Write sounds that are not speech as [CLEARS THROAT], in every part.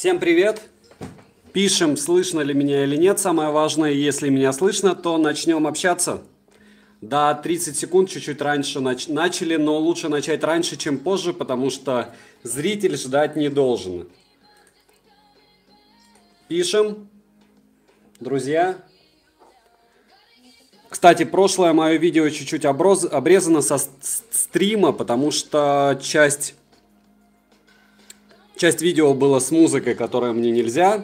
Всем привет! Пишем, слышно ли меня или нет. Самое важное, если меня слышно, то начнем общаться. Да, 30 секунд чуть-чуть раньше нач- начали, но лучше начать раньше, чем позже, потому что зритель ждать не должен. Пишем. Друзья, кстати, прошлое мое видео чуть-чуть обрез... обрезано со стрима, потому что часть Часть видео было с музыкой, которую мне нельзя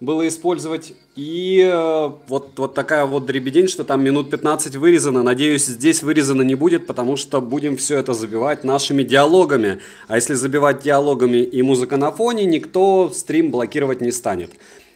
было использовать. И э, вот, вот такая вот дребедень, что там минут 15 вырезано. Надеюсь, здесь вырезано не будет, потому что будем все это забивать нашими диалогами. А если забивать диалогами и музыка на фоне, никто стрим блокировать не станет.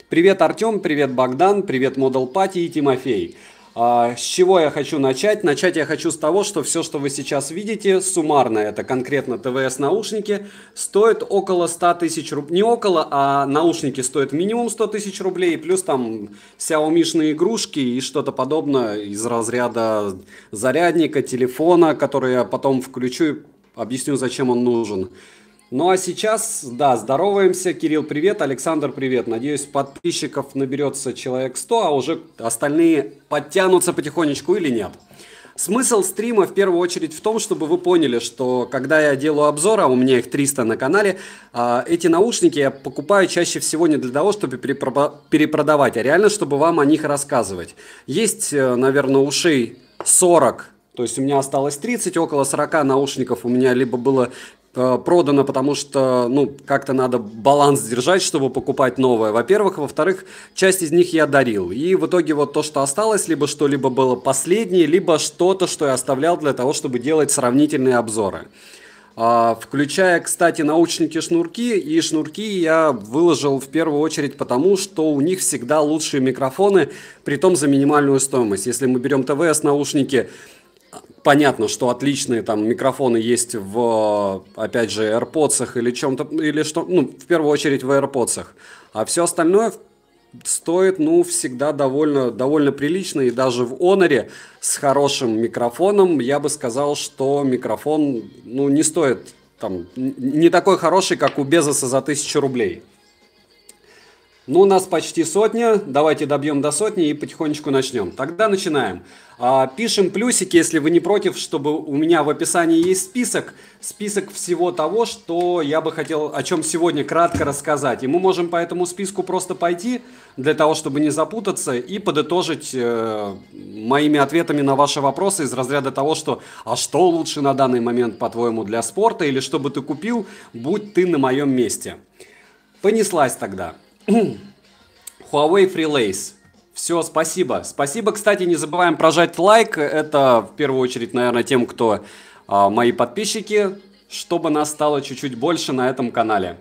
Привет, Артем, привет, Богдан, привет, Модел Пати и Тимофей. А, с чего я хочу начать? Начать я хочу с того, что все, что вы сейчас видите, суммарно, это конкретно ТВС наушники, стоит около 100 тысяч рублей, не около, а наушники стоят минимум 100 тысяч рублей, плюс там xiaomi игрушки и что-то подобное из разряда зарядника, телефона, который я потом включу и объясню, зачем он нужен. Ну а сейчас, да, здороваемся. Кирилл, привет. Александр, привет. Надеюсь, подписчиков наберется человек 100, а уже остальные подтянутся потихонечку или нет. Смысл стрима в первую очередь в том, чтобы вы поняли, что когда я делаю обзоры, а у меня их 300 на канале, а, эти наушники я покупаю чаще всего не для того, чтобы перепродавать, а реально, чтобы вам о них рассказывать. Есть, э, наверное, ушей 40 то есть у меня осталось 30, около 40 наушников у меня либо было Э, продано, потому что, ну, как-то надо баланс держать, чтобы покупать новое, во-первых. А во-вторых, часть из них я дарил. И в итоге вот то, что осталось, либо что-либо было последнее, либо что-то, что я оставлял для того, чтобы делать сравнительные обзоры. А, включая, кстати, наушники-шнурки. И шнурки я выложил в первую очередь потому, что у них всегда лучшие микрофоны, при том за минимальную стоимость. Если мы берем ТВС-наушники, понятно, что отличные там микрофоны есть в, опять же, AirPods или чем-то, или что, ну, в первую очередь в AirPods. А все остальное стоит, ну, всегда довольно, довольно прилично. И даже в Honor с хорошим микрофоном я бы сказал, что микрофон, ну, не стоит там, не такой хороший, как у Безоса за тысячу рублей. Ну, нас почти сотня. Давайте добьем до сотни и потихонечку начнем. Тогда начинаем. А, пишем плюсики, если вы не против, чтобы у меня в описании есть список. Список всего того, что я бы хотел, о чем сегодня кратко рассказать. И мы можем по этому списку просто пойти, для того, чтобы не запутаться, и подытожить э, моими ответами на ваши вопросы из разряда того, что «А что лучше на данный момент, по-твоему, для спорта?» или «Что бы ты купил, будь ты на моем месте?» Понеслась тогда. [CLEARS THROAT] Huawei FreeLace. Все, спасибо. Спасибо, кстати, не забываем прожать лайк. Это в первую очередь, наверное, тем, кто а, мои подписчики, чтобы нас стало чуть-чуть больше на этом канале.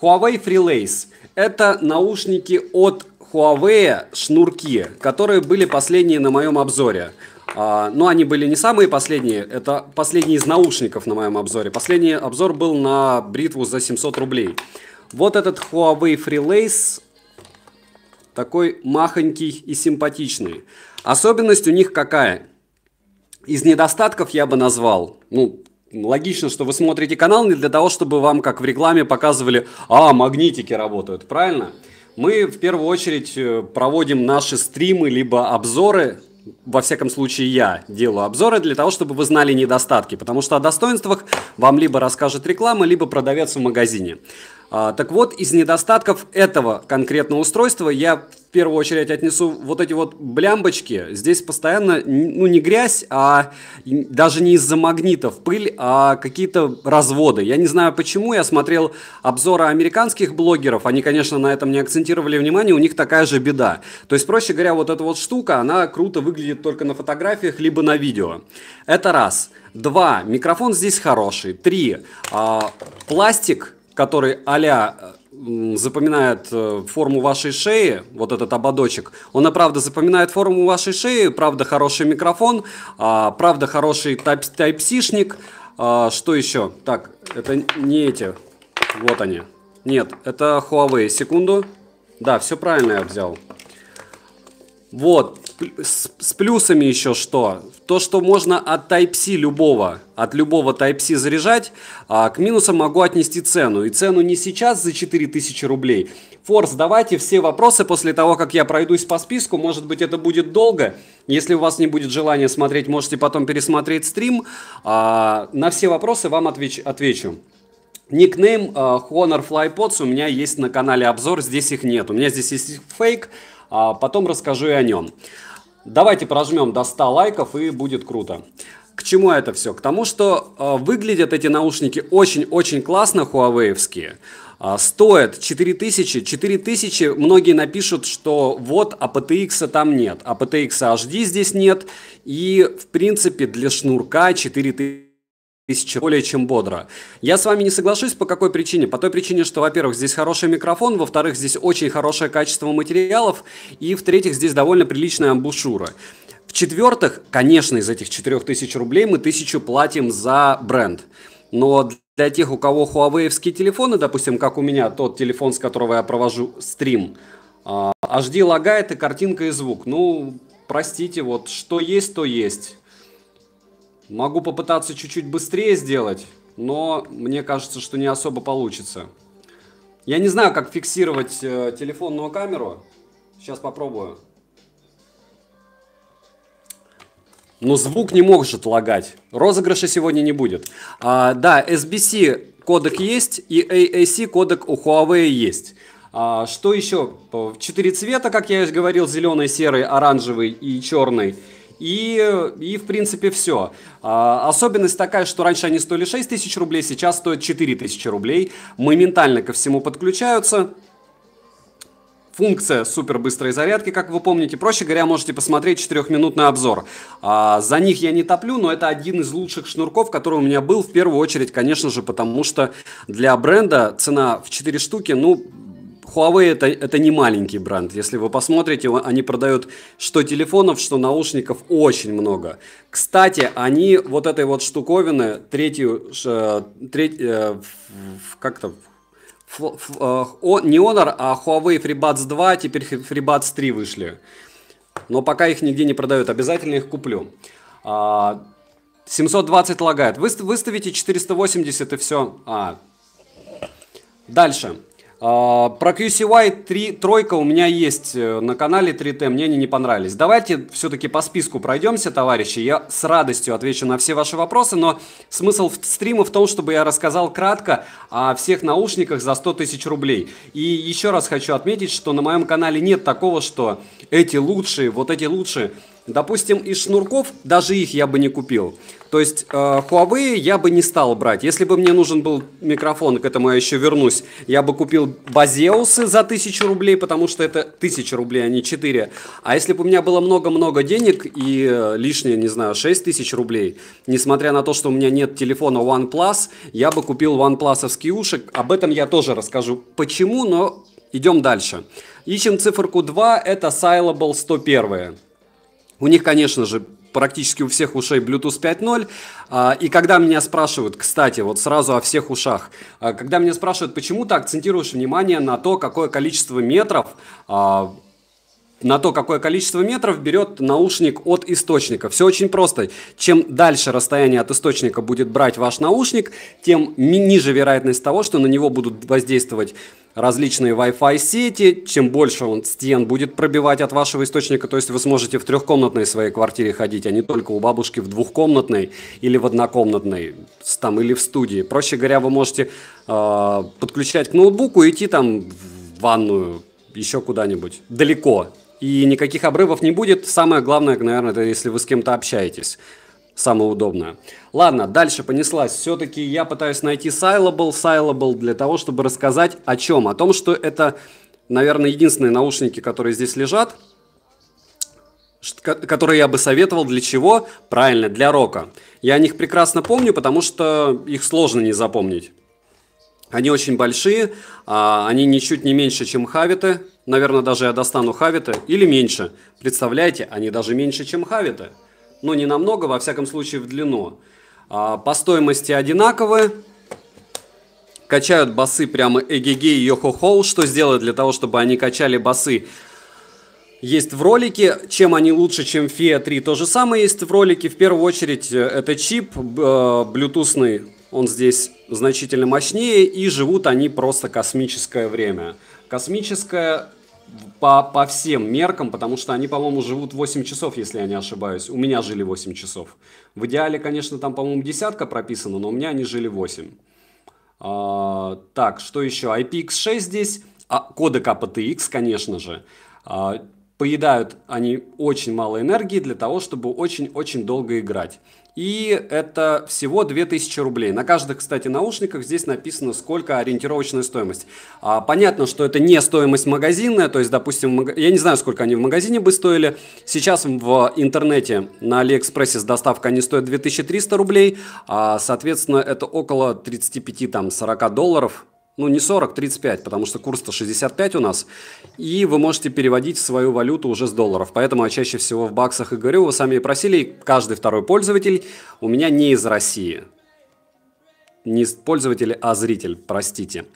Huawei FreeLace – это наушники от Huawei шнурки, которые были последние на моем обзоре. А, но ну, они были не самые последние, это последние из наушников на моем обзоре. Последний обзор был на бритву за 700 рублей. Вот этот Huawei FreeLace такой махонький и симпатичный. Особенность у них какая? Из недостатков я бы назвал, ну, логично, что вы смотрите канал не для того, чтобы вам, как в рекламе, показывали, а, магнитики работают, правильно? Мы в первую очередь э, проводим наши стримы, либо обзоры, во всяком случае я делаю обзоры для того, чтобы вы знали недостатки, потому что о достоинствах вам либо расскажет реклама, либо продавец в магазине. А, так вот, из недостатков этого конкретного устройства я в первую очередь отнесу вот эти вот блямбочки. Здесь постоянно, ну, не грязь, а даже не из-за магнитов пыль, а какие-то разводы. Я не знаю почему, я смотрел обзоры американских блогеров, они, конечно, на этом не акцентировали внимание, у них такая же беда. То есть, проще говоря, вот эта вот штука, она круто выглядит только на фотографиях, либо на видео. Это раз. Два. Микрофон здесь хороший. Три. А, пластик который а запоминает э, форму вашей шеи, вот этот ободочек, он, и а, правда, запоминает форму вашей шеи, правда, хороший микрофон, а, правда, хороший тайп-сишник, а, что еще? Так, это не эти, вот они. Нет, это Huawei, секунду. Да, все правильно я взял. Вот, с, с плюсами еще что? то, что можно от Type-C любого, от любого Type-C заряжать, а, к минусам могу отнести цену. И цену не сейчас за 4000 рублей. Форс, давайте все вопросы после того, как я пройдусь по списку. Может быть, это будет долго. Если у вас не будет желания смотреть, можете потом пересмотреть стрим. А, на все вопросы вам отвечу. Никнейм а, Honor Flypods у меня есть на канале обзор, здесь их нет. У меня здесь есть фейк, потом расскажу и о нем. Давайте прожмем до 100 лайков и будет круто. К чему это все? К тому, что э, выглядят эти наушники очень-очень классно хуавеевские. Э, стоят 4000. 4000 многие напишут, что вот аптx -а там нет, аптx -а HD здесь нет. И в принципе для шнурка 4000 тысячи более чем бодро. Я с вами не соглашусь по какой причине? По той причине, что, во-первых, здесь хороший микрофон, во-вторых, здесь очень хорошее качество материалов, и, в-третьих, здесь довольно приличная амбушюра. В-четвертых, конечно, из этих 4000 рублей мы тысячу платим за бренд. Но для тех, у кого хуавеевские телефоны, допустим, как у меня, тот телефон, с которого я провожу стрим, а, HD лагает и картинка, и звук. Ну, простите, вот что есть, то есть. Могу попытаться чуть-чуть быстрее сделать, но мне кажется, что не особо получится. Я не знаю, как фиксировать э, телефонную камеру. Сейчас попробую. Но звук не может лагать. Розыгрыша сегодня не будет. А, да, SBC кодек есть и AAC кодек у Huawei есть. А, что еще? Четыре цвета, как я и говорил, зеленый, серый, оранжевый и черный. И, э, и в принципе, все. А, особенность такая, что раньше они стоили 6 тысяч рублей, сейчас стоят 4 тысячи рублей. Моментально ко всему подключаются. Функция супер быстрой зарядки, как вы помните. Проще говоря, можете посмотреть 4-минутный обзор. А, за них я не топлю, но это один из лучших шнурков, который у меня был. В первую очередь, конечно же, потому что для бренда цена в 4 штуки, ну, Huawei это, это не маленький бренд. Если вы посмотрите, они продают что телефонов, что наушников очень много. Кстати, они вот этой вот штуковины, третью, треть, э, как-то э, не Honor, а Huawei FreeBuds 2, теперь FreeBuds 3 вышли. Но пока их нигде не продают, обязательно их куплю. 720 а, лагает. Выставите 480 и все. А. Дальше. А, про QCY 3, тройка у меня есть э, на канале 3T, мне они не понравились. Давайте все-таки по списку пройдемся, товарищи. Я с радостью отвечу на все ваши вопросы, но смысл стрима в том, чтобы я рассказал кратко о всех наушниках за 100 тысяч рублей. И еще раз хочу отметить, что на моем канале нет такого, что эти лучшие, вот эти лучшие. Допустим, из шнурков даже их я бы не купил. То есть э, Huawei я бы не стал брать. Если бы мне нужен был микрофон, к этому я еще вернусь, я бы купил базеусы за 1000 рублей, потому что это 1000 рублей, а не 4. А если бы у меня было много-много денег и э, лишнее, не знаю, 6000 рублей, несмотря на то, что у меня нет телефона OnePlus, я бы купил OnePlus ушек. Об этом я тоже расскажу почему, но идем дальше. Ищем циферку 2, это Silable 101. У них, конечно же, практически у всех ушей Bluetooth 5.0. А, и когда меня спрашивают, кстати, вот сразу о всех ушах, а, когда меня спрашивают, почему ты акцентируешь внимание на то, какое количество метров а, на то, какое количество метров берет наушник от источника. Все очень просто. Чем дальше расстояние от источника будет брать ваш наушник, тем ниже вероятность того, что на него будут воздействовать различные Wi-Fi сети. Чем больше он стен будет пробивать от вашего источника, то есть вы сможете в трехкомнатной своей квартире ходить, а не только у бабушки в двухкомнатной или в однокомнатной, там, или в студии. Проще говоря, вы можете э, подключать к ноутбуку и идти там в ванную, еще куда-нибудь далеко и никаких обрывов не будет. Самое главное, наверное, это если вы с кем-то общаетесь. Самое удобное. Ладно, дальше понеслась. Все-таки я пытаюсь найти Sайлable, Sайлable для того, чтобы рассказать о чем. О том, что это, наверное, единственные наушники, которые здесь лежат, которые я бы советовал для чего? Правильно, для рока. Я о них прекрасно помню, потому что их сложно не запомнить. Они очень большие, а, они ничуть не меньше, чем хавиты, Наверное, даже я достану Хавита или меньше. Представляете, они даже меньше, чем Хавита. Но не намного, во всяком случае, в длину. А, по стоимости одинаковые. Качают басы прямо эгегей и йохохол. Что сделать для того, чтобы они качали басы? есть в ролике. Чем они лучше, чем FIA 3? То же самое есть в ролике. В первую очередь э, это чип э, блютусный. Он здесь значительно мощнее. И живут они просто космическое время. Космическая по, по всем меркам, потому что они, по-моему, живут 8 часов, если я не ошибаюсь. У меня жили 8 часов. В идеале, конечно, там, по-моему, десятка прописана, но у меня они жили 8. А, так, что еще? IPX6 здесь, а, кодек APTX, а конечно же. А, поедают они очень мало энергии для того, чтобы очень-очень долго играть. И это всего 2000 рублей. На каждых, кстати, наушниках здесь написано, сколько ориентировочная стоимость. А, понятно, что это не стоимость магазинная, то есть, допустим, я не знаю, сколько они в магазине бы стоили. Сейчас в интернете на Алиэкспрессе с доставкой они стоят 2300 рублей, а, соответственно, это около 35-40 долларов ну не 40, 35, потому что курс-то 65 у нас, и вы можете переводить свою валюту уже с долларов. Поэтому я чаще всего в баксах и говорю, вы сами просили, каждый второй пользователь у меня не из России. Не пользователь, а зритель, простите.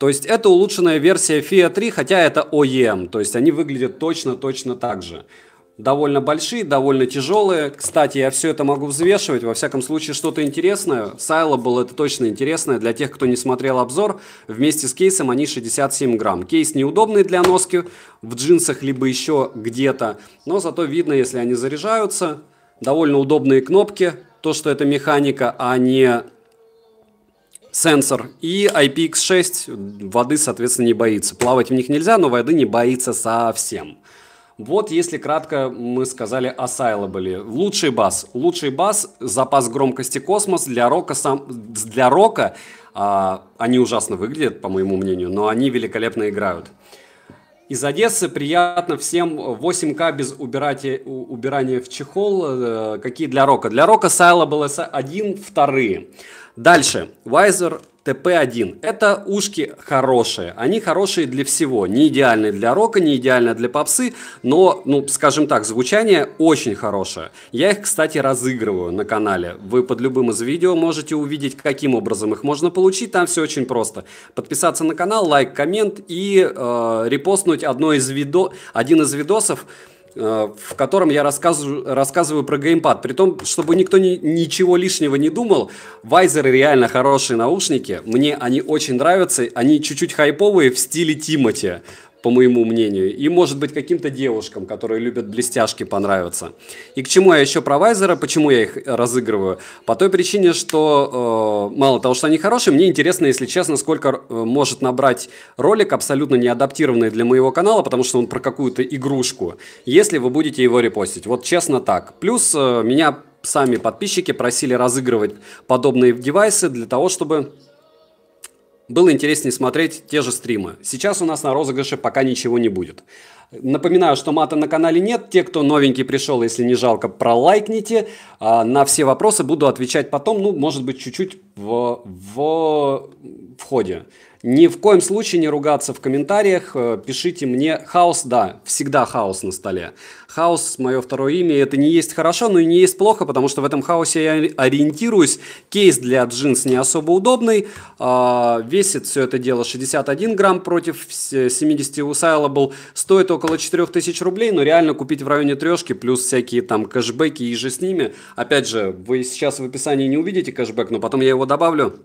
То есть это улучшенная версия FIA 3, хотя это OEM, то есть они выглядят точно-точно так же довольно большие, довольно тяжелые. Кстати, я все это могу взвешивать. Во всяком случае, что-то интересное. Сайлабл это точно интересное. Для тех, кто не смотрел обзор, вместе с кейсом они 67 грамм. Кейс неудобный для носки в джинсах, либо еще где-то. Но зато видно, если они заряжаются. Довольно удобные кнопки. То, что это механика, а не сенсор. И IPX6 воды, соответственно, не боится. Плавать в них нельзя, но воды не боится совсем. Вот если кратко мы сказали о были Лучший бас. Лучший бас, запас громкости космос. Для рока, сам, для рока а, они ужасно выглядят, по моему мнению, но они великолепно играют. Из Одессы приятно всем 8К без убирать убирания в чехол. Э, какие для рока? Для рока Сайла было один, вторые. Дальше. Вайзер ТП-1. Это ушки хорошие. Они хорошие для всего. Не идеальные для рока, не идеально для попсы, но, ну, скажем так, звучание очень хорошее. Я их, кстати, разыгрываю на канале. Вы под любым из видео можете увидеть, каким образом их можно получить. Там все очень просто. Подписаться на канал, лайк, коммент и э, репостнуть одно из видо... один из видосов, Э, в котором я рассказываю, рассказываю про геймпад. При том, чтобы никто ни, ничего лишнего не думал, вайзеры реально хорошие наушники. Мне они очень нравятся. Они чуть-чуть хайповые в стиле Тимати по моему мнению, и, может быть, каким-то девушкам, которые любят блестяшки, понравятся. И к чему я еще про Вайзера, почему я их э, разыгрываю? По той причине, что э, мало того, что они хорошие, мне интересно, если честно, сколько э, может набрать ролик, абсолютно не адаптированный для моего канала, потому что он про какую-то игрушку, если вы будете его репостить. Вот честно так. Плюс э, меня сами подписчики просили разыгрывать подобные девайсы для того, чтобы было интереснее смотреть те же стримы. Сейчас у нас на розыгрыше пока ничего не будет. Напоминаю, что мата на канале нет. Те, кто новенький пришел, если не жалко, пролайкните. А, на все вопросы буду отвечать потом, ну, может быть, чуть-чуть в, в, в ходе. Ни в коем случае не ругаться в комментариях. Э, пишите мне хаос, да, всегда хаос на столе. Хаос, мое второе имя, это не есть хорошо, но и не есть плохо, потому что в этом хаосе я ориентируюсь. Кейс для джинс не особо удобный. А, весит все это дело 61 грамм против 70 у был. Стоит около 4000 рублей, но реально купить в районе трешки, плюс всякие там кэшбэки и же с ними. Опять же, вы сейчас в описании не увидите кэшбэк, но потом я его добавлю.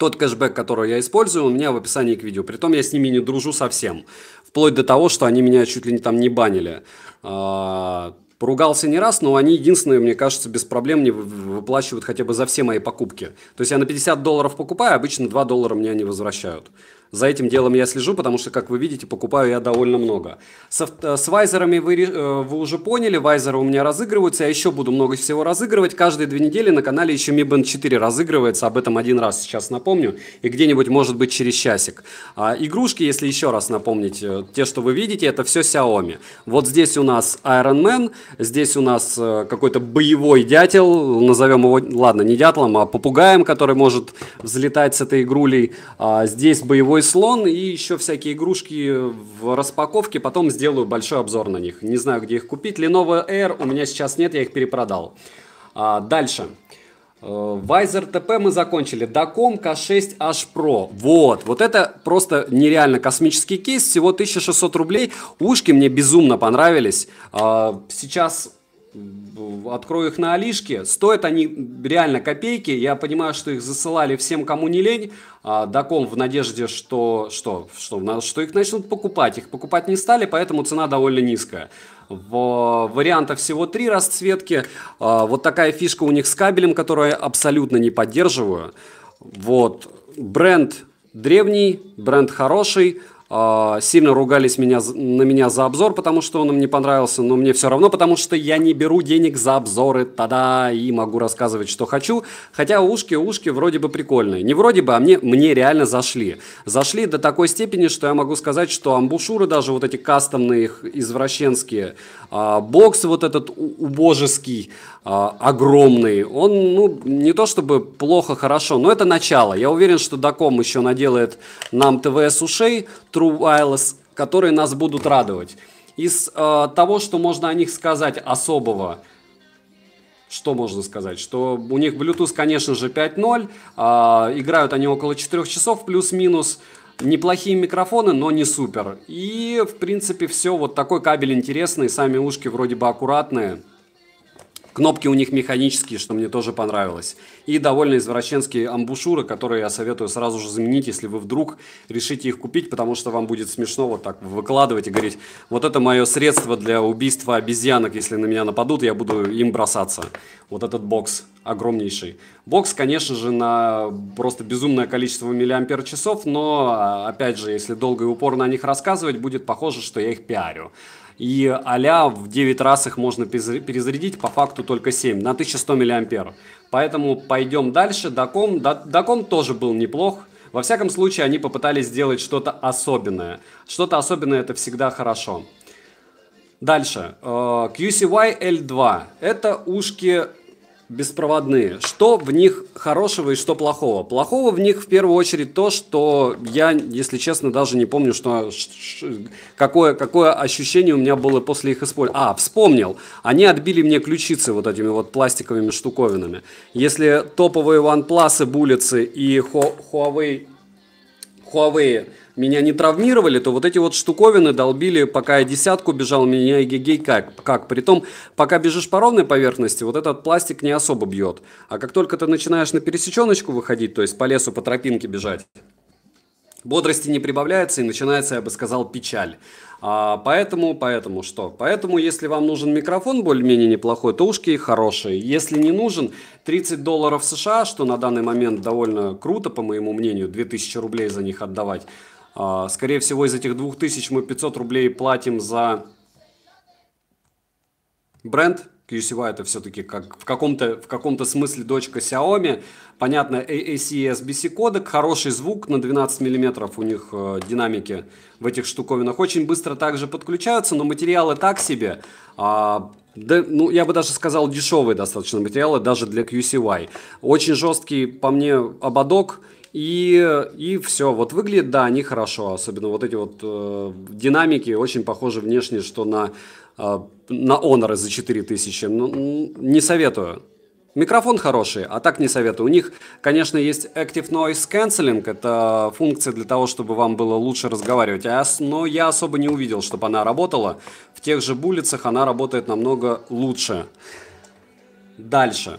Тот кэшбэк, который я использую, у меня в описании к видео. Притом я с ними не дружу совсем. Вплоть до того, что они меня чуть ли не там не банили. А, поругался не раз, но они единственные, мне кажется, без проблем мне выплачивают хотя бы за все мои покупки. То есть я на 50 долларов покупаю, обычно 2 доллара мне они возвращают. За этим делом я слежу, потому что, как вы видите, покупаю я довольно много. С, э, с вайзерами вы, э, вы уже поняли, вайзеры у меня разыгрываются, я еще буду много всего разыгрывать. Каждые две недели на канале еще Mi Band 4 разыгрывается, об этом один раз сейчас напомню, и где-нибудь, может быть, через часик. А, игрушки, если еще раз напомнить, э, те, что вы видите, это все Xiaomi. Вот здесь у нас Iron Man, здесь у нас какой-то боевой дятел, назовем его, ладно, не дятлом, а попугаем, который может взлетать с этой игрулей. А, здесь боевой мой слон и еще всякие игрушки в распаковке. Потом сделаю большой обзор на них. Не знаю, где их купить. Lenovo Air у меня сейчас нет, я их перепродал. А, дальше. Э, Вайзер ТП мы закончили. Даком К6 H Pro. Вот, вот это просто нереально космический кейс. Всего 1600 рублей. Ушки мне безумно понравились. А, сейчас открою их на Алишке. Стоят они реально копейки. Я понимаю, что их засылали всем, кому не лень. А, Даком в надежде, что, что, что, что их начнут покупать. Их покупать не стали, поэтому цена довольно низкая. В, вариантах всего три расцветки. А, вот такая фишка у них с кабелем, которую я абсолютно не поддерживаю. Вот. Бренд древний, бренд хороший. А, сильно ругались меня, на меня за обзор, потому что он им не понравился, но мне все равно, потому что я не беру денег за обзоры, тогда и могу рассказывать, что хочу. Хотя ушки, ушки вроде бы прикольные. Не вроде бы, а мне, мне реально зашли. Зашли до такой степени, что я могу сказать, что амбушюры, даже вот эти кастомные, их извращенские, а, бокс вот этот убожеский, а, огромный, он, ну, не то чтобы плохо, хорошо, но это начало. Я уверен, что Даком еще наделает нам ТВС ушей, True Wireless, которые нас будут радовать. Из э, того, что можно о них сказать особого, что можно сказать? Что у них Bluetooth, конечно же, 5.0, э, а, играют они около 4 часов плюс-минус, неплохие микрофоны, но не супер. И, в принципе, все, вот такой кабель интересный, сами ушки вроде бы аккуратные. Кнопки у них механические, что мне тоже понравилось. И довольно извращенские амбушюры, которые я советую сразу же заменить, если вы вдруг решите их купить, потому что вам будет смешно вот так выкладывать и говорить, вот это мое средство для убийства обезьянок, если на меня нападут, я буду им бросаться. Вот этот бокс огромнейший. Бокс, конечно же, на просто безумное количество миллиампер часов, но, а, опять же, если долго и упорно о них рассказывать, будет похоже, что я их пиарю и а в 9 раз их можно перезарядить, по факту только 7, на 1100 мА. Поэтому пойдем дальше. Даком, Даком тоже был неплох. Во всяком случае, они попытались сделать что-то особенное. Что-то особенное – это всегда хорошо. Дальше. Э, QCY L2. Это ушки беспроводные. Что в них хорошего и что плохого? Плохого в них в первую очередь то, что я, если честно, даже не помню, что, какое, какое ощущение у меня было после их использования. А, вспомнил. Они отбили мне ключицы вот этими вот пластиковыми штуковинами. Если топовые OnePlus, Булицы и Huawei, Huawei меня не травмировали, то вот эти вот штуковины долбили, пока я десятку бежал, меня и гегей как. как. Притом, пока бежишь по ровной поверхности, вот этот пластик не особо бьет. А как только ты начинаешь на пересеченочку выходить, то есть по лесу, по тропинке бежать, бодрости не прибавляется и начинается, я бы сказал, печаль. А, поэтому, поэтому что? Поэтому, если вам нужен микрофон более-менее неплохой, то ушки хорошие. Если не нужен, 30 долларов США, что на данный момент довольно круто, по моему мнению, 2000 рублей за них отдавать, а, скорее всего, из этих 2000 мы 500 рублей платим за бренд. QCY это все-таки как в каком-то в каком-то смысле дочка Xiaomi. Понятно, AAC SBC кодек, хороший звук на 12 мм у них э, динамики в этих штуковинах. Очень быстро также подключаются, но материалы так себе. А, да, ну, я бы даже сказал, дешевые достаточно материалы, даже для QCY. Очень жесткий, по мне, ободок и, и все. Вот выглядит, да, они хорошо, особенно вот эти вот э, динамики очень похожи внешне, что на, э, на Honor за 4000. Ну, не советую. Микрофон хороший, а так не советую. У них, конечно, есть Active Noise Cancelling, это функция для того, чтобы вам было лучше разговаривать, а но я особо не увидел, чтобы она работала. В тех же булицах она работает намного лучше. Дальше.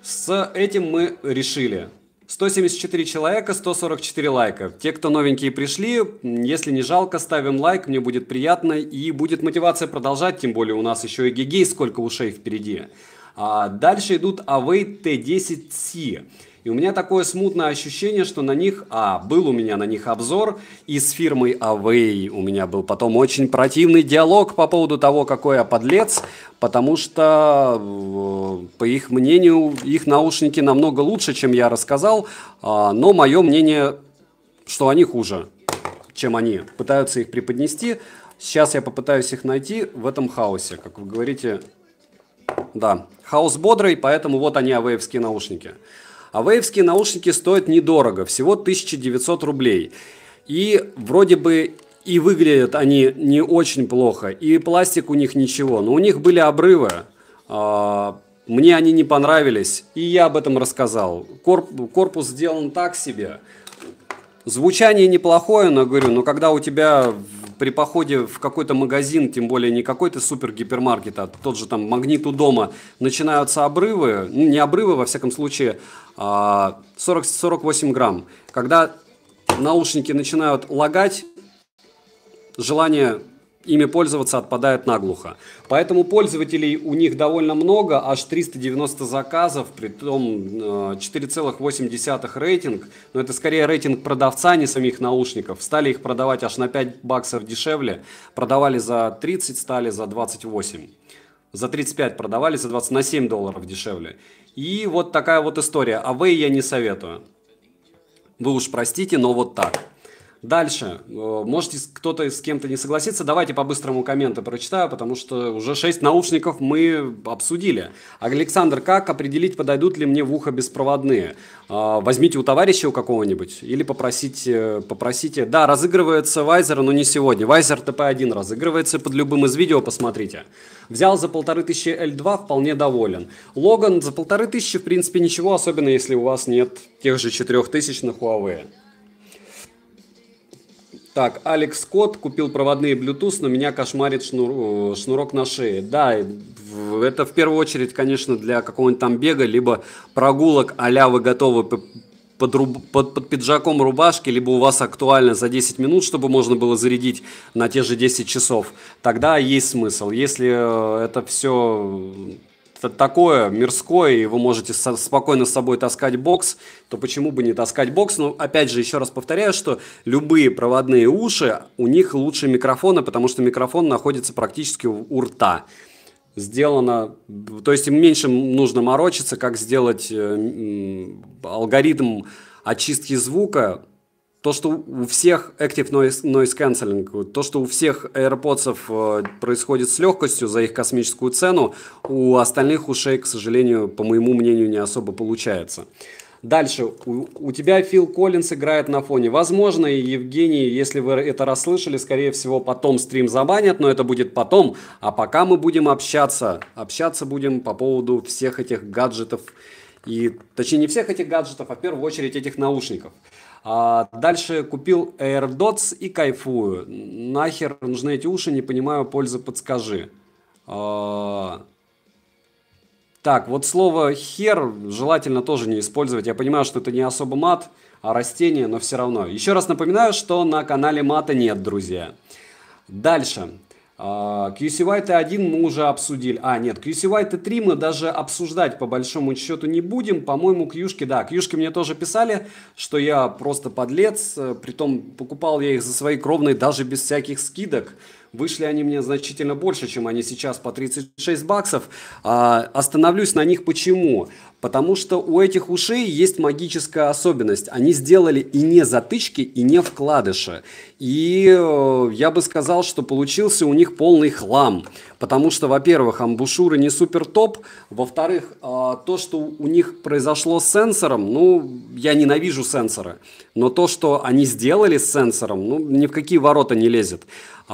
С этим мы решили. 174 человека, 144 лайка. Те, кто новенькие пришли, если не жалко, ставим лайк, мне будет приятно и будет мотивация продолжать, тем более у нас еще и гигей сколько ушей впереди. А дальше идут Away T10C. И у меня такое смутное ощущение, что на них, а, был у меня на них обзор, из фирмы фирмой Away у меня был потом очень противный диалог по поводу того, какой я подлец, потому что, э, по их мнению, их наушники намного лучше, чем я рассказал, а, но мое мнение, что они хуже, чем они. Пытаются их преподнести. Сейчас я попытаюсь их найти в этом хаосе, как вы говорите. Да, хаос бодрый, поэтому вот они авеевские наушники. А вейвские наушники стоят недорого, всего 1900 рублей. И вроде бы и выглядят они не очень плохо, и пластик у них ничего, но у них были обрывы, а, мне они не понравились, и я об этом рассказал. корпус сделан так себе. Звучание неплохое, но говорю, но когда у тебя при походе в какой-то магазин, тем более не какой-то супер гипермаркет, а тот же там магнит у дома, начинаются обрывы, ну, не обрывы, во всяком случае, 40-48 а, грамм. Когда наушники начинают лагать, желание ими пользоваться отпадает наглухо. Поэтому пользователей у них довольно много, аж 390 заказов, при том 4,8 рейтинг, но это скорее рейтинг продавца, а не самих наушников. Стали их продавать аж на 5 баксов дешевле, продавали за 30, стали за 28. За 35 продавали, за 20 на 7 долларов дешевле. И вот такая вот история. А вы я не советую. Вы уж простите, но вот так. Дальше. Э, Можете кто-то с кем-то не согласиться. Давайте по-быстрому комменты прочитаю, потому что уже 6 наушников мы обсудили. Александр, как определить, подойдут ли мне в ухо беспроводные? Э, возьмите у товарища у какого-нибудь или попросите, попросите. Да, разыгрывается Вайзер, но не сегодня. Вайзер ТП-1 разыгрывается под любым из видео, посмотрите. Взял за полторы тысячи L2, вполне доволен. Логан за полторы тысячи, в принципе, ничего, особенно если у вас нет тех же 4000 на Huawei. Так, Алекс Кот купил проводные Bluetooth, но меня кошмарит шнур, э, шнурок на шее. Да, это в первую очередь, конечно, для какого-нибудь там бега, либо прогулок а вы готовы под, руб... под, под пиджаком рубашки, либо у вас актуально за 10 минут, чтобы можно было зарядить на те же 10 часов, тогда есть смысл. Если э, это все такое мирское, и вы можете со, спокойно с собой таскать бокс, то почему бы не таскать бокс? Но опять же, еще раз повторяю, что любые проводные уши, у них лучше микрофоны, потому что микрофон находится практически у, у рта сделано, то есть им меньше нужно морочиться, как сделать э, алгоритм очистки звука то, что у всех active noise, noise cancelling, то, что у всех AirPods э, происходит с легкостью за их космическую цену, у остальных ушей, к сожалению, по моему мнению, не особо получается. Дальше. У, у тебя Фил Коллинс играет на фоне. Возможно, и Евгений, если вы это расслышали, скорее всего, потом стрим забанят, но это будет потом. А пока мы будем общаться. Общаться будем по поводу всех этих гаджетов. И, точнее, не всех этих гаджетов, а в первую очередь этих наушников. А дальше купил AirDots и кайфую. Нахер нужны эти уши, не понимаю, пользы подскажи. А... Так, вот слово хер желательно тоже не использовать. Я понимаю, что это не особо мат, а растение, но все равно. Еще раз напоминаю, что на канале мата нет, друзья. Дальше. QC White 1 мы уже обсудили. А, нет, QC White 3 мы даже обсуждать по большому счету не будем. По-моему, кьюшки, да, кьюшки мне тоже писали, что я просто подлец. Э, притом покупал я их за свои кровные даже без всяких скидок. Вышли они мне значительно больше, чем они сейчас по 36 баксов. А, остановлюсь на них почему? Потому что у этих ушей есть магическая особенность. Они сделали и не затычки, и не вкладыши. И э, я бы сказал, что получился у них полный хлам. Потому что, во-первых, амбушюры не супер топ. Во-вторых, а, то, что у них произошло с сенсором, ну, я ненавижу сенсоры. Но то, что они сделали с сенсором, ну, ни в какие ворота не лезет.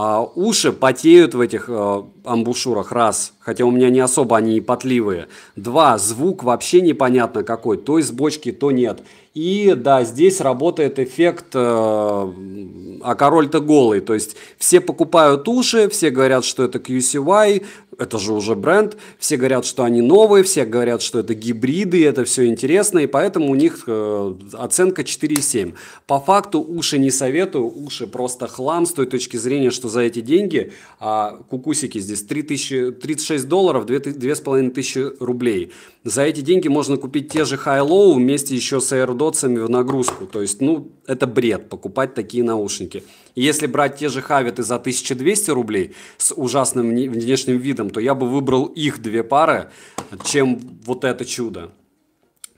А уши потеют в этих э, амбушюрах, раз, хотя у меня не особо они и потливые. Два, звук вообще непонятно какой, то из бочки, то нет. И да, здесь работает эффект э, «А король-то голый», то есть все покупают уши, все говорят, что это QCY, это же уже бренд, все говорят, что они новые, все говорят, что это гибриды, это все интересно, и поэтому у них э, оценка 4,7. По факту уши не советую, уши просто хлам с той точки зрения, что за эти деньги, а кукусики здесь 3000, 36 долларов, тысячи рублей. За эти деньги можно купить те же High-Low вместе еще с AirDots в нагрузку, то есть, ну, это бред покупать такие наушники. Если брать те же Хавиты за 1200 рублей с ужасным внешним видом, то я бы выбрал их две пары, чем вот это чудо.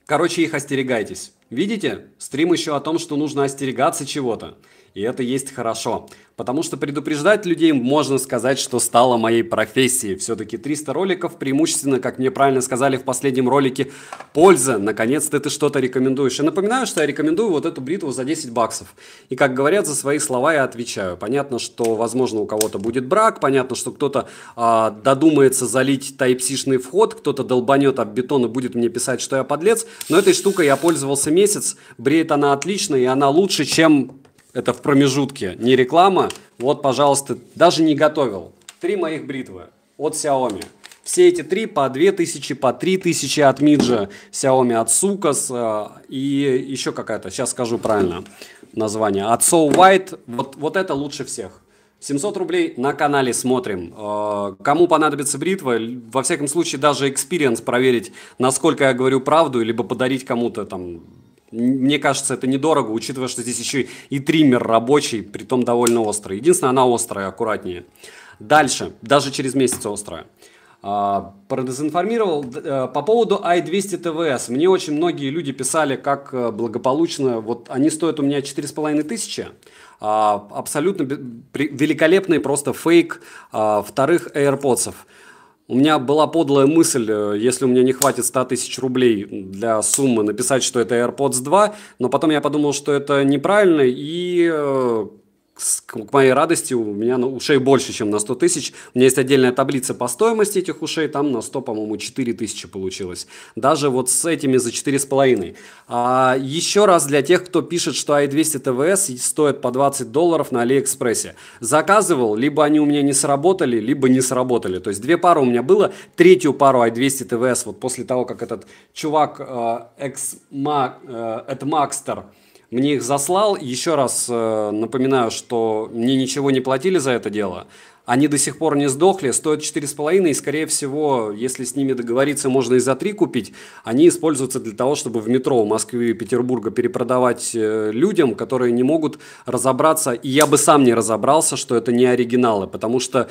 Короче, их остерегайтесь. Видите? Стрим еще о том, что нужно остерегаться чего-то. И это есть хорошо. Потому что предупреждать людей можно сказать, что стало моей профессией. Все-таки 300 роликов, преимущественно, как мне правильно сказали в последнем ролике, польза. Наконец-то ты что-то рекомендуешь. И напоминаю, что я рекомендую вот эту бритву за 10 баксов. И как говорят, за свои слова я отвечаю. Понятно, что, возможно, у кого-то будет брак, понятно, что кто-то э, додумается залить тайпсишный вход, кто-то долбанет об бетон и будет мне писать, что я подлец. Но этой штукой я пользовался месяц, бреет она отлично, и она лучше, чем это в промежутке, не реклама. Вот, пожалуйста, даже не готовил. Три моих бритвы от Xiaomi. Все эти три по 2000, по 3000 от Миджа, Xiaomi от Sukos э, и еще какая-то, сейчас скажу правильно название. От So White, вот, вот это лучше всех. 700 рублей на канале смотрим. Э, кому понадобится бритва, во всяком случае даже experience проверить, насколько я говорю правду, либо подарить кому-то там мне кажется, это недорого, учитывая, что здесь еще и триммер рабочий, притом довольно острый. Единственное, она острая, аккуратнее. Дальше, даже через месяц острая. А, продезинформировал а, по поводу i200 TVS. Мне очень многие люди писали, как э, благополучно, вот они стоят у меня 4500 тысячи, а, абсолютно великолепный просто фейк а, вторых AirPods. У меня была подлая мысль, э, если у меня не хватит 100 тысяч рублей для суммы, написать, что это AirPods 2, но потом я подумал, что это неправильно, и э, к моей радости, у меня ушей больше, чем на 100 тысяч. У меня есть отдельная таблица по стоимости этих ушей, там на 100, по-моему, 4 тысячи получилось. Даже вот с этими за 4,5. А еще раз для тех, кто пишет, что i200 TVS стоит по 20 долларов на Алиэкспрессе. Заказывал, либо они у меня не сработали, либо не сработали. То есть две пары у меня было, третью пару i200 TVS, вот после того, как этот чувак, э, экс-ма, э, мне их заслал. Еще раз э, напоминаю, что мне ничего не платили за это дело. Они до сих пор не сдохли, стоят 4,5, и, скорее всего, если с ними договориться, можно и за 3 купить. Они используются для того, чтобы в метро в Москве и Петербурга перепродавать э, людям, которые не могут разобраться. И я бы сам не разобрался, что это не оригиналы, потому что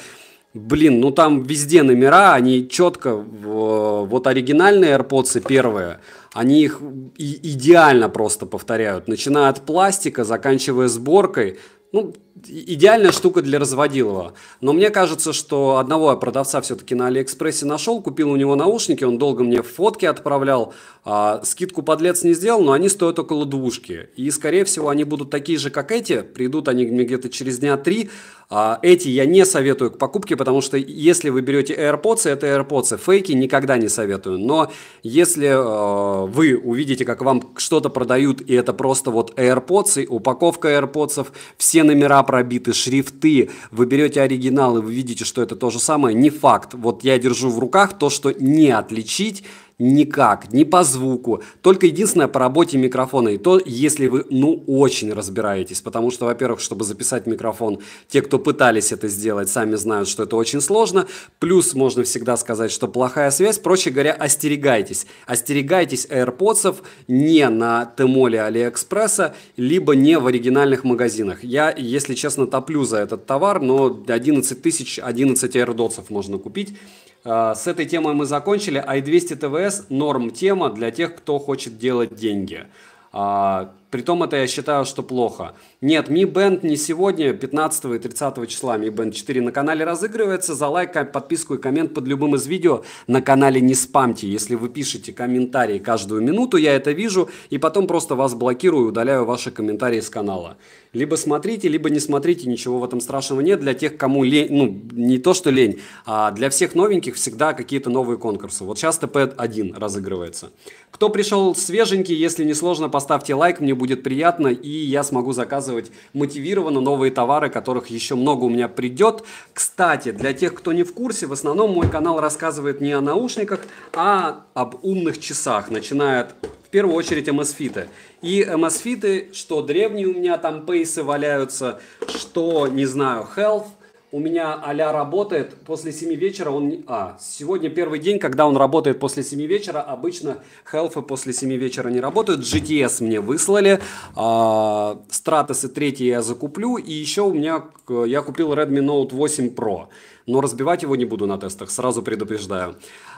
Блин, ну там везде номера, они четко, вот оригинальные AirPods первые, они их идеально просто повторяют, начиная от пластика, заканчивая сборкой, ну, идеальная штука для разводилова. Но мне кажется, что одного продавца все-таки на Алиэкспрессе нашел, купил у него наушники, он долго мне фотки отправлял, а, скидку подлец не сделал, но они стоят около двушки. И, скорее всего, они будут такие же, как эти, придут они мне где-то через дня три. А, эти я не советую к покупке, потому что если вы берете AirPods, это AirPods, фейки никогда не советую. Но если э, вы увидите, как вам что-то продают, и это просто вот AirPods, и упаковка AirPods, все все номера пробиты, шрифты, вы берете оригинал и вы видите, что это то же самое, не факт. Вот я держу в руках то, что не отличить никак, не по звуку, только единственное по работе микрофона, и то, если вы, ну, очень разбираетесь, потому что, во-первых, чтобы записать микрофон, те, кто пытались это сделать, сами знают, что это очень сложно, плюс можно всегда сказать, что плохая связь, проще говоря, остерегайтесь, остерегайтесь AirPods не на Тмоле Алиэкспресса, либо не в оригинальных магазинах. Я, если честно, топлю за этот товар, но 11 тысяч, 11 AirDots можно купить, Э, с этой темой мы закончили. i200 ТВС – норм тема для тех, кто хочет делать деньги. А, притом это я считаю, что плохо. Нет, Mi Band не сегодня, 15 и 30 числа Mi Band 4 на канале разыгрывается. За лайк, подписку и коммент под любым из видео на канале не спамьте. Если вы пишете комментарии каждую минуту, я это вижу, и потом просто вас блокирую, удаляю ваши комментарии с канала. Либо смотрите, либо не смотрите, ничего в этом страшного нет. Для тех, кому лень, ну, не то что лень, а для всех новеньких всегда какие-то новые конкурсы. Вот сейчас ТП-1 разыгрывается. Кто пришел свеженький, если не сложно, поставьте лайк, мне будет приятно, и я смогу заказывать показывать мотивированно новые товары, которых еще много у меня придет. Кстати, для тех, кто не в курсе, в основном мой канал рассказывает не о наушниках, а об умных часах, начиная от в первую очередь MS-фиты. И MS-фиты, что древние у меня там пейсы валяются, что, не знаю, Health, у меня а работает после 7 вечера, он... А, сегодня первый день, когда он работает после 7 вечера. Обычно хелфы после 7 вечера не работают. GTS мне выслали. А, стратосы третий я закуплю. И еще у меня... Я купил Redmi Note 8 Pro. Но разбивать его не буду на тестах, сразу предупреждаю.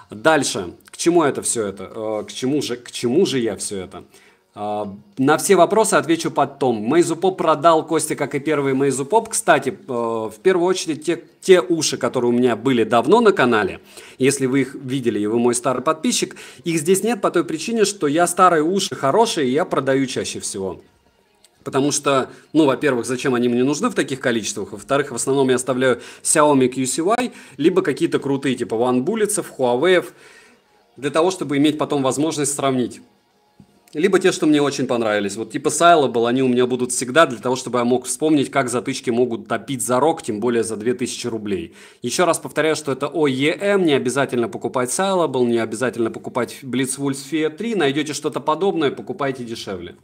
Дальше. К чему это все это? Э, к чему же, к чему же я все это? А, на все вопросы отвечу потом. Мейзупоп продал Костя, как и первый Мейзупоп. Кстати, э, в первую очередь те, те уши, которые у меня были давно на канале, если вы их видели, и вы мой старый подписчик, их здесь нет по той причине, что я старые уши хорошие, и я продаю чаще всего. Потому что, ну, во-первых, зачем они мне нужны в таких количествах? Во-вторых, в основном я оставляю Xiaomi QCY, либо какие-то крутые, типа OneBullets, Huawei, для того, чтобы иметь потом возможность сравнить либо те, что мне очень понравились. Вот типа Сайлабл, они у меня будут всегда для того, чтобы я мог вспомнить, как затычки могут топить за рок, тем более за 2000 рублей. Еще раз повторяю, что это OEM, не обязательно покупать Сайлабл, не обязательно покупать Blitzwulz Fia 3, найдете что-то подобное, покупайте дешевле.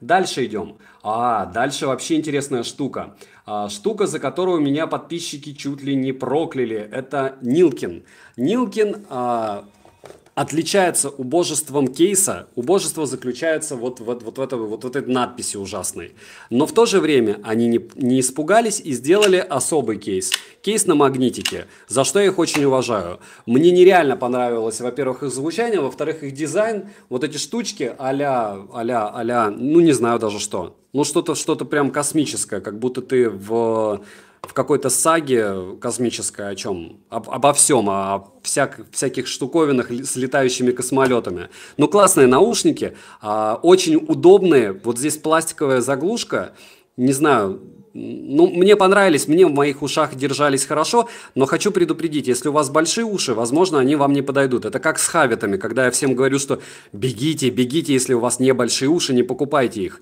Дальше идем. А, дальше вообще интересная штука. А, штука, за которую меня подписчики чуть ли не прокляли. Это Нилкин. Нилкин а, отличается убожеством кейса, убожество заключается вот, вот, вот, в этой, вот в этой надписи ужасной. Но в то же время они не, не испугались и сделали особый кейс. Кейс на магнитике, за что я их очень уважаю. Мне нереально понравилось, во-первых, их звучание, во-вторых, их дизайн. Вот эти штучки а-ля, а-ля, а-ля, ну не знаю даже что. Ну что-то, что-то прям космическое, как будто ты в в какой-то саге космической о чем? Об, обо всем, о всяк, всяких штуковинах с летающими космолетами. Ну, классные наушники, а, очень удобные. Вот здесь пластиковая заглушка, не знаю, ну, мне понравились, мне в моих ушах держались хорошо, но хочу предупредить, если у вас большие уши, возможно, они вам не подойдут. Это как с хавитами, когда я всем говорю, что бегите, бегите, если у вас небольшие уши, не покупайте их.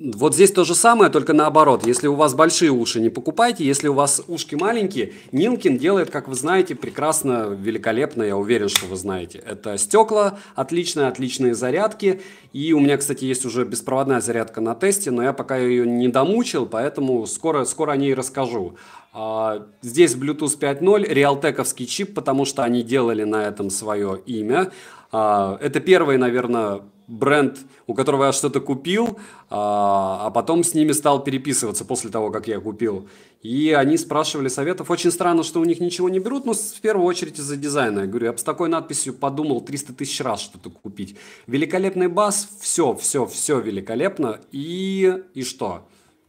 Вот здесь то же самое, только наоборот. Если у вас большие уши, не покупайте. Если у вас ушки маленькие, Нилкин делает, как вы знаете, прекрасно, великолепно. Я уверен, что вы знаете. Это стекла отличные, отличные зарядки. И у меня, кстати, есть уже беспроводная зарядка на тесте, но я пока ее не домучил, поэтому скоро, скоро о ней расскажу. А, здесь Bluetooth 5.0, реалтековский чип, потому что они делали на этом свое имя. А, это первые, наверное, бренд, у которого я что-то купил, а, а потом с ними стал переписываться после того, как я купил. И они спрашивали советов. Очень странно, что у них ничего не берут, но в первую очередь из-за дизайна. Я говорю, я бы с такой надписью подумал 300 тысяч раз что-то купить. Великолепный бас, все, все, все великолепно. И, и что?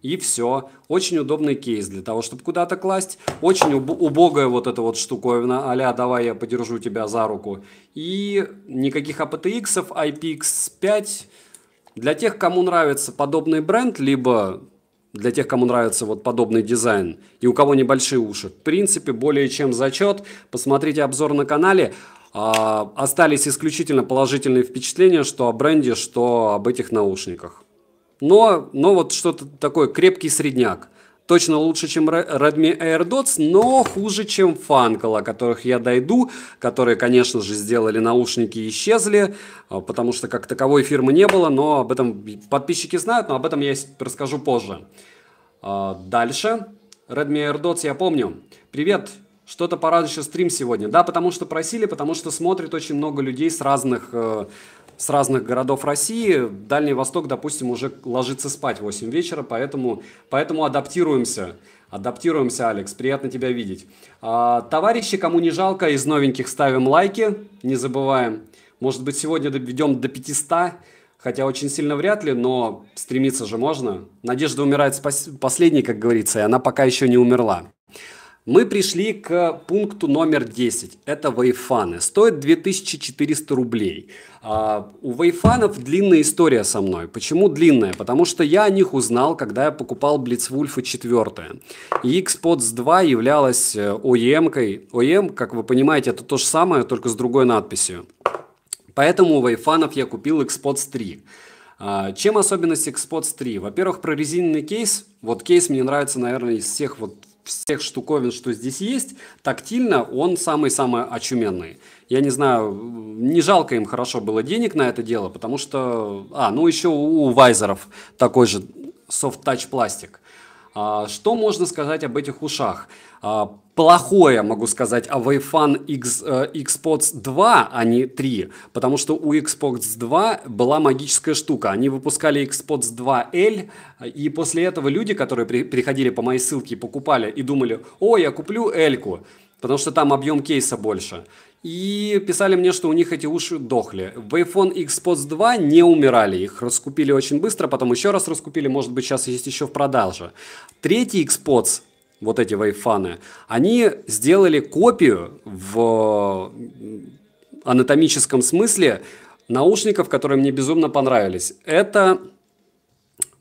и все. Очень удобный кейс для того, чтобы куда-то класть. Очень убогая вот эта вот штуковина, Аля, давай я подержу тебя за руку. И никаких aptx IPX5. Для тех, кому нравится подобный бренд, либо для тех, кому нравится вот подобный дизайн и у кого небольшие уши, в принципе, более чем зачет. Посмотрите обзор на канале. А, остались исключительно положительные впечатления, что о бренде, что об этих наушниках но, но вот что-то такое, крепкий средняк. Точно лучше, чем Redmi AirDots, но хуже, чем Funko, о которых я дойду, которые, конечно же, сделали наушники и исчезли, а, потому что как таковой фирмы не было, но об этом подписчики знают, но об этом я расскажу позже. А, дальше. Redmi AirDots я помню. Привет, что-то пораньше стрим сегодня. Да, потому что просили, потому что смотрит очень много людей с разных, э, с разных городов России. Дальний Восток, допустим, уже ложится спать в 8 вечера, поэтому, поэтому адаптируемся. Адаптируемся, Алекс, приятно тебя видеть. А, товарищи, кому не жалко, из новеньких ставим лайки, не забываем. Может быть, сегодня доведем до 500, хотя очень сильно вряд ли, но стремиться же можно. Надежда умирает спас- последней, как говорится, и она пока еще не умерла. Мы пришли к пункту номер 10. Это вейфаны. Стоит 2400 рублей. А, у вайфанов длинная история со мной. Почему длинная? Потому что я о них узнал, когда я покупал Блицвульфа 4. И Xpods 2 являлась OEM-кой. Э, OEM, как вы понимаете, это то же самое, только с другой надписью. Поэтому у вейфанов я купил Xpods 3. А, чем особенность Xpods 3? Во-первых, про прорезиненный кейс. Вот кейс мне нравится, наверное, из всех вот всех штуковин, что здесь есть, тактильно он самый-самый очуменный. Я не знаю, не жалко им хорошо было денег на это дело, потому что... А, ну еще у Вайзеров такой же soft-touch пластик. А, что можно сказать об этих ушах? А, плохое могу сказать о Wayfan X, э, Xpods 2, а не 3, потому что у Xbox 2 была магическая штука. Они выпускали Xpods 2L, и после этого люди, которые при, приходили по моей ссылке и покупали, и думали, о, я куплю l потому что там объем кейса больше. И писали мне, что у них эти уши дохли. В iPhone Xpods 2 не умирали, их раскупили очень быстро, потом еще раз раскупили, может быть, сейчас есть еще в продаже. Третий Xpods вот эти вайфаны. они сделали копию в э, анатомическом смысле наушников, которые мне безумно понравились. Это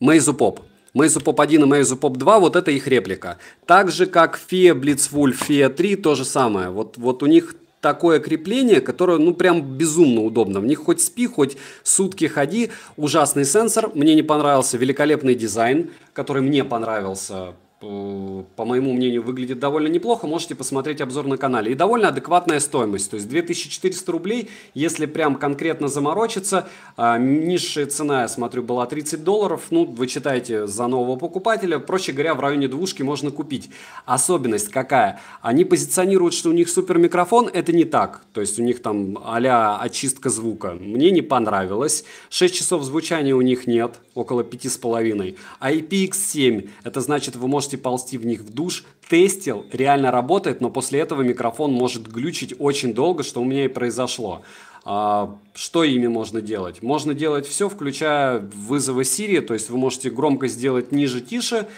Meizu Pop. Meizu Pop 1 и Meizu Pop 2, вот это их реплика. Так же, как Fia Blitzwolf, Fia 3, то же самое. Вот, вот у них такое крепление, которое, ну, прям безумно удобно. В них хоть спи, хоть сутки ходи. Ужасный сенсор, мне не понравился. Великолепный дизайн, который мне понравился Э, по моему мнению, выглядит довольно неплохо. Можете посмотреть обзор на канале. И довольно адекватная стоимость. То есть 2400 рублей, если прям конкретно заморочиться. А, низшая цена, я смотрю, была 30 долларов. Ну, вы читаете за нового покупателя. Проще говоря, в районе двушки можно купить. Особенность какая? Они позиционируют, что у них супер микрофон. Это не так. То есть у них там а очистка звука. Мне не понравилось. 6 часов звучания у них нет. Около 5,5. IPX7. А это значит, вы можете ползти, ползти в них в душ, тестил, реально работает, но после этого микрофон может глючить очень долго, что у меня и произошло. А, что ими можно делать? Можно делать все, включая вызовы Siri, то есть вы можете громкость сделать ниже, тише.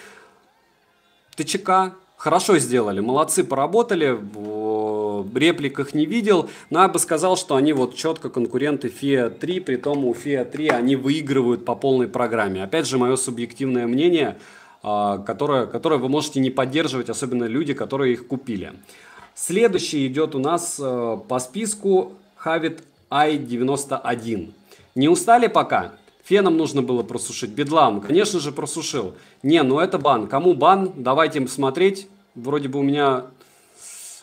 ТЧК, хорошо сделали, молодцы, поработали, реплик их не видел, но я бы сказал, что они вот четко конкуренты FIA 3, при том у FIA 3 они выигрывают по полной программе. Опять же, мое субъективное мнение – которые, а, которые вы можете не поддерживать, особенно люди, которые их купили. Следующий идет у нас э, по списку Хавит i91. Не устали пока? Феном нужно было просушить, бедлам, конечно же, просушил. Не, ну это бан. Кому бан? Давайте смотреть. Вроде бы у меня...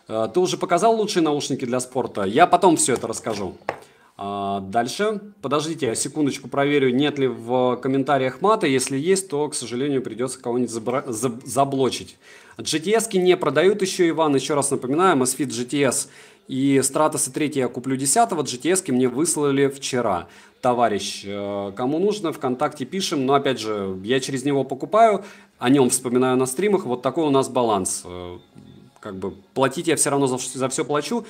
Э, ты уже показал лучшие наушники для спорта? Я потом все это расскажу. А, дальше. Подождите, я секундочку проверю, нет ли в комментариях мата. Если есть, то, к сожалению, придется кого-нибудь забра... заб... заблочить. GTS не продают еще, Иван. Еще раз напоминаю, Mosfet GTS и Stratos 3 я куплю 10 GTS мне выслали вчера. Товарищ, э, кому нужно, ВКонтакте пишем. Но, опять же, я через него покупаю, о нем вспоминаю на стримах. Вот такой у нас баланс. Э, как бы платить я все равно за, за все плачу.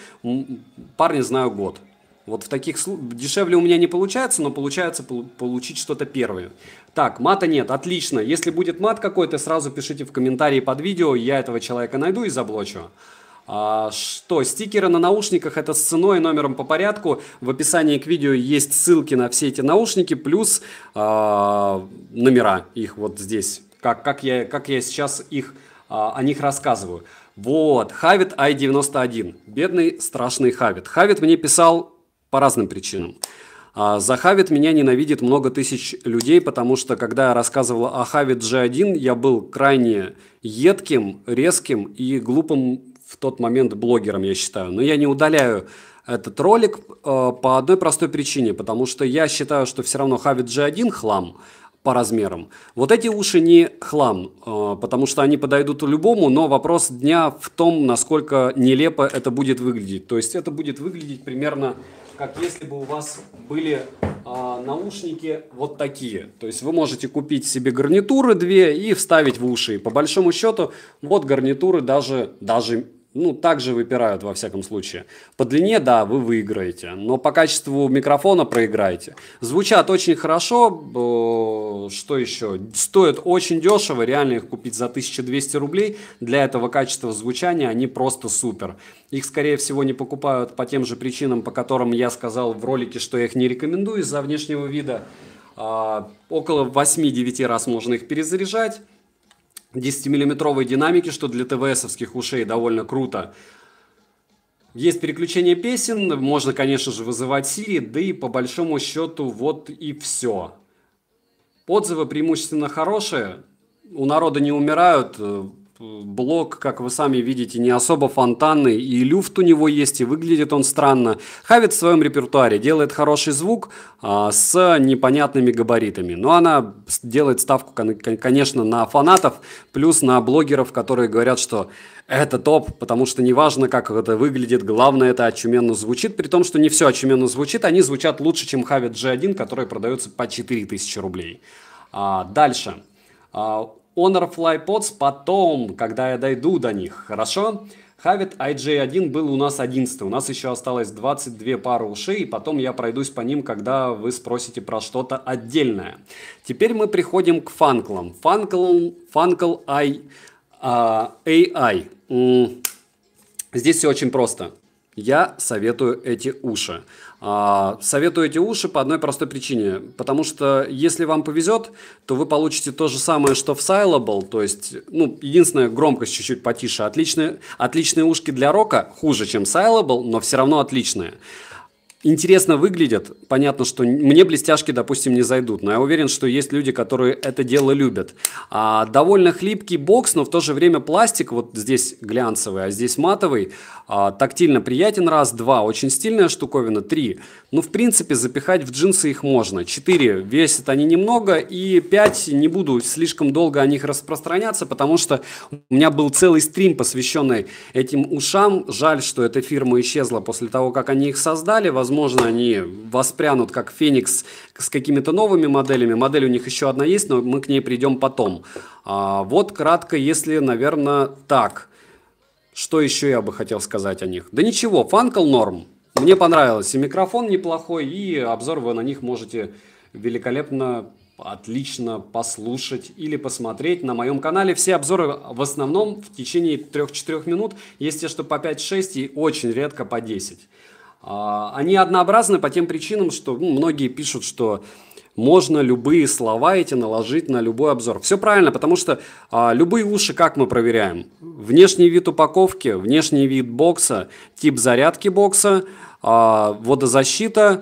Парни знаю год. Вот в таких случаях дешевле у меня не получается, но получается пол получить что-то первое. Так, мата нет, отлично. Если будет мат какой-то, сразу пишите в комментарии под видео, я этого человека найду и заблочу. А, что, стикеры на наушниках это с ценой и номером по порядку. В описании к видео есть ссылки на все эти наушники, плюс а, номера их вот здесь. Как, как, я, как я сейчас их, а, о них рассказываю. Вот, Хавит i91. Бедный, страшный Хавит. Хавит мне писал по разным причинам. А, За Хавит меня ненавидит много тысяч людей, потому что когда я рассказывал о Хавит G1, я был крайне едким, резким и глупым в тот момент блогером, я считаю. Но я не удаляю этот ролик а, по одной простой причине, потому что я считаю, что все равно Хавит G1 хлам по размерам. Вот эти уши не хлам, а, потому что они подойдут любому, но вопрос дня в том, насколько нелепо это будет выглядеть. То есть это будет выглядеть примерно как если бы у вас были а, наушники вот такие. То есть вы можете купить себе гарнитуры две и вставить в уши. И по большому счету, вот гарнитуры даже, даже ну, также выпирают во всяком случае. По длине, да, вы выиграете, но по качеству микрофона проиграете. Звучат очень хорошо, что еще? Стоят очень дешево, реально их купить за 1200 рублей. Для этого качества звучания они просто супер. Их, скорее всего, не покупают по тем же причинам, по которым я сказал в ролике, что я их не рекомендую из-за внешнего вида. А, около 8-9 раз можно их перезаряжать 10-миллиметровой динамики, что для ТВСовских ушей довольно круто. Есть переключение песен, можно, конечно же, вызывать Siri, да и по большому счету вот и все. Отзывы преимущественно хорошие, у народа не умирают, э, блок, как вы сами видите, не особо фонтанный, и люфт у него есть, и выглядит он странно. Хавит в своем репертуаре делает хороший звук а, с непонятными габаритами. Но она делает ставку, конечно, на фанатов, плюс на блогеров, которые говорят, что это топ, потому что неважно, как это выглядит, главное, это очуменно звучит, при том, что не все очуменно звучит, они звучат лучше, чем Хавит G1, который продается по 4000 рублей. А, дальше. А, Honor FlyPods потом, когда я дойду до них, хорошо? Хавит IJ1 был у нас 11, у нас еще осталось 22 пары ушей, и потом я пройдусь по ним, когда вы спросите про что-то отдельное. Теперь мы приходим к фанклам. Фанкл, фанкл I, uh, AI. Mm. Здесь все очень просто. Я советую эти уши. А, советую эти уши по одной простой причине. Потому что если вам повезет, то вы получите то же самое, что в Silable. То есть, ну, единственная громкость чуть-чуть потише. Отличные, отличные ушки для рока хуже, чем Silable, но все равно отличные интересно выглядят. Понятно, что мне блестяшки, допустим, не зайдут, но я уверен, что есть люди, которые это дело любят. А, довольно хлипкий бокс, но в то же время пластик, вот здесь глянцевый, а здесь матовый, а, тактильно приятен, раз, два, очень стильная штуковина, три, ну, в принципе, запихать в джинсы их можно. 4 весят они немного, и 5 не буду слишком долго о них распространяться, потому что у меня был целый стрим, посвященный этим ушам. Жаль, что эта фирма исчезла после того, как они их создали. Возможно, они воспрянут как Феникс с какими-то новыми моделями. Модель у них еще одна есть, но мы к ней придем потом. А, вот кратко, если, наверное, так. Что еще я бы хотел сказать о них? Да ничего, Фанкл норм. Мне понравилось. И микрофон неплохой, и обзор вы на них можете великолепно отлично послушать или посмотреть на моем канале. Все обзоры в основном в течение 3-4 минут, есть те, что по 5-6 и очень редко по 10. А, они однообразны по тем причинам, что ну, многие пишут, что можно любые слова эти наложить на любой обзор. Все правильно, потому что а, любые уши как мы проверяем? Внешний вид упаковки, внешний вид бокса, тип зарядки бокса – а, водозащита,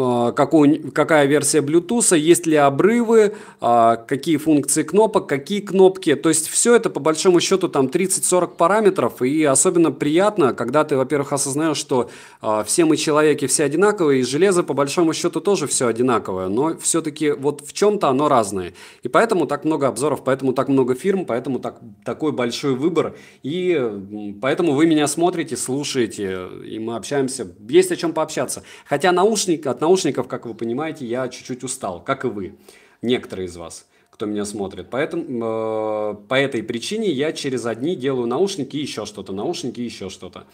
а, какой, какая версия Bluetooth, есть ли обрывы, а, какие функции кнопок, какие кнопки. То есть все это по большому счету там 30-40 параметров. И особенно приятно, когда ты, во-первых, осознаешь, что а, все мы человеки все одинаковые, и железо по большому счету тоже все одинаковое, но все-таки вот в чем-то оно разное. И поэтому так много обзоров, поэтому так много фирм, поэтому так, такой большой выбор. И поэтому вы меня смотрите, слушаете, и мы общаемся. Есть о чем пообщаться. Хотя наушники наушник, от наушников, как вы понимаете, я чуть-чуть устал, как и вы, некоторые из вас кто меня смотрит. Поэтому, э, по этой причине я через одни делаю наушники и еще что-то, наушники и еще что-то.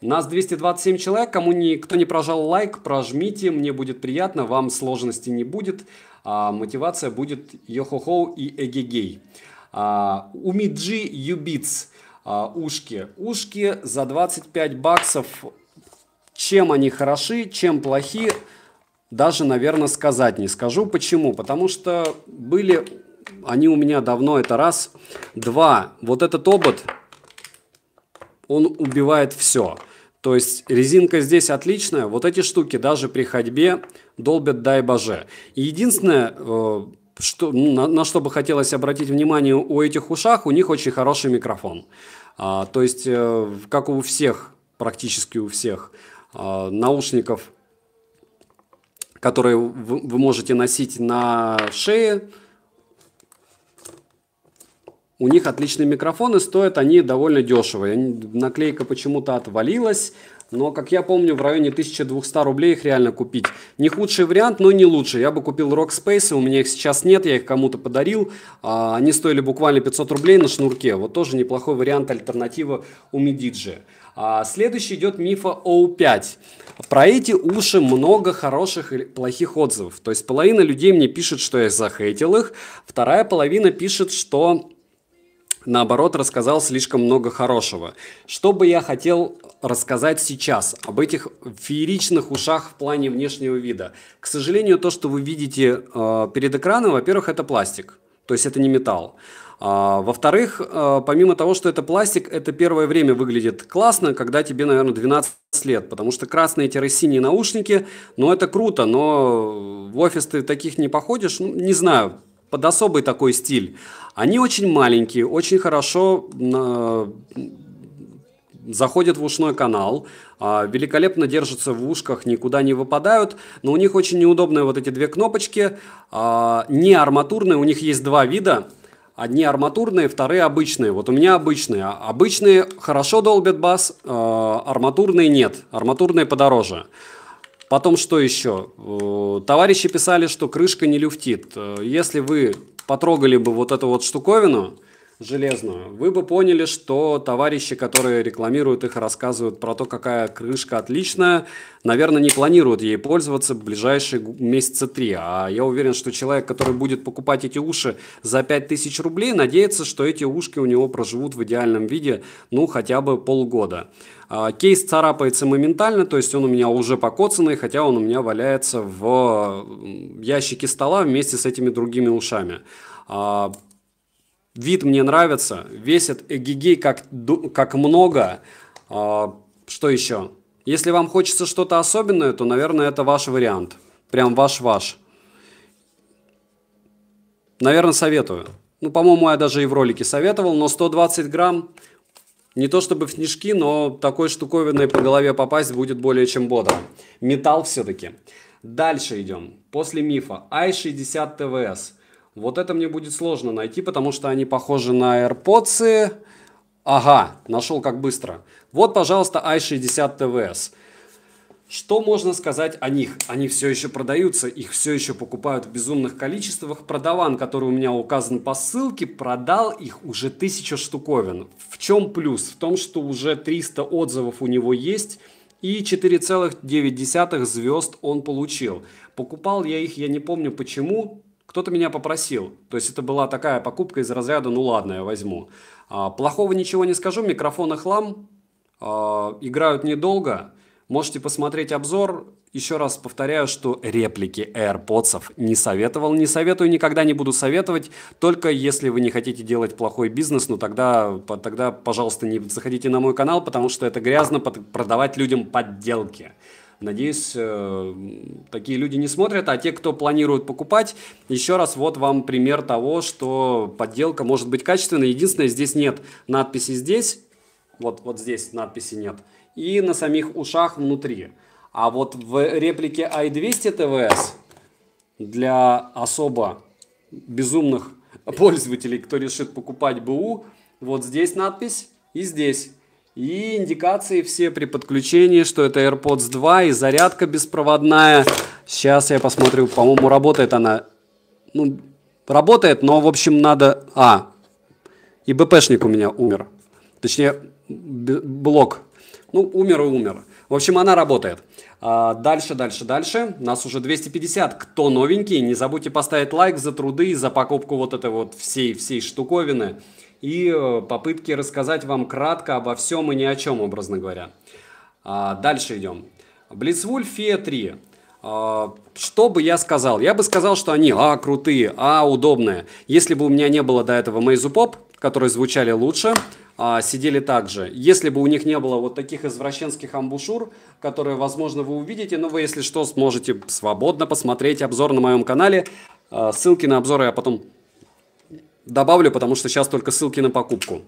Нас 227 человек, кому не, кто не прожал лайк, прожмите, мне будет приятно, вам сложности не будет, а мотивация будет йо-хо-хоу и эгегей. А, у Юбиц а, ушки. Ушки за 25 баксов чем они хороши, чем плохи, даже, наверное, сказать не скажу. Почему? Потому что были они у меня давно, это раз. Два, вот этот обод, он убивает все. То есть резинка здесь отличная, вот эти штуки даже при ходьбе долбят дай боже. И единственное, э, что, ну, на, на что бы хотелось обратить внимание у этих ушах, у них очень хороший микрофон. А, то есть, э, как у всех, практически у всех Э, наушников, которые вы можете носить на шее. У них отличные микрофоны, стоят они довольно дешево. Наклейка почему-то отвалилась, но, как я помню, в районе 1200 рублей их реально купить. Не худший вариант, но не лучший. Я бы купил Rockspace, у меня их сейчас нет, я их кому-то подарил. А, они стоили буквально 500 рублей на шнурке. Вот тоже неплохой вариант, альтернатива у Медиджи. А следующий идет мифа О5. Про эти уши много хороших и плохих отзывов. То есть половина людей мне пишет, что я захейтил их, вторая половина пишет, что наоборот, рассказал слишком много хорошего. Что бы я хотел рассказать сейчас об этих фееричных ушах в плане внешнего вида? К сожалению, то, что вы видите э, перед экраном, во-первых, это пластик, то есть это не металл. А, во-вторых, э, помимо того, что это пластик, это первое время выглядит классно, когда тебе, наверное, 12 лет, потому что красные-синие наушники, ну это круто, но в офис ты таких не походишь, ну, не знаю, под особый такой стиль. Они очень маленькие, очень хорошо заходят в ушной канал, а, великолепно держатся в ушках, никуда не выпадают, но у них очень неудобные вот эти две кнопочки, а, не арматурные, у них есть два вида, Одни арматурные, вторые обычные. Вот у меня обычные. А обычные хорошо долбят бас, э, арматурные нет. Арматурные подороже. Потом что еще? Э, товарищи писали, что крышка не люфтит. Э, если вы потрогали бы вот эту вот штуковину, железную, вы бы поняли, что товарищи, которые рекламируют их, рассказывают про то, какая крышка отличная, наверное, не планируют ей пользоваться в ближайшие месяцы три. А я уверен, что человек, который будет покупать эти уши за 5000 рублей, надеется, что эти ушки у него проживут в идеальном виде, ну, хотя бы полгода. А, кейс царапается моментально, то есть он у меня уже покоцанный, хотя он у меня валяется в ящике стола вместе с этими другими ушами. А, Вид мне нравится, весит эгигей как, как много. А, что еще? Если вам хочется что-то особенное, то, наверное, это ваш вариант. Прям ваш-ваш. Наверное, советую. Ну, по-моему, я даже и в ролике советовал, но 120 грамм, не то чтобы в книжки, но такой штуковиной по голове попасть будет более чем бодро. Металл все-таки. Дальше идем. После мифа. i60 ТВС. Вот это мне будет сложно найти, потому что они похожи на AirPods. Ага, нашел как быстро. Вот, пожалуйста, i60 TVS. Что можно сказать о них? Они все еще продаются, их все еще покупают в безумных количествах. Продаван, который у меня указан по ссылке, продал их уже тысяча штуковин. В чем плюс? В том, что уже 300 отзывов у него есть и 4,9 звезд он получил. Покупал я их, я не помню почему, кто-то меня попросил. То есть это была такая покупка из разряда «ну ладно, я возьму». А, плохого ничего не скажу, микрофоны хлам, а, играют недолго. Можете посмотреть обзор. Еще раз повторяю, что реплики AirPods не советовал, не советую, никогда не буду советовать. Только если вы не хотите делать плохой бизнес, ну тогда, тогда пожалуйста, не заходите на мой канал, потому что это грязно продавать людям подделки. Надеюсь, э, такие люди не смотрят, а те, кто планирует покупать, еще раз вот вам пример того, что подделка может быть качественной. Единственное, здесь нет надписи здесь, вот, вот здесь надписи нет, и на самих ушах внутри. А вот в реплике i200 TVS для особо безумных [LAUGHS] пользователей, кто решит покупать БУ, вот здесь надпись и здесь. И индикации все при подключении, что это AirPods 2 и зарядка беспроводная. Сейчас я посмотрю, по-моему, работает она. Ну, работает, но, в общем, надо... А, и БПшник у меня умер. Точнее, блок. Ну, умер и умер. В общем, она работает. А дальше, дальше, дальше. Нас уже 250. Кто новенький, не забудьте поставить лайк за труды и за покупку вот этой вот всей, всей штуковины и э, попытки рассказать вам кратко обо всем и ни о чем, образно говоря. А, дальше идем. Blitzwolf FIA 3. Что бы я сказал? Я бы сказал, что они, а, крутые, а, удобные. Если бы у меня не было до этого Мейзу Поп, которые звучали лучше, а, сидели так же. Если бы у них не было вот таких извращенских амбушюр, которые, возможно, вы увидите, но вы, если что, сможете свободно посмотреть обзор на моем канале. А, ссылки на обзоры я потом добавлю, потому что сейчас только ссылки на покупку.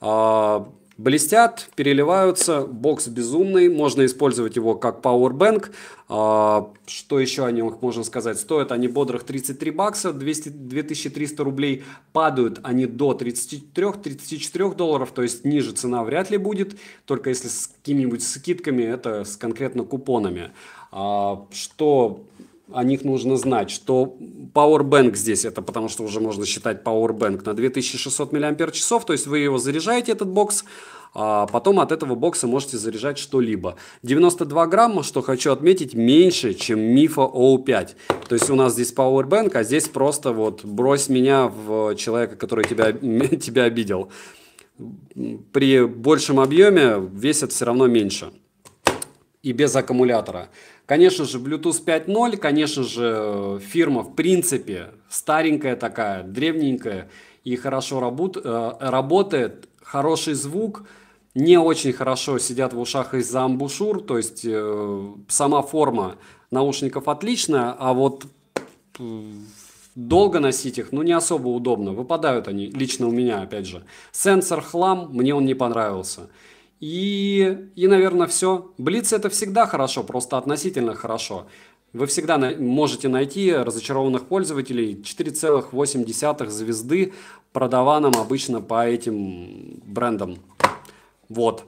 А, блестят, переливаются, бокс безумный, можно использовать его как пауэрбэнк. А, что еще о них можно сказать? Стоят они бодрых 33 бакса, 200, 2300 рублей. Падают они до 33-34 долларов, то есть ниже цена вряд ли будет, только если с какими-нибудь скидками, это с конкретно купонами. А, что о них нужно знать, что Powerbank здесь, это потому что уже можно считать Powerbank на 2600 мАч, то есть вы его заряжаете, этот бокс, а потом от этого бокса можете заряжать что-либо. 92 грамма, что хочу отметить, меньше, чем MIFA O5. То есть у нас здесь Powerbank, а здесь просто вот брось меня в человека, который тебя, [LAUGHS] тебя обидел. При большем объеме весят все равно меньше. И без аккумулятора. Конечно же, Bluetooth 5.0, конечно же, фирма в принципе старенькая такая, древненькая и хорошо работ, э, работает, хороший звук, не очень хорошо сидят в ушах из-за амбушюр, то есть э, сама форма наушников отличная, а вот долго носить их, ну не особо удобно, выпадают они, лично у меня опять же. Сенсор хлам, мне он не понравился. И, и, наверное, все. Блиц это всегда хорошо, просто относительно хорошо. Вы всегда на- можете найти разочарованных пользователей. 4,8 звезды продаваном обычно по этим брендам. Вот.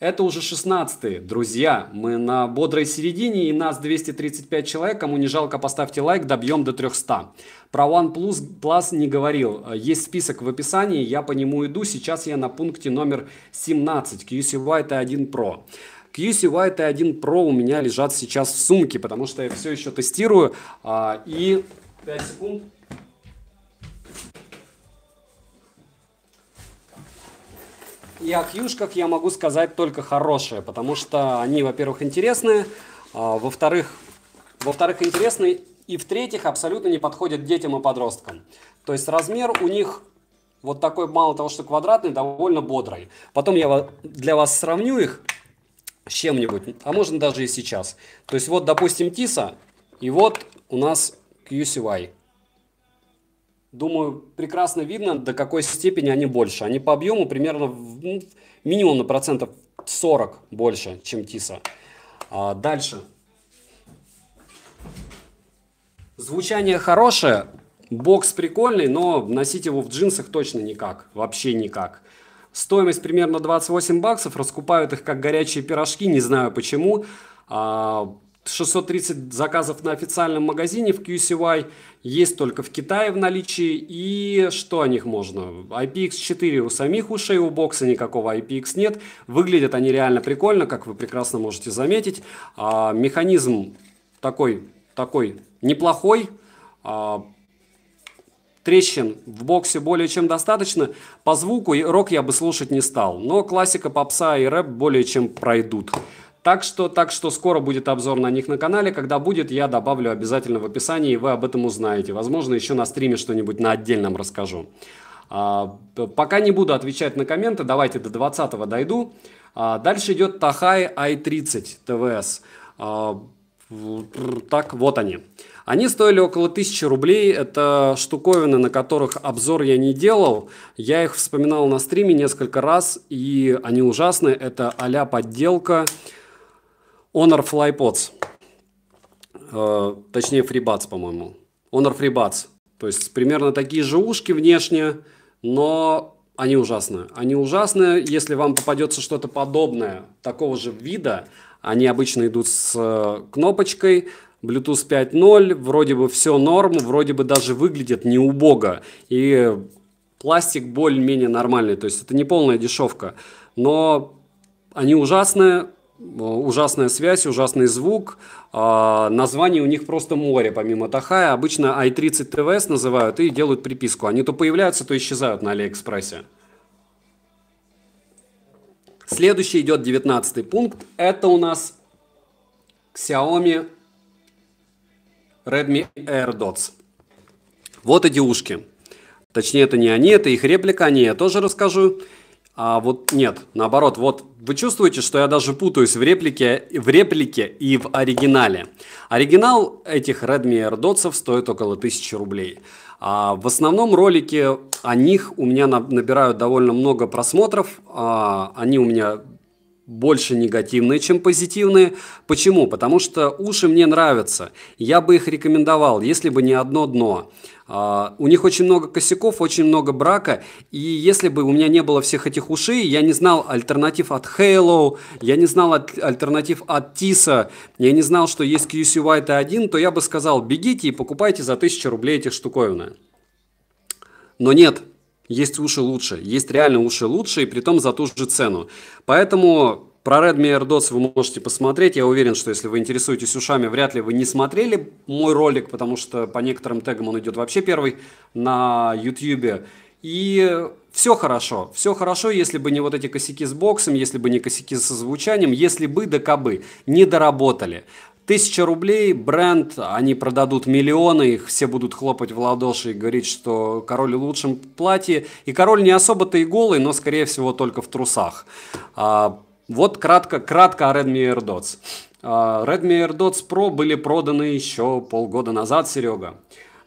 Это уже 16 друзья. Мы на бодрой середине, и нас 235 человек. Кому не жалко, поставьте лайк, добьем до 300. Про OnePlus Plus не говорил. Есть список в описании, я по нему иду. Сейчас я на пункте номер 17, QCY T1 Pro. QCY T1 Pro у меня лежат сейчас в сумке, потому что я все еще тестирую. А, и 5 секунд. И о кьюшках я могу сказать только хорошее, потому что они, во-первых, интересные, а, во-вторых, во-вторых, интересные, и в-третьих, абсолютно не подходят детям и подросткам. То есть размер у них вот такой, мало того, что квадратный, довольно бодрый. Потом я для вас сравню их с чем-нибудь, а можно даже и сейчас. То есть вот, допустим, Тиса, и вот у нас QCY думаю, прекрасно видно, до какой степени они больше. Они по объему примерно ну, минимум на процентов 40 больше, чем ТИСа. А дальше. Звучание хорошее, бокс прикольный, но носить его в джинсах точно никак, вообще никак. Стоимость примерно 28 баксов, раскупают их как горячие пирожки, не знаю почему. А, 630 заказов на официальном магазине в QCY, есть только в Китае в наличии. И что о них можно? IPX4 у самих ушей, у бокса никакого IPX нет. Выглядят они реально прикольно, как вы прекрасно можете заметить. А, механизм такой, такой неплохой. А, трещин в боксе более чем достаточно. По звуку рок я бы слушать не стал, но классика попса и рэп более чем пройдут. Так что, так что скоро будет обзор на них на канале. Когда будет, я добавлю обязательно в описании, и вы об этом узнаете. Возможно, еще на стриме что-нибудь на отдельном расскажу. А, пока не буду отвечать на комменты, давайте до 20 дойду. А, дальше идет Тахай i30 ТВС. А, так, вот они. Они стоили около 1000 рублей. Это штуковины, на которых обзор я не делал. Я их вспоминал на стриме несколько раз, и они ужасны. Это а подделка. подделка Honor FlyPods. Э, точнее, FreeBuds, по-моему. Honor FreeBuds. То есть примерно такие же ушки внешне, но они ужасные. Они ужасные. если вам попадется что-то подобное, такого же вида. Они обычно идут с э, кнопочкой, Bluetooth 5.0, вроде бы все норм, вроде бы даже выглядит не убого. И пластик более-менее нормальный, то есть это не полная дешевка. Но они ужасные, Э, ужасная связь, ужасный звук. А, название у них просто море, помимо Тахая. Обычно i30 TVS называют и делают приписку. Они то появляются, то исчезают на Алиэкспрессе. Следующий идет 19 пункт. Это у нас Xiaomi Redmi AirDots. Вот эти ушки. Точнее, это не они, это их реплика, о я тоже расскажу. А вот нет, наоборот, вот вы чувствуете, что я даже путаюсь в реплике, в реплике и в оригинале. Оригинал этих Redmi AirDots стоит около 1000 рублей. А в основном ролики о них у меня набирают довольно много просмотров. А они у меня больше негативные, чем позитивные. Почему? Потому что уши мне нравятся. Я бы их рекомендовал, если бы не одно дно. А, у них очень много косяков, очень много брака, и если бы у меня не было всех этих ушей, я не знал альтернатив от Halo, я не знал альтернатив от Тиса, я не знал, что есть QC White 1 то я бы сказал, бегите и покупайте за 1000 рублей эти штуковины. Но нет, есть уши лучше, есть реально уши лучше, и при том за ту же цену. Поэтому про Redmi AirDots вы можете посмотреть. Я уверен, что если вы интересуетесь ушами, вряд ли вы не смотрели мой ролик, потому что по некоторым тегам он идет вообще первый на YouTube. И все хорошо. Все хорошо, если бы не вот эти косяки с боксом, если бы не косяки со звучанием, если бы до да кобы не доработали. Тысяча рублей, бренд, они продадут миллионы, их все будут хлопать в ладоши и говорить, что король в лучшем платье. И король не особо-то и голый, но, скорее всего, только в трусах. А вот кратко, кратко о Redmi AirDots. А, Redmi AirDots Pro были проданы еще полгода назад, Серега.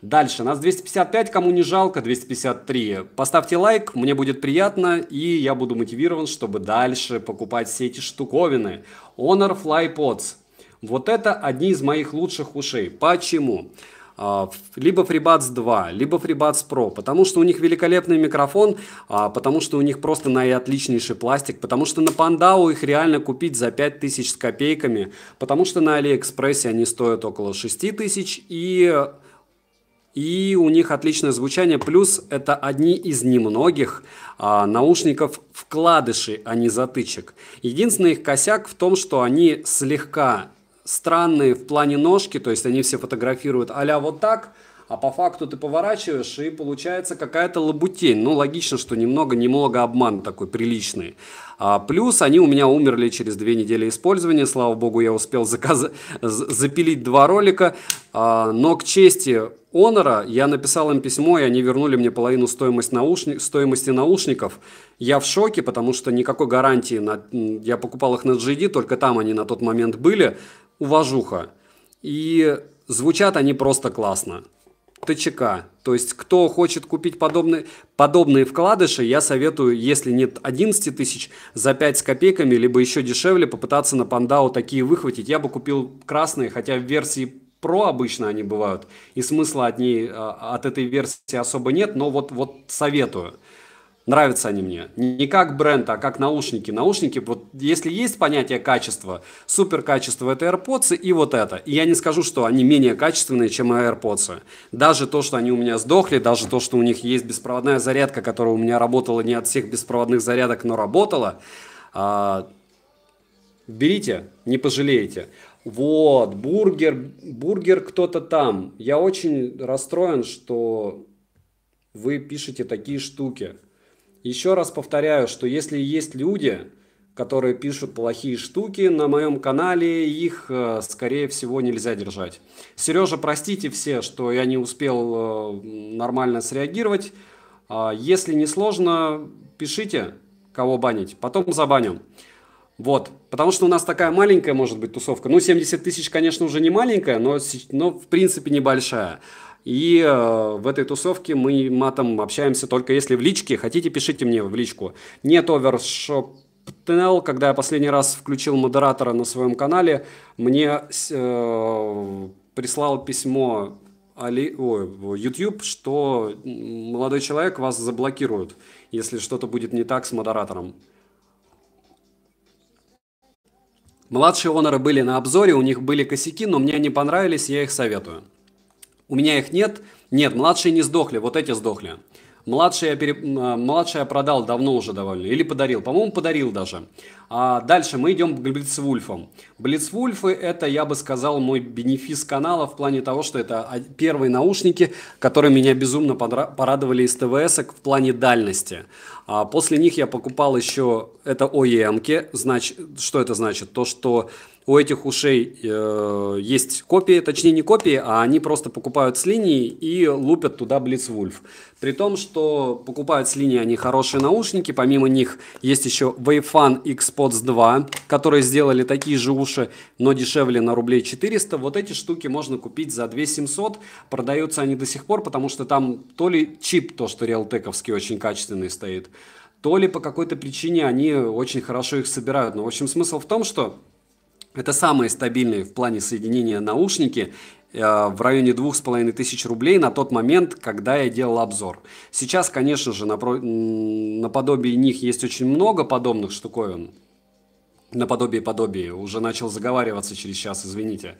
Дальше, нас 255, кому не жалко, 253. Поставьте лайк, мне будет приятно, и я буду мотивирован, чтобы дальше покупать все эти штуковины. Honor FlyPods. Вот это одни из моих лучших ушей. Почему? Почему? А, либо FreeBuds 2, либо FreeBuds Pro, потому что у них великолепный микрофон, а, потому что у них просто наиотличнейший пластик, потому что на Пандау их реально купить за 5000 с копейками, потому что на Алиэкспрессе они стоят около 6000 и и у них отличное звучание, плюс это одни из немногих а, наушников вкладышей, а не затычек. Единственный их косяк в том, что они слегка странные в плане ножки, то есть они все фотографируют а вот так, а по факту ты поворачиваешь, и получается какая-то лабутень. Ну, логично, что немного-немного обман такой приличный. А плюс они у меня умерли через две недели использования. Слава богу, я успел заказ... запилить два ролика. А, но к чести Honor я написал им письмо, и они вернули мне половину стоимость наушни... стоимости наушников. Я в шоке, потому что никакой гарантии. На... Я покупал их на GD, только там они на тот момент были уважуха. И звучат они просто классно. ТЧК. То есть, кто хочет купить подобные, подобные вкладыши, я советую, если нет 11 тысяч, за 5 с копейками, либо еще дешевле, попытаться на Пандау такие выхватить. Я бы купил красные, хотя в версии Pro обычно они бывают, и смысла от, ней, а, от этой версии особо нет, но вот, вот советую. Нравятся они мне. Не как бренд, а как наушники. Наушники, вот если есть понятие качества, супер качество это AirPods и вот это. И я не скажу, что они менее качественные, чем AirPods. Даже то, что они у меня сдохли, даже то, что у них есть беспроводная зарядка, которая у меня работала не от всех беспроводных зарядок, но работала. А, берите, не пожалеете. Вот, бургер, бургер кто-то там. Я очень расстроен, что вы пишете такие штуки. Еще раз повторяю, что если есть люди, которые пишут плохие штуки на моем канале, их, э, скорее всего, нельзя держать. Сережа, простите все, что я не успел э, нормально среагировать. А, если не сложно, пишите, кого банить. Потом забаним. Вот, потому что у нас такая маленькая, может быть, тусовка. Ну, 70 тысяч, конечно, уже не маленькая, но, но в принципе небольшая. И э, в этой тусовке мы матом общаемся только если в личке. Хотите, пишите мне в личку. Нет овершоп ТНЛ, когда я последний раз включил модератора на своем канале, мне э, прислал письмо Али, ой, YouTube, что молодой человек вас заблокирует, если что-то будет не так с модератором. Младшие оноры были на обзоре, у них были косяки, но мне они понравились, я их советую. У меня их нет. Нет, младшие не сдохли, вот эти сдохли. Младший я, пере... А, младший я продал давно уже довольно. Или подарил. По-моему, подарил даже. А дальше мы идем к Блицвульфам. Блицвульфы – это, я бы сказал, мой бенефис канала в плане того, что это первые наушники, которые меня безумно порадовали из ТВС в плане дальности. А после них я покупал еще… Это оем -ки. Значит, что это значит? То, что у этих ушей э, есть копии, точнее не копии, а они просто покупают с линии и лупят туда Blitzwolf. При том, что покупают с линии они хорошие наушники, помимо них есть еще Wavefun X-Pods 2, которые сделали такие же уши, но дешевле на рублей 400. Вот эти штуки можно купить за 2700, продаются они до сих пор, потому что там то ли чип, то что реалтековский очень качественный стоит, то ли по какой-то причине они очень хорошо их собирают. Но, в общем, смысл в том, что это самые стабильные в плане соединения наушники э, в районе двух с половиной тысяч рублей на тот момент, когда я делал обзор. Сейчас, конечно же, наподобие них есть очень много подобных штуковин. Наподобие подобие. Уже начал заговариваться через час, извините.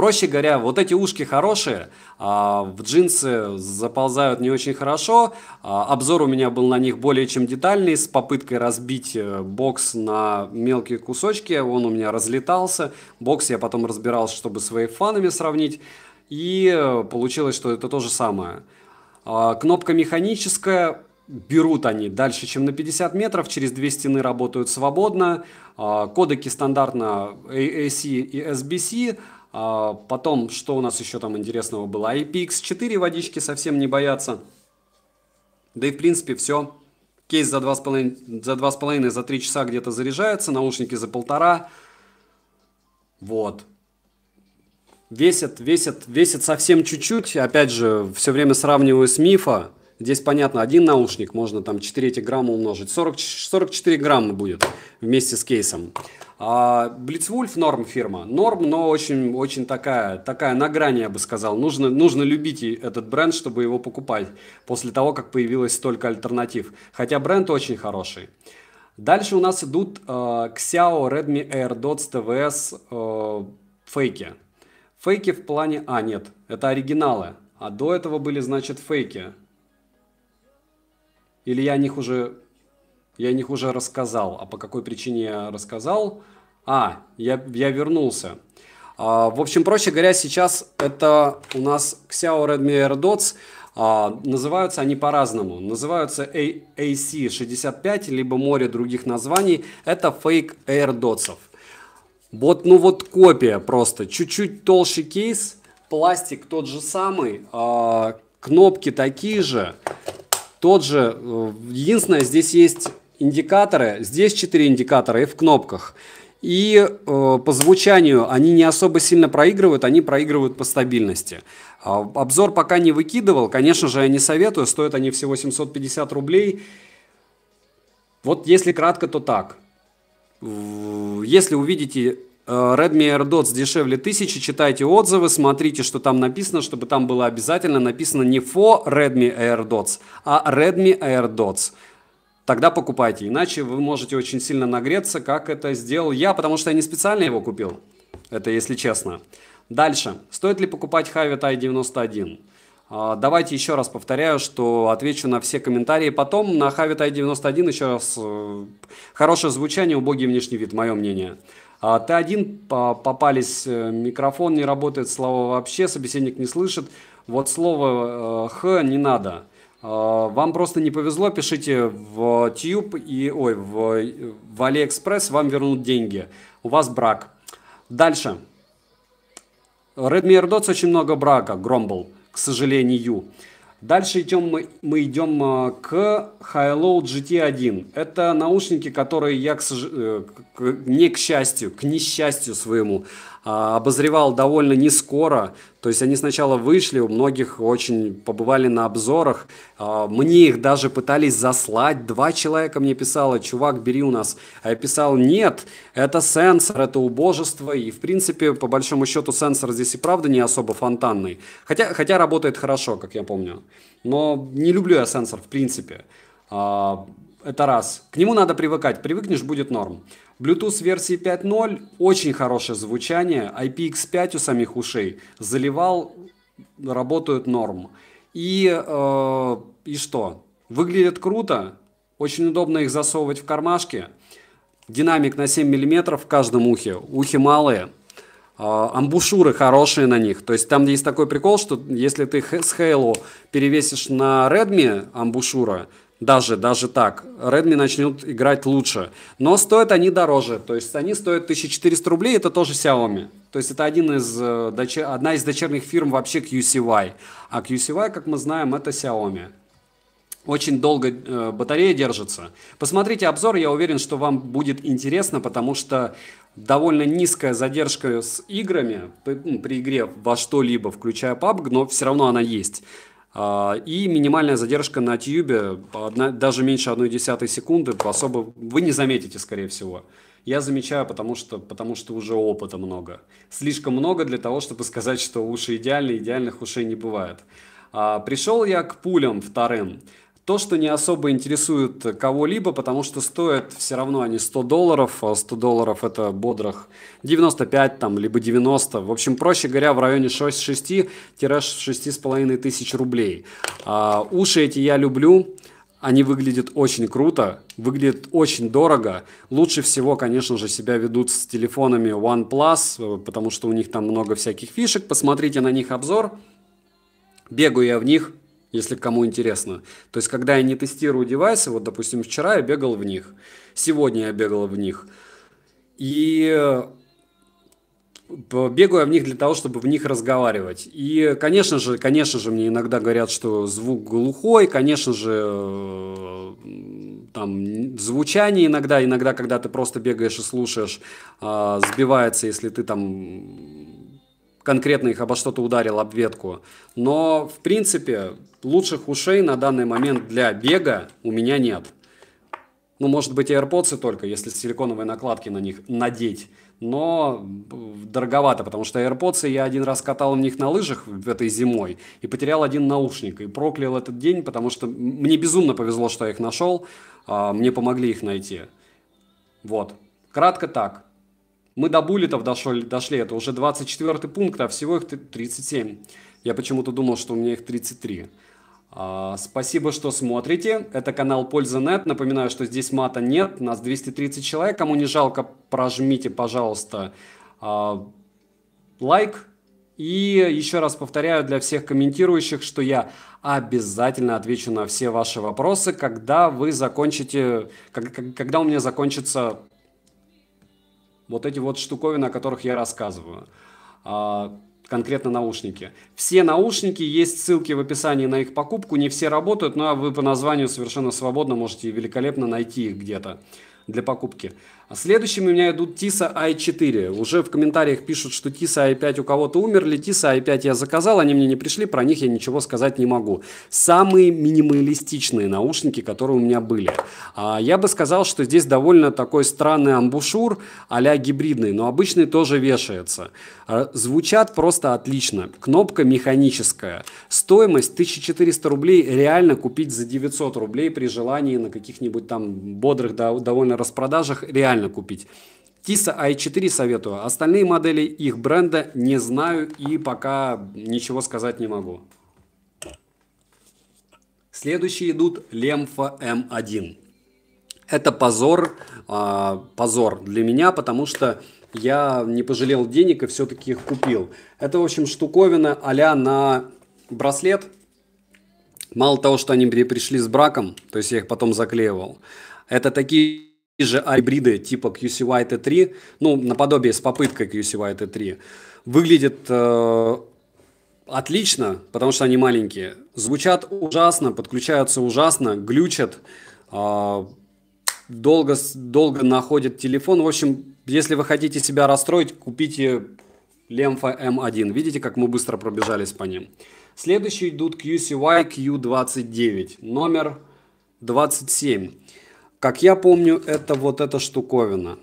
Проще говоря, вот эти ушки хорошие, а в джинсы заползают не очень хорошо. А обзор у меня был на них более чем детальный, с попыткой разбить э, бокс на мелкие кусочки. Он у меня разлетался. Бокс я потом разбирал, чтобы своими фанами сравнить. И э, получилось, что это то же самое. А, кнопка механическая, берут они дальше, чем на 50 метров, через две стены работают свободно. А, кодеки стандартно AAC и SBC, а, потом, что у нас еще там интересного было? IPX4 водички совсем не боятся. Да и в принципе все. Кейс за 2,5, за 2,5, за 3 часа где-то заряжается, наушники за полтора. Вот. Весит, весит, весит совсем чуть-чуть. Опять же, все время сравниваю с Мифа. Здесь понятно, один наушник, можно там 4 эти грамма умножить, 40, 44 грамма будет вместе с кейсом. А Blitzwolf норм фирма. Норм, но очень, очень такая, такая на грани, я бы сказал. Нужно, нужно любить этот бренд, чтобы его покупать, после того, как появилось столько альтернатив. Хотя бренд очень хороший. Дальше у нас идут э, Xiao Redmi Air Dots TVS э, фейки. Фейки в плане... А, нет, это оригиналы. А до этого были, значит, фейки. Или я о них уже, я о них уже рассказал? А по какой причине я рассказал? А, я, я вернулся. А, в общем, проще говоря, сейчас это у нас Xiao Redmi AirDots. А, называются они по-разному. Называются AC65, либо море других названий. Это фейк AirDots. Вот, ну вот копия просто. Чуть-чуть толще кейс, пластик тот же самый, а, кнопки такие же. Тот же, э, единственное, здесь есть индикаторы, здесь 4 индикатора и в кнопках. И э, по звучанию они не особо сильно проигрывают, они проигрывают по стабильности. Э, обзор пока не выкидывал, конечно же, я не советую, стоят они всего 750 рублей. Вот если кратко, то так. Если увидите Э, Redmi AirDots дешевле 1000, читайте отзывы, смотрите, что там написано, чтобы там было обязательно написано не for Redmi AirDots, а Redmi AirDots. Тогда покупайте, иначе вы можете очень сильно нагреться, как это сделал я, потому что я не специально его купил, это если честно. Дальше, стоит ли покупать Havit i91? Э, давайте еще раз повторяю, что отвечу на все комментарии потом. На Havit i91 еще раз э, хорошее звучание, убогий внешний вид, мое мнение. А Т1 попались, э, микрофон не работает, слова вообще, собеседник не слышит. Вот слово э, «х» не надо. А, вам просто не повезло, пишите в Тьюб и, ой, в, в Алиэкспресс, вам вернут деньги. У вас брак. Дальше. Redmi AirDots очень много брака, Громбл, к сожалению. Дальше идем мы, мы идем а, к hi Highlow GT1. Это наушники, которые я, к сож... Э, не к счастью, к несчастью своему, а, обозревал довольно не скоро. То есть они сначала вышли, у многих очень побывали на обзорах. А, мне их даже пытались заслать. Два человека мне писало, чувак, бери у нас. А я писал, нет, это сенсор, это убожество. И, в принципе, по большому счету, сенсор здесь и правда не особо фонтанный. Хотя, хотя работает хорошо, как я помню. Но не люблю я сенсор, в принципе. А, это раз. К нему надо привыкать. Привыкнешь, будет норм. Bluetooth версии 5.0 очень хорошее звучание. IPX5 у самих ушей. Заливал, работают норм. И, э, и что? Выглядят круто. Очень удобно их засовывать в кармашки. Динамик на 7 мм в каждом ухе. Ухи малые. Э, амбушюры хорошие на них. То есть там есть такой прикол, что если ты с Halo перевесишь на Redmi амбушюра, даже, даже так. Redmi начнут играть лучше. Но стоят они дороже. То есть они стоят 1400 рублей, это тоже Xiaomi. То есть это один из, э, одна из дочерних фирм вообще QCY. А QCY, как мы знаем, это Xiaomi. Очень долго э, батарея держится. Посмотрите обзор, я уверен, что вам будет интересно, потому что довольно низкая задержка с играми при, ну, при игре во что-либо, включая PUBG, но все равно она есть. А, и минимальная задержка на тьюбе одна, даже меньше 1,1 секунды, особо вы не заметите, скорее всего. Я замечаю, потому что, потому что уже опыта много. Слишком много для того, чтобы сказать, что уши идеальны, идеальных ушей не бывает. А, пришел я к пулям вторым то, что не особо интересует кого-либо, потому что стоят все равно они 100 долларов, 100 а долларов это бодрых 95 там, либо 90, в общем, проще говоря, в районе 6-6-6,5 тысяч рублей. А, уши эти я люблю, они выглядят очень круто, выглядят очень дорого. Лучше всего, конечно же, себя ведут с телефонами OnePlus, потому что у них там много всяких фишек. Посмотрите на них обзор. Бегаю я в них, если кому интересно. То есть, когда я не тестирую девайсы, вот, допустим, вчера я бегал в них, сегодня я бегал в них, и э, бегаю я в них для того, чтобы в них разговаривать. И, конечно же, конечно же, мне иногда говорят, что звук глухой, конечно же, э, там звучание иногда, иногда, когда ты просто бегаешь и слушаешь, а, сбивается, если ты там конкретно их обо что-то ударил, об ветку. Но, в принципе, лучших ушей на данный момент для бега у меня нет. Ну, может быть, AirPods только, если силиконовые накладки на них надеть. Но дороговато, потому что AirPods я один раз катал в них на лыжах этой зимой и потерял один наушник. И проклял этот день, потому что мне безумно повезло, что я их нашел. А, мне помогли их найти. Вот. Кратко так. Мы до буллетов дошли, дошли, это уже 24 пункт, а всего их 37. Я почему-то думал, что у меня их 33. А, спасибо, что смотрите. Это канал Польза.нет. Напоминаю, что здесь мата нет. Нас 230 человек. Кому не жалко, прожмите, пожалуйста, а, лайк. И еще раз повторяю для всех комментирующих, что я обязательно отвечу на все ваши вопросы, когда вы закончите, когда у меня закончится вот эти вот штуковины, о которых я рассказываю а, конкретно наушники. Все наушники, есть ссылки в описании на их покупку, не все работают, но вы по названию совершенно свободно можете великолепно найти их где-то для покупки. А Следующими у меня идут TISA i4. Уже в комментариях пишут, что TISA i5 у кого-то умерли, TISA i5 я заказал, они мне не пришли, про них я ничего сказать не могу. Самые минималистичные наушники, которые у меня были. А я бы сказал, что здесь довольно такой странный амбушюр, а гибридный, но обычный тоже вешается. А, звучат просто отлично. Кнопка механическая. Стоимость 1400 рублей реально купить за 900 рублей при желании на каких-нибудь там бодрых довольно распродажах реально реально купить. Тиса i4 советую. Остальные модели их бренда не знаю и пока ничего сказать не могу. Следующие идут Lemfa m 1 Это позор, э, позор для меня, потому что я не пожалел денег и все-таки их купил. Это, в общем, штуковина а на браслет. Мало того, что они пришли с браком, то есть я их потом заклеивал. Это такие же айбриды типа QCY T3, ну, наподобие с попыткой QCY T3, выглядят э, отлично, потому что они маленькие, звучат ужасно, подключаются ужасно, глючат, э, долго, долго находят телефон. В общем, если вы хотите себя расстроить, купите Lemfa M1. Видите, как мы быстро пробежались по ним. Следующие идут QCY Q29, номер 27. Как я помню, это вот эта штуковина.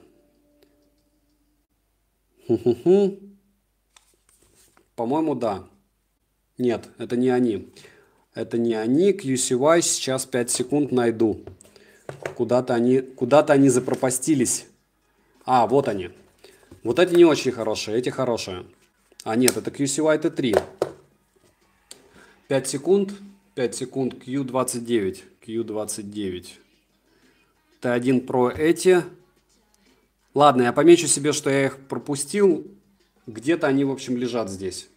По-моему, да. Нет, это не они. Это не они. QCY сейчас 5 секунд найду. Куда-то они, куда-то они запропастились. А, вот они. Вот эти не очень хорошие, эти хорошие. А, нет, это QCY T3. 5 секунд. 5 секунд. Q29. Q29. Т1 про эти. Ладно, я помечу себе, что я их пропустил. Где-то они, в общем, лежат здесь.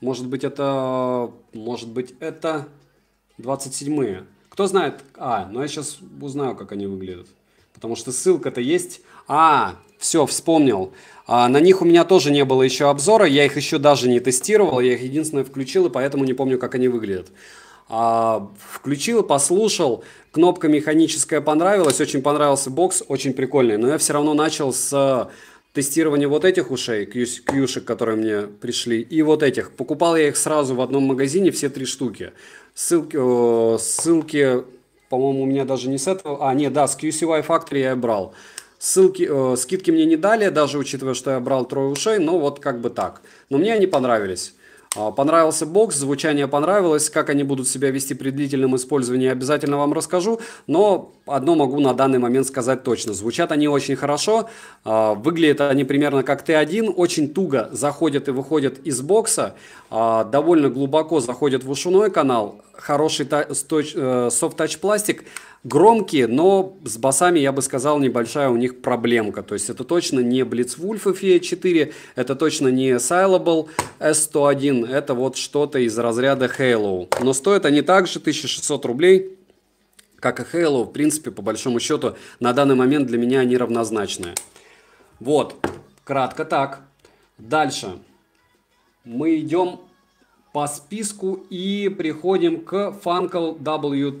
Может быть, это... Может быть, это 27-е. Кто знает... А, ну я сейчас узнаю, как они выглядят. Потому что ссылка-то есть. А, все, вспомнил. А, на них у меня тоже не было еще обзора. Я их еще даже не тестировал. Я их единственное включил, и поэтому не помню, как они выглядят. А, включил, послушал, кнопка механическая понравилась, очень понравился бокс, очень прикольный. Но я все равно начал с э, тестирования вот этих ушей, кьюшек, которые мне пришли, и вот этих. Покупал я их сразу в одном магазине, все три штуки. Ссылки, э, ссылки по-моему, у меня даже не с этого... А, нет, да, с QCY Factory я и брал. Ссылки, э, скидки мне не дали, даже учитывая, что я брал трое ушей, но вот как бы так. Но мне они понравились. А, понравился бокс, звучание понравилось, как они будут себя вести при длительном использовании, обязательно вам расскажу, но одно могу на данный момент сказать точно. Звучат они очень хорошо, а, выглядят они примерно как Т1, очень туго заходят и выходят из бокса, а, довольно глубоко заходят в ушиной канал, хороший софт-тач э, пластик, громкие, но с басами, я бы сказал, небольшая у них проблемка. То есть это точно не Blitzwolf FE4, это точно не Silable S101, это вот что-то из разряда Halo. Но стоят они также 1600 рублей, как и Halo, в принципе, по большому счету, на данный момент для меня они равнозначные. Вот, кратко так. Дальше мы идем по списку и приходим к Funkel W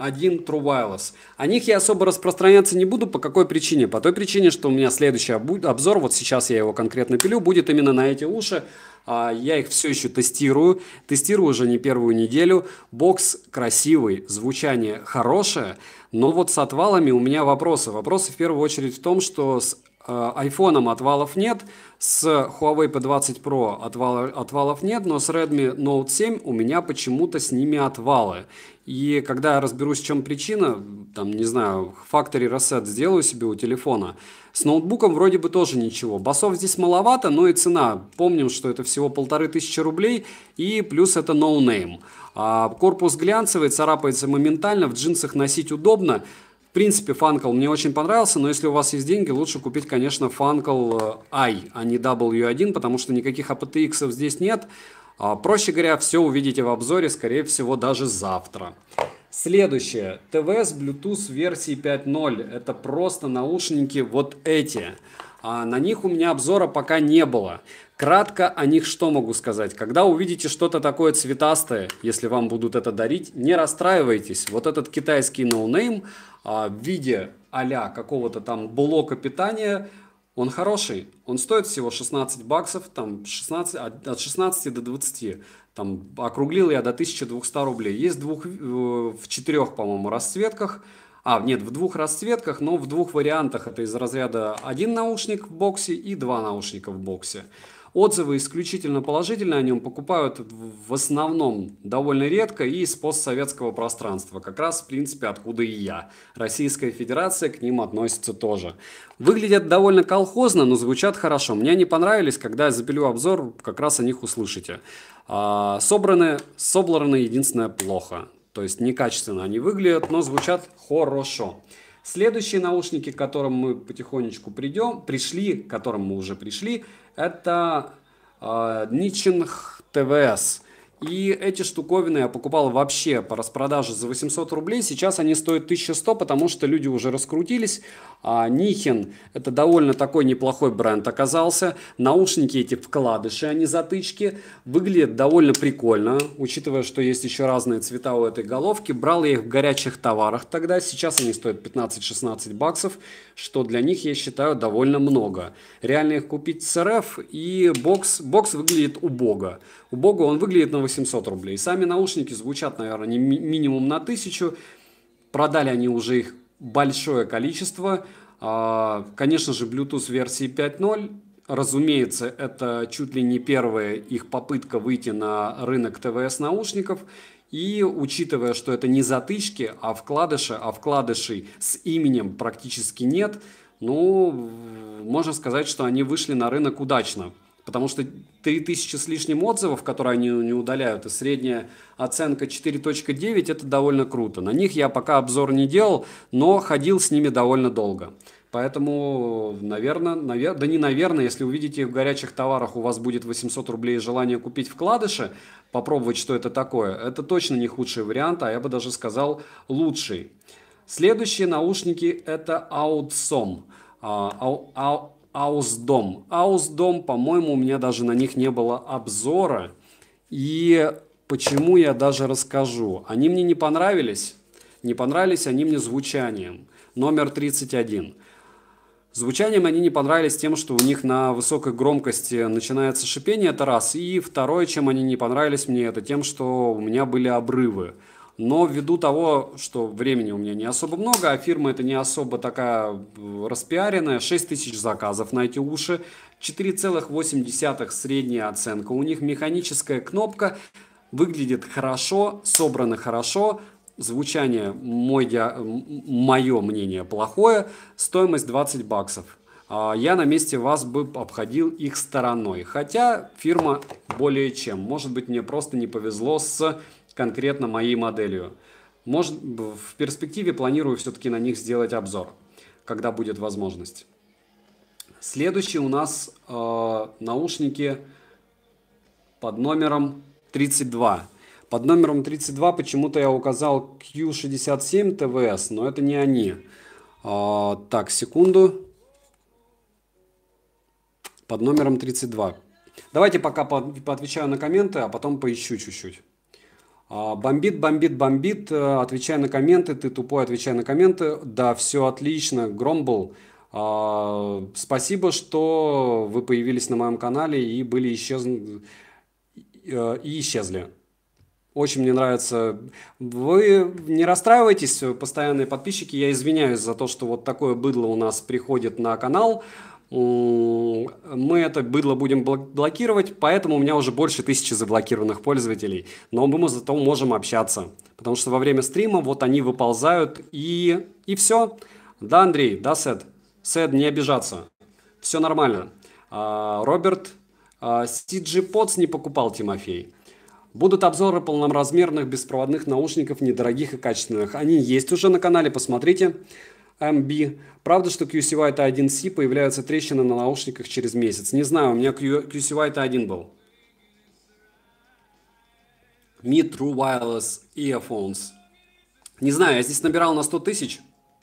один True Wireless. О них я особо распространяться не буду. По какой причине? По той причине, что у меня следующий обзор, вот сейчас я его конкретно пилю, будет именно на эти уши. А, я их все еще тестирую. Тестирую уже не первую неделю. Бокс красивый, звучание хорошее. Но вот с отвалами у меня вопросы. Вопросы в первую очередь в том, что с а, айфоном отвалов нет, с Huawei P20 Pro отвал, отвалов нет, но с Redmi Note 7 у меня почему-то с ними отвалы. И когда я разберусь, в чем причина, там, не знаю, factory reset сделаю себе у телефона, с ноутбуком вроде бы тоже ничего. Басов здесь маловато, но и цена. Помним, что это всего полторы тысячи рублей, и плюс это No name. а корпус глянцевый, царапается моментально, в джинсах носить удобно. В принципе, фанкл мне очень понравился, но если у вас есть деньги, лучше купить, конечно, фанкл э, I, а не W1, потому что никаких APTX а здесь нет. А, проще говоря, все увидите в обзоре, скорее всего, даже завтра. Следующее. ТВ Bluetooth версии 5.0. Это просто наушники вот эти. А на них у меня обзора пока не было. Кратко о них что могу сказать? Когда увидите что-то такое цветастое, если вам будут это дарить, не расстраивайтесь. Вот этот китайский ноунейм no а, в виде а какого-то там блока питания он хороший, он стоит всего 16 баксов, там 16, от 16 до 20. Там округлил я до 1200 рублей. Есть двух, э, в четырех, по-моему, расцветках. А, нет, в двух расцветках, но в двух вариантах. Это из разряда один наушник в боксе и два наушника в боксе. Отзывы исключительно положительные о нем покупают в основном довольно редко и из постсоветского пространства. Как раз, в принципе, откуда и я. Российская Федерация к ним относится тоже. Выглядят довольно колхозно, но звучат хорошо. Мне они понравились, когда я запилю обзор, как раз о них услышите. А, собраны, собраны единственное плохо. То есть некачественно они выглядят, но звучат хорошо. Следующие наушники, к которым мы потихонечку придем, пришли, к которым мы уже пришли, это э, Nichin ТВС. И эти штуковины я покупал вообще по распродаже за 800 рублей. Сейчас они стоят 1100, потому что люди уже раскрутились. А Нихин – это довольно такой неплохой бренд оказался. Наушники эти вкладыши, а не затычки. Выглядят довольно прикольно, учитывая, что есть еще разные цвета у этой головки. Брал я их в горячих товарах тогда. Сейчас они стоят 15-16 баксов, что для них, я считаю, довольно много. Реально их купить с РФ, и бокс, бокс выглядит убого. Убого он выглядит на 800 рублей. Сами наушники звучат, наверное, не минимум на 1000. Продали они уже их большое количество. А, конечно же, Bluetooth версии 5.0. Разумеется, это чуть ли не первая их попытка выйти на рынок ТВС наушников. И учитывая, что это не затычки, а вкладыши, а вкладышей с именем практически нет, ну, можно сказать, что они вышли на рынок удачно. Потому что 3000 с лишним отзывов, которые они не удаляют, и средняя оценка 4.9, это довольно круто. На них я пока обзор не делал, но ходил с ними довольно долго. Поэтому, наверное, навер... да не наверное, если увидите в горячих товарах у вас будет 800 рублей и желание купить вкладыши, попробовать, что это такое, это точно не худший вариант, а я бы даже сказал лучший. Следующие наушники это Audsom. А, Аусдом. Аусдом, по-моему, у меня даже на них не было обзора. И почему я даже расскажу. Они мне не понравились. Не понравились они мне звучанием. Номер 31. Звучанием они не понравились тем, что у них на высокой громкости начинается шипение, это раз. И второе, чем они не понравились мне, это тем, что у меня были обрывы. Но ввиду того, что времени у меня не особо много, а фирма это не особо такая э, распиаренная, 6 тысяч заказов на эти уши, 4,8 средняя оценка. У них механическая кнопка, выглядит хорошо, собрано хорошо, звучание, мой, мое мнение, плохое, стоимость 20 баксов. А я на месте вас бы обходил их стороной. Хотя фирма более чем. Может быть, мне просто не повезло с конкретно моей моделью. Может, в перспективе планирую все-таки на них сделать обзор, когда будет возможность. Следующий у нас э, наушники под номером 32. Под номером 32 почему-то я указал Q67 TVS, но это не они. Э, так, секунду. Под номером 32. Давайте пока по поотвечаю на комменты, а потом поищу чуть-чуть. А, бомбит, бомбит, бомбит, э, отвечай на комменты, ты тупой, отвечай на комменты. Да, все отлично, гром был. А, спасибо, что вы появились на моем канале и были исчезны, э, и исчезли. Очень мне нравится. Вы не расстраивайтесь, постоянные подписчики. Я извиняюсь за то, что вот такое быдло у нас приходит на канал мы это быдло будем блокировать, поэтому у меня уже больше тысячи заблокированных пользователей. Но мы зато можем общаться, потому что во время стрима вот они выползают и, и все. Да, Андрей, да, Сет? Сет, не обижаться. Все нормально. А, Роберт, а, Сиджи CG не покупал Тимофей. Будут обзоры полноразмерных беспроводных наушников, недорогих и качественных. Они есть уже на канале, Посмотрите. MB. Правда, что QCY T1C появляются трещины на наушниках через месяц? Не знаю, у меня QCY T1 был. Mi True Wireless Earphones. Не знаю, я здесь набирал на 100 тысяч.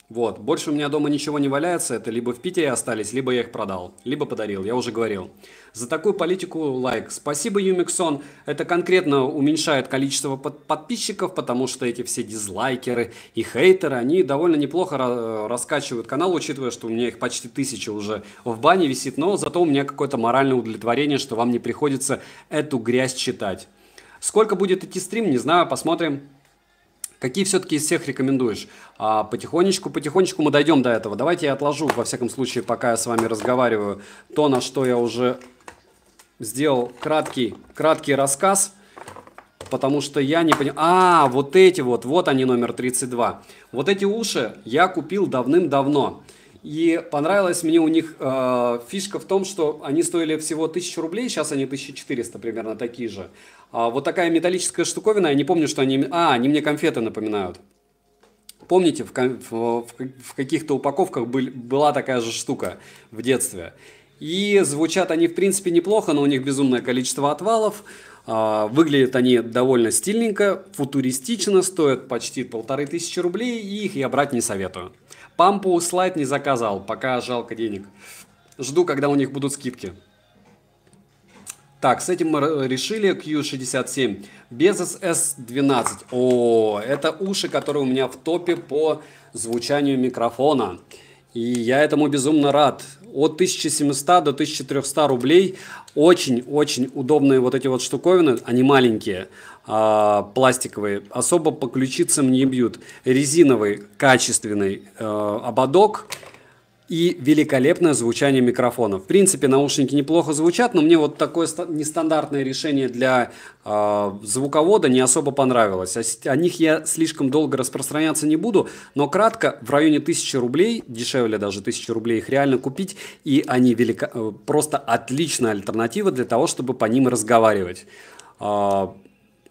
Вот, больше у меня дома ничего не валяется, это либо в Питере остались, либо я их продал, либо подарил, я уже говорил. За такую политику лайк. Спасибо, Юмиксон. Это конкретно уменьшает количество под подписчиков, потому что эти все дизлайкеры и хейтеры, они довольно неплохо раскачивают канал, учитывая, что у меня их почти тысяча уже в бане висит, но зато у меня какое-то моральное удовлетворение, что вам не приходится эту грязь читать. Сколько будет идти стрим, не знаю, посмотрим. Какие все-таки из всех рекомендуешь? А, потихонечку, потихонечку мы дойдем до этого. Давайте я отложу, во всяком случае, пока я с вами разговариваю, то, на что я уже сделал краткий, краткий рассказ, потому что я не понимаю... А, вот эти вот, вот они номер 32. Вот эти уши я купил давным-давно. И понравилась мне у них э, фишка в том, что они стоили всего 1000 рублей, сейчас они 1400 примерно такие же. А вот такая металлическая штуковина, я не помню, что они... А, они мне конфеты напоминают. Помните, в, в, в каких-то упаковках был, была такая же штука в детстве. И звучат они, в принципе, неплохо, но у них безумное количество отвалов. А, выглядят они довольно стильненько, футуристично, стоят почти полторы тысячи рублей, и их я брать не советую. Пампу слайд не заказал, пока жалко денег. Жду, когда у них будут скидки. Так, с этим мы решили Q67. Безос S12. О, это уши, которые у меня в топе по звучанию микрофона. И я этому безумно рад. От 1700 до 1300 рублей. Очень-очень удобные вот эти вот штуковины. Они маленькие, а, пластиковые. Особо по ключицам не бьют. Резиновый, качественный э, ободок и великолепное звучание микрофона. В принципе, наушники неплохо звучат, но мне вот такое нестандартное решение для э, звуковода не особо понравилось. О, о них я слишком долго распространяться не буду, но кратко, в районе 1000 рублей, дешевле даже 1000 рублей их реально купить, и они велико... Э, просто отличная альтернатива для того, чтобы по ним разговаривать. А,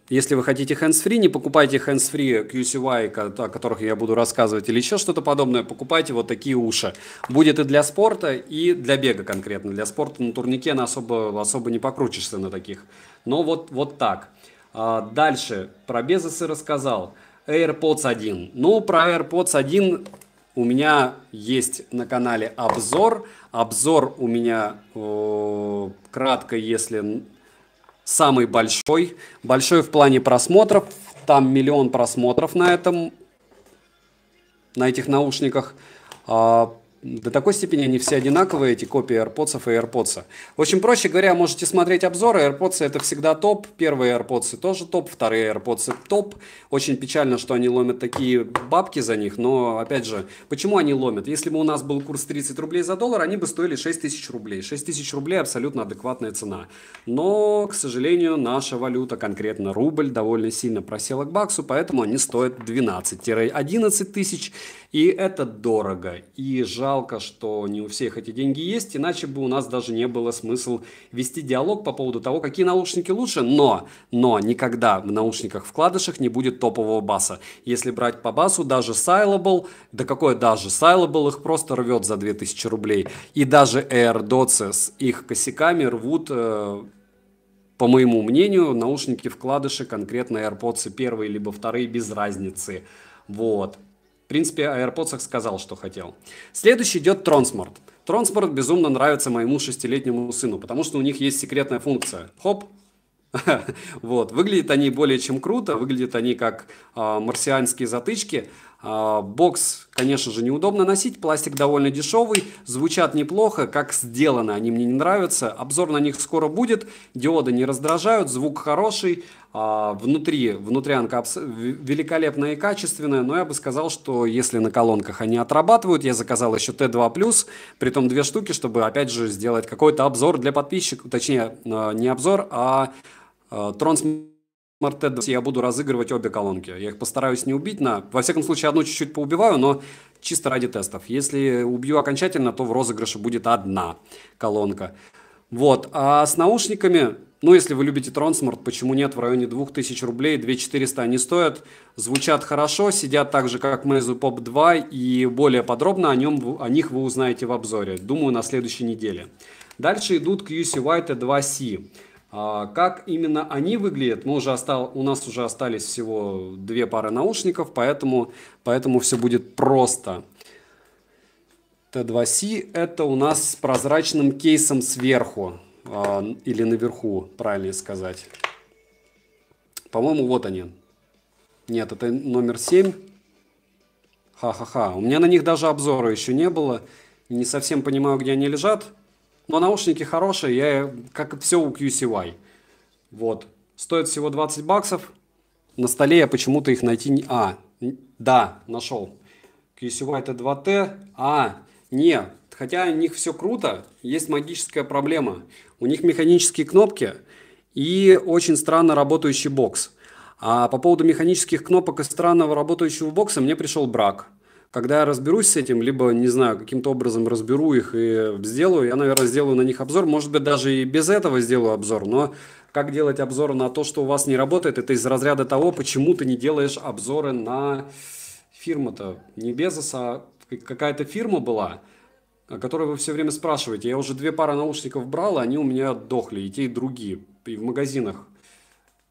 если вы хотите hands-free, не покупайте hands-free QCY, о которых я буду рассказывать, или еще что-то подобное, покупайте вот такие уши. Будет и для спорта, и для бега конкретно. Для спорта на турнике на особо, особо не покручишься на таких. Но вот, вот так. А дальше, про Безосы рассказал. AirPods 1. Ну, про AirPods 1 у меня есть на канале обзор. Обзор у меня э, кратко, если самый большой. Большой в плане просмотров. Там миллион просмотров на этом, на этих наушниках. А, до такой степени они все одинаковые, эти копии AirPods и AirPods. В общем, проще говоря, можете смотреть обзоры. AirPods это всегда топ. Первые AirPods тоже топ, вторые AirPods топ. Очень печально, что они ломят такие бабки за них, но, опять же, почему они ломят? Если бы у нас был курс 30 рублей за доллар, они бы стоили 6 тысяч рублей. 6 тысяч рублей абсолютно адекватная цена. Но, к сожалению, наша валюта, конкретно рубль, довольно сильно просела к баксу, поэтому они стоят 12-11 тысяч, и это дорого, и жалко жалко, что не у всех эти деньги есть, иначе бы у нас даже не было смысла вести диалог по поводу того, какие наушники лучше, но, но никогда в наушниках-вкладышах не будет топового баса. Если брать по басу, даже Сайлабл, да какое даже, Сайлабл их просто рвет за 2000 рублей, и даже AirDots с их косяками рвут э, по моему мнению, наушники вкладыши, конкретно AirPods первые либо вторые, без разницы. Вот. В принципе, о AirPods сказал, что хотел. Следующий идет Трансморт. Трансморт безумно нравится моему шестилетнему сыну, потому что у них есть секретная функция. Хоп, [LAUGHS] вот, выглядят они более чем круто, выглядят они как э, марсианские затычки, а, бокс, конечно же, неудобно носить, пластик довольно дешевый, звучат неплохо, как сделаны, они мне не нравятся. Обзор на них скоро будет, диоды не раздражают, звук хороший, а, внутри, внутрянка великолепная и качественная, но я бы сказал, что если на колонках они отрабатывают, я заказал еще Т2+, том две штуки, чтобы, опять же, сделать какой-то обзор для подписчиков, точнее, а, не обзор, а трансмиссия. Smart Ted, я буду разыгрывать обе колонки. Я их постараюсь не убить на... Во всяком случае, одну чуть-чуть поубиваю, но чисто ради тестов. Если убью окончательно, то в розыгрыше будет одна колонка. Вот. А с наушниками, ну, если вы любите Трансмарт, почему нет, в районе 2000 рублей, 2400 они стоят, звучат хорошо, сидят так же, как Meizu Pop 2, и более подробно о, нем, о них вы узнаете в обзоре, думаю, на следующей неделе. Дальше идут QC White 2C. А как именно они выглядят, мы уже остал, у нас уже остались всего две пары наушников, поэтому, поэтому все будет просто. T2C это у нас с прозрачным кейсом сверху, а, или наверху, правильнее сказать. По-моему, вот они. Нет, это номер 7. Ха-ха-ха. У меня на них даже обзора еще не было. Не совсем понимаю, где они лежат. Но наушники хорошие, я, как и все у QCY. Вот. Стоит всего 20 баксов. На столе я почему-то их найти не... А, да, нашел. QCY это 2T. А, нет, хотя у них все круто, есть магическая проблема. У них механические кнопки и очень странно работающий бокс. А по поводу механических кнопок и странного работающего бокса мне пришел брак. Когда я разберусь с этим, либо, не знаю, каким-то образом разберу их и сделаю, я, наверное, сделаю на них обзор. Может быть, даже и без этого сделаю обзор, но как делать обзоры на то, что у вас не работает, это из разряда того, почему ты не делаешь обзоры на фирму-то. Не безос, а какая-то фирма была, о которой вы все время спрашиваете. Я уже две пары наушников брал, и они у меня дохли, и те, и другие, и в магазинах.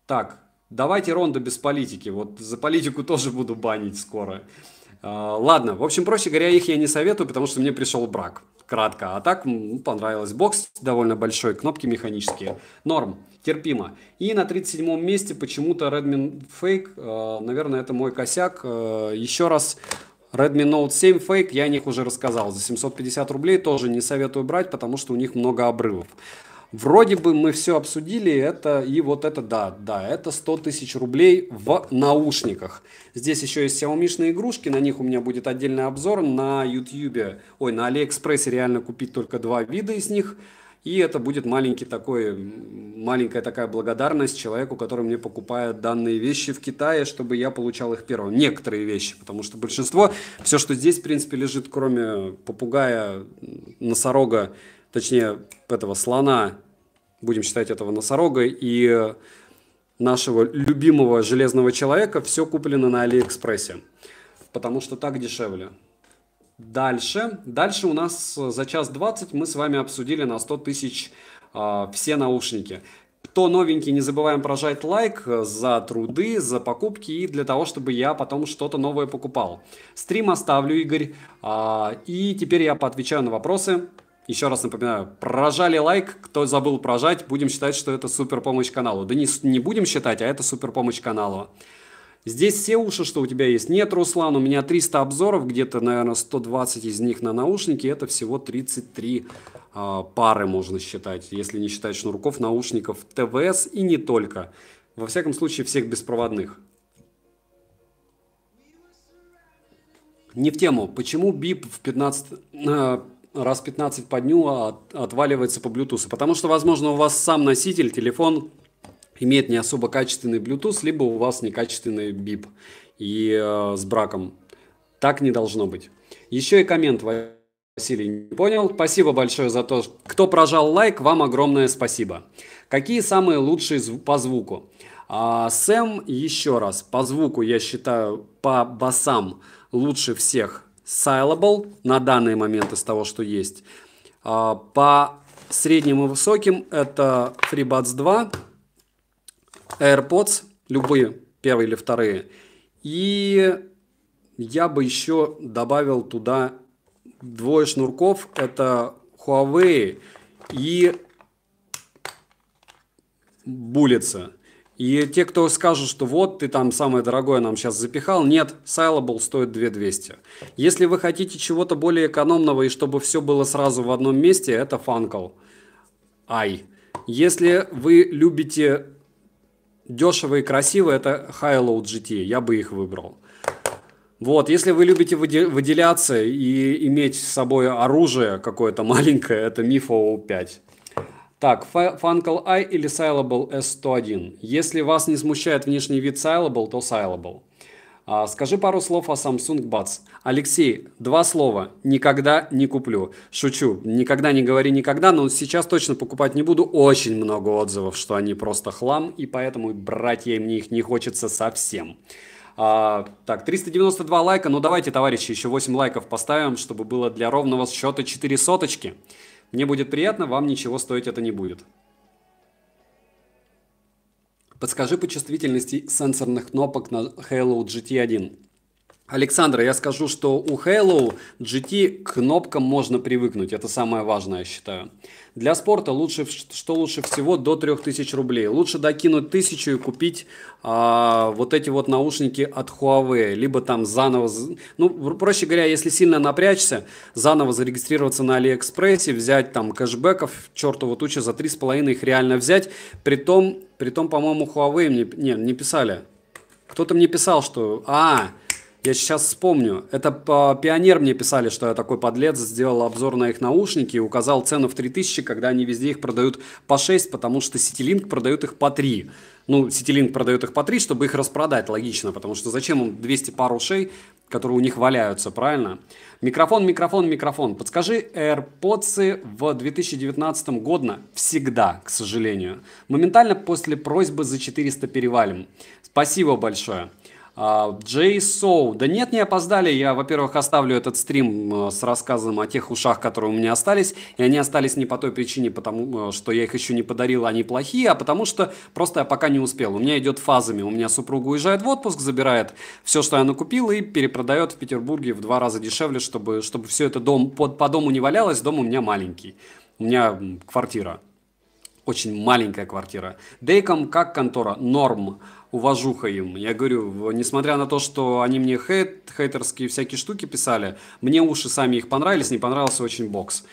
Так, давайте ронда без политики. Вот за политику тоже буду банить скоро. А, ладно, в общем, проще говоря, их я не советую, потому что мне пришел брак. Кратко. А так ну, понравилось. Бокс довольно большой, кнопки механические. Норм, терпимо. И на 37 месте почему-то Redmi Fake. Э, наверное, это мой косяк. Э, еще раз, Redmi Note 7 Fake, я о них уже рассказал. За 750 рублей тоже не советую брать, потому что у них много обрывов. Вроде бы мы все обсудили, это и вот это да, да, это 100 тысяч рублей в наушниках. Здесь еще есть xiaomi игрушки, на них у меня будет отдельный обзор на YouTube. Ой, на Алиэкспрессе реально купить только два вида из них. И это будет маленький такой, маленькая такая благодарность человеку, который мне покупает данные вещи в Китае, чтобы я получал их первым. Некоторые вещи, потому что большинство, все, что здесь, в принципе, лежит, кроме попугая, носорога, точнее, этого слона будем считать этого носорога, и нашего любимого железного человека, все куплено на Алиэкспрессе, потому что так дешевле. Дальше. Дальше у нас за час 20 мы с вами обсудили на 100 тысяч э, все наушники. Кто новенький, не забываем прожать лайк э, за труды, за покупки и для того, чтобы я потом что-то новое покупал. Стрим оставлю, Игорь. Э, и теперь я поотвечаю на вопросы. Еще раз напоминаю, прожали лайк, кто забыл прожать, будем считать, что это супер помощь каналу. Да не, не будем считать, а это супер помощь каналу. Здесь все уши, что у тебя есть. Нет, Руслан, у меня 300 обзоров, где-то, наверное, 120 из них на наушники. Это всего 33 э, а, пары можно считать, если не считать шнурков, наушников, ТВС и не только. Во всяком случае, всех беспроводных. Не в тему. Почему БИП в 15... Э, раз 15 по дню от, отваливается по Bluetooth. Потому что, возможно, у вас сам носитель, телефон имеет не особо качественный Bluetooth, либо у вас некачественный бип и э, с браком. Так не должно быть. Еще и коммент, Василий, не понял. Спасибо большое за то, кто прожал лайк, вам огромное спасибо. Какие самые лучшие зв по звуку? А, Сэм, еще раз, по звуку я считаю, по басам лучше всех Saleable на данный момент из того, что есть. А, по средним и высоким это FreeBuds 2, AirPods, любые, первые или вторые. И я бы еще добавил туда двое шнурков. Это Huawei и Булица. И те, кто скажут, что вот ты там самое дорогое нам сейчас запихал, нет, Saleable стоит 2200. Если вы хотите чего-то более экономного и чтобы все было сразу в одном месте, это Funkel. Ай. Если вы любите дешево и красиво, это High-Low GT, я бы их выбрал. Вот, если вы любите выделяться и иметь с собой оружие какое-то [LAUGHS] маленькое, это Mifo 5. Так, Funcle I или Scilable S101. Если вас не смущает внешний вид Scilable, то Scilable. А, скажи пару слов о Samsung Buds. Алексей, два слова. Никогда не куплю. Шучу. Никогда не говори никогда, но сейчас точно покупать не буду. Очень много отзывов, что они просто хлам, и поэтому брать я мне их не хочется совсем. А, так, 392 лайка. Ну давайте, товарищи, еще 8 лайков поставим, чтобы было для ровного счета 4 соточки. Мне будет приятно, вам ничего стоить это не будет. Подскажи по чувствительности сенсорных кнопок на Halo GT1. Александра, я скажу, что у Halo GT к кнопкам можно привыкнуть, это самое важное, я считаю. Для спорта лучше, что лучше всего, до 3000 рублей. Лучше докинуть 1000 и купить а, вот эти вот наушники от Huawei, либо там заново, ну, проще говоря, если сильно напрячься, заново зарегистрироваться на Алиэкспрессе, взять там кэшбэков, чертова туча, за 3,5 их реально взять, при том, при том, по-моему, Huawei мне, не, не писали. Кто-то мне писал, что... -а я сейчас вспомню. Это по а, Пионер мне писали, что я такой подлец, сделал обзор на их наушники и указал цену в 3000, когда они везде их продают по 6, потому что Ситилинк продает их по 3. Ну, Ситилинк продает их по 3, чтобы их распродать, логично, потому что зачем им 200 пар ушей, которые у них валяются, правильно? Микрофон, микрофон, микрофон. Подскажи, AirPods в 2019 годно всегда, к сожалению. Моментально после просьбы за 400 перевалим. Спасибо большое. А, Джей Соу. Да нет, не опоздали. Я, во-первых, оставлю этот стрим э, с рассказом о тех ушах, которые у меня остались. И они остались не по той причине, потому э, что я их еще не подарил, они плохие, а потому что просто я пока не успел. У меня идет фазами. У меня супруга уезжает в отпуск, забирает все, что я накупил, и перепродает в Петербурге в два раза дешевле, чтобы, чтобы все это дом, по, по дому не валялось. Дом у меня маленький. У меня квартира. Очень маленькая квартира. Дейком как контора? Норм уважуха им. Я говорю, несмотря на то, что они мне хейт, хейтерские всякие штуки писали, мне уши сами их понравились, не понравился очень бокс.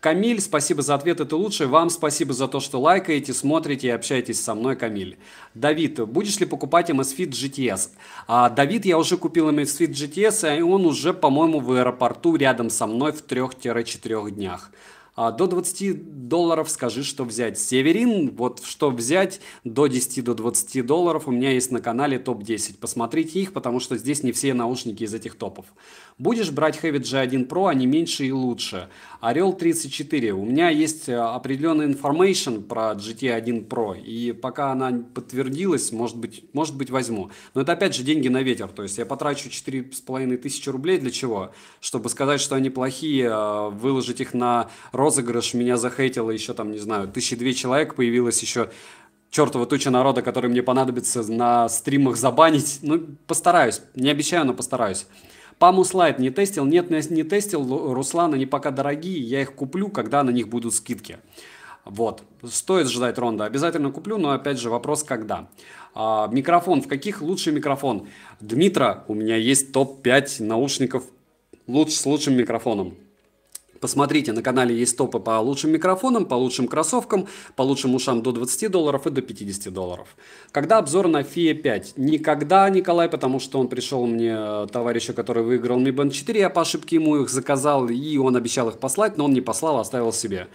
Камиль, спасибо за ответ, это лучше. Вам спасибо за то, что лайкаете, смотрите и общаетесь со мной, Камиль. Давид, будешь ли покупать MSFit GTS? А, Давид, я уже купил MSFit GTS, и он уже, по-моему, в аэропорту рядом со мной в 3-4 днях. А до 20 долларов скажи, что взять. Северин, вот что взять до 10, до 20 долларов у меня есть на канале топ-10. Посмотрите их, потому что здесь не все наушники из этих топов. Будешь брать Heavy G1 Pro, они меньше и лучше. Орел 34. У меня есть э, определенная информация про GT1 Pro, и пока она подтвердилась, может быть, может быть возьму. Но это опять же деньги на ветер, то есть я потрачу 4,5 тысячи рублей для чего? Чтобы сказать, что они плохие, а, выложить их на розыгрыш, меня захейтило еще там, не знаю, тысячи две человек появилось еще чертова туча народа, который мне понадобится на стримах забанить. Ну, постараюсь. Не обещаю, но постараюсь. Паму слайд не тестил, нет, не тестил, Руслана они пока дорогие, я их куплю, когда на них будут скидки. Вот, стоит ждать ронда, обязательно куплю, но опять же вопрос когда. А, микрофон, в каких лучший микрофон? Дмитра, у меня есть топ-5 наушников луч, с лучшим микрофоном. Посмотрите, на канале есть топы по лучшим микрофонам, по лучшим кроссовкам, по лучшим ушам до 20 долларов и до 50 долларов. Когда обзор на FIA 5? Никогда, Николай, потому что он пришел мне, э, товарищу, который выиграл Mi Band 4, я по ошибке ему их заказал, и он обещал их послать, но он не послал, а оставил себе.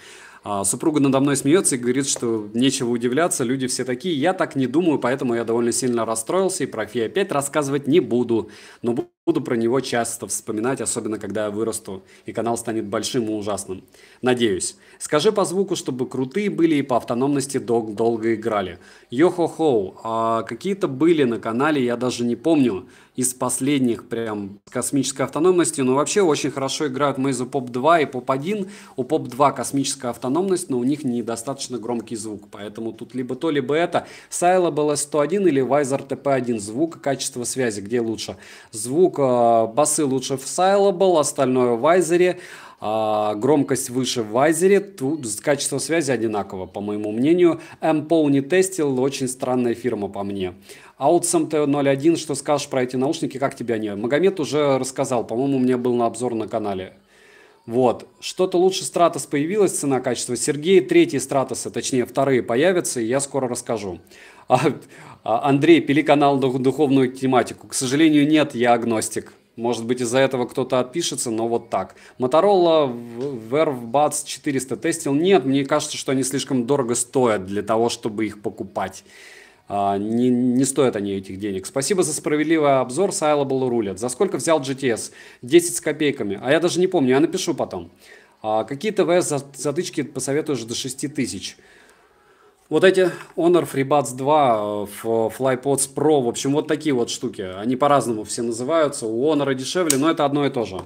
А, супруга надо мной смеется и говорит, что нечего удивляться, люди все такие. Я так не думаю, поэтому я довольно сильно расстроился и про фея опять рассказывать не буду. Но буду про него часто вспоминать, особенно когда я вырасту и канал станет большим и ужасным. Надеюсь. Скажи по звуку, чтобы крутые были и по автономности дол- долго играли. Йо-хо-хоу, а какие-то были на канале, я даже не помню, из последних прям с космической автономностью, но вообще очень хорошо играют Мейзу Поп 2 и Поп 1. У Поп 2 космическая автономность, но у них недостаточно громкий звук, поэтому тут либо то, либо это. Сайла BLS-101 или Вайзер тп 1 звук и качество связи, где лучше? Звук, а, басы лучше в Сайла был, остальное в Вайзере а, громкость выше в Вайзере, тут качество связи одинаково, по моему мнению. m не тестил, очень странная фирма по мне. Outsom T01, что скажешь про эти наушники, как тебе они? Магомед уже рассказал, по-моему, у меня был на обзор на канале. Вот. Что-то лучше Стратос появилось цена-качество. Сергей, третий Стратоса, точнее, вторые появятся, и я скоро расскажу. А, а, Андрей, пили канал духовную тематику. К сожалению, нет, я агностик. Может быть, из-за этого кто-то отпишется, но вот так. Motorola Verve Buds 400 тестил. Нет, мне кажется, что они слишком дорого стоят для того, чтобы их покупать. А, не, не стоят они этих денег. Спасибо за справедливый обзор. Сайла был рулят. За сколько взял GTS? 10 с копейками. А я даже не помню, я напишу потом. А, какие ТВС затычки посоветуешь до 6 тысяч? Вот эти Honor FreeBuds 2, э, FlyPods Pro, в общем, вот такие вот штуки. Они по-разному все называются. У Honor дешевле, но это одно и то же.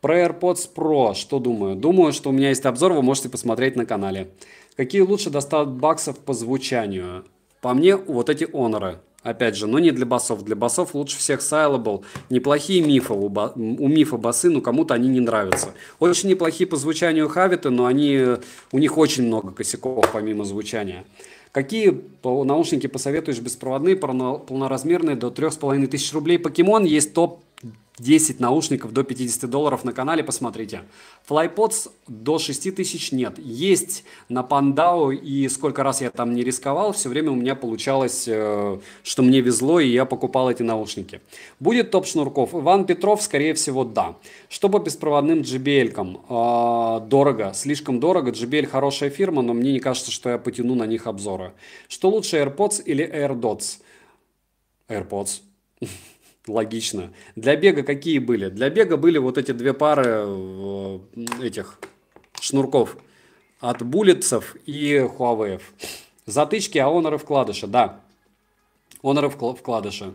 Про AirPods Pro что думаю? Думаю, что у меня есть обзор, вы можете посмотреть на канале. Какие лучше до 100 баксов по звучанию? По мне, вот эти Honor. Опять же, но не для басов. Для басов лучше всех Сайлабл. Неплохие мифы у, ба- у мифа басы, но кому-то они не нравятся. Очень неплохие по звучанию хавиты, но они, у них очень много косяков помимо звучания. Какие наушники посоветуешь беспроводные, полноразмерные, до 3500 рублей? Покемон есть топ 10 наушников до 50 долларов на канале, посмотрите. FlyPods до 6 тысяч нет. Есть на Пандау, и сколько раз я там не рисковал, все время у меня получалось, э, что мне везло, и я покупал эти наушники. Будет топ шнурков? Иван Петров, скорее всего, да. Что по беспроводным JBL? -кам? А, дорого, слишком дорого. JBL хорошая фирма, но мне не кажется, что я потяну на них обзоры. Что лучше, AirPods или AirDots? AirPods. [LAUGHS] Логично. Для бега какие были? Для бега были вот эти две пары э, этих шнурков от буллетсов и Huawei. Затычки, а оноры вкладыши, да. Оноры вкладыши.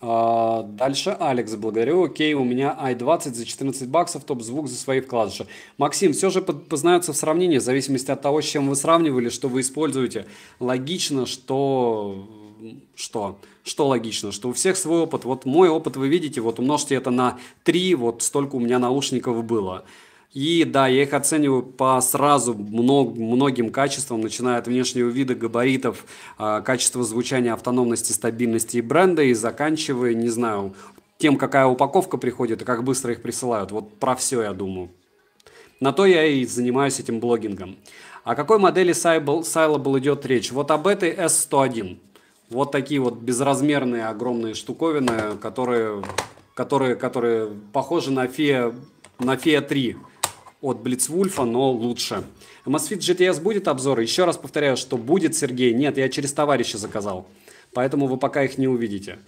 А, дальше Алекс, благодарю. Окей, у меня i20 за 14 баксов, топ-звук за свои вкладыши. Максим, все же познаются в сравнении, в зависимости от того, с чем вы сравнивали, что вы используете. Логично, что... Что? что логично, что у всех свой опыт. Вот мой опыт вы видите, вот умножьте это на 3, вот столько у меня наушников было. И да, я их оцениваю по сразу мног, многим качествам, начиная от внешнего вида, габаритов, э, качества звучания, автономности, стабильности и бренда, и заканчивая, не знаю, тем, какая упаковка приходит и как быстро их присылают. Вот про все я думаю. На то я и занимаюсь этим блогингом. О какой модели сайлабл идет речь? Вот об этой S101 вот такие вот безразмерные огромные штуковины, которые, которые, которые похожи на фея, на фея 3 от Блицвульфа, но лучше. MSFit GTS будет обзор? Еще раз повторяю, что будет, Сергей. Нет, я через товарища заказал. Поэтому вы пока их не увидите.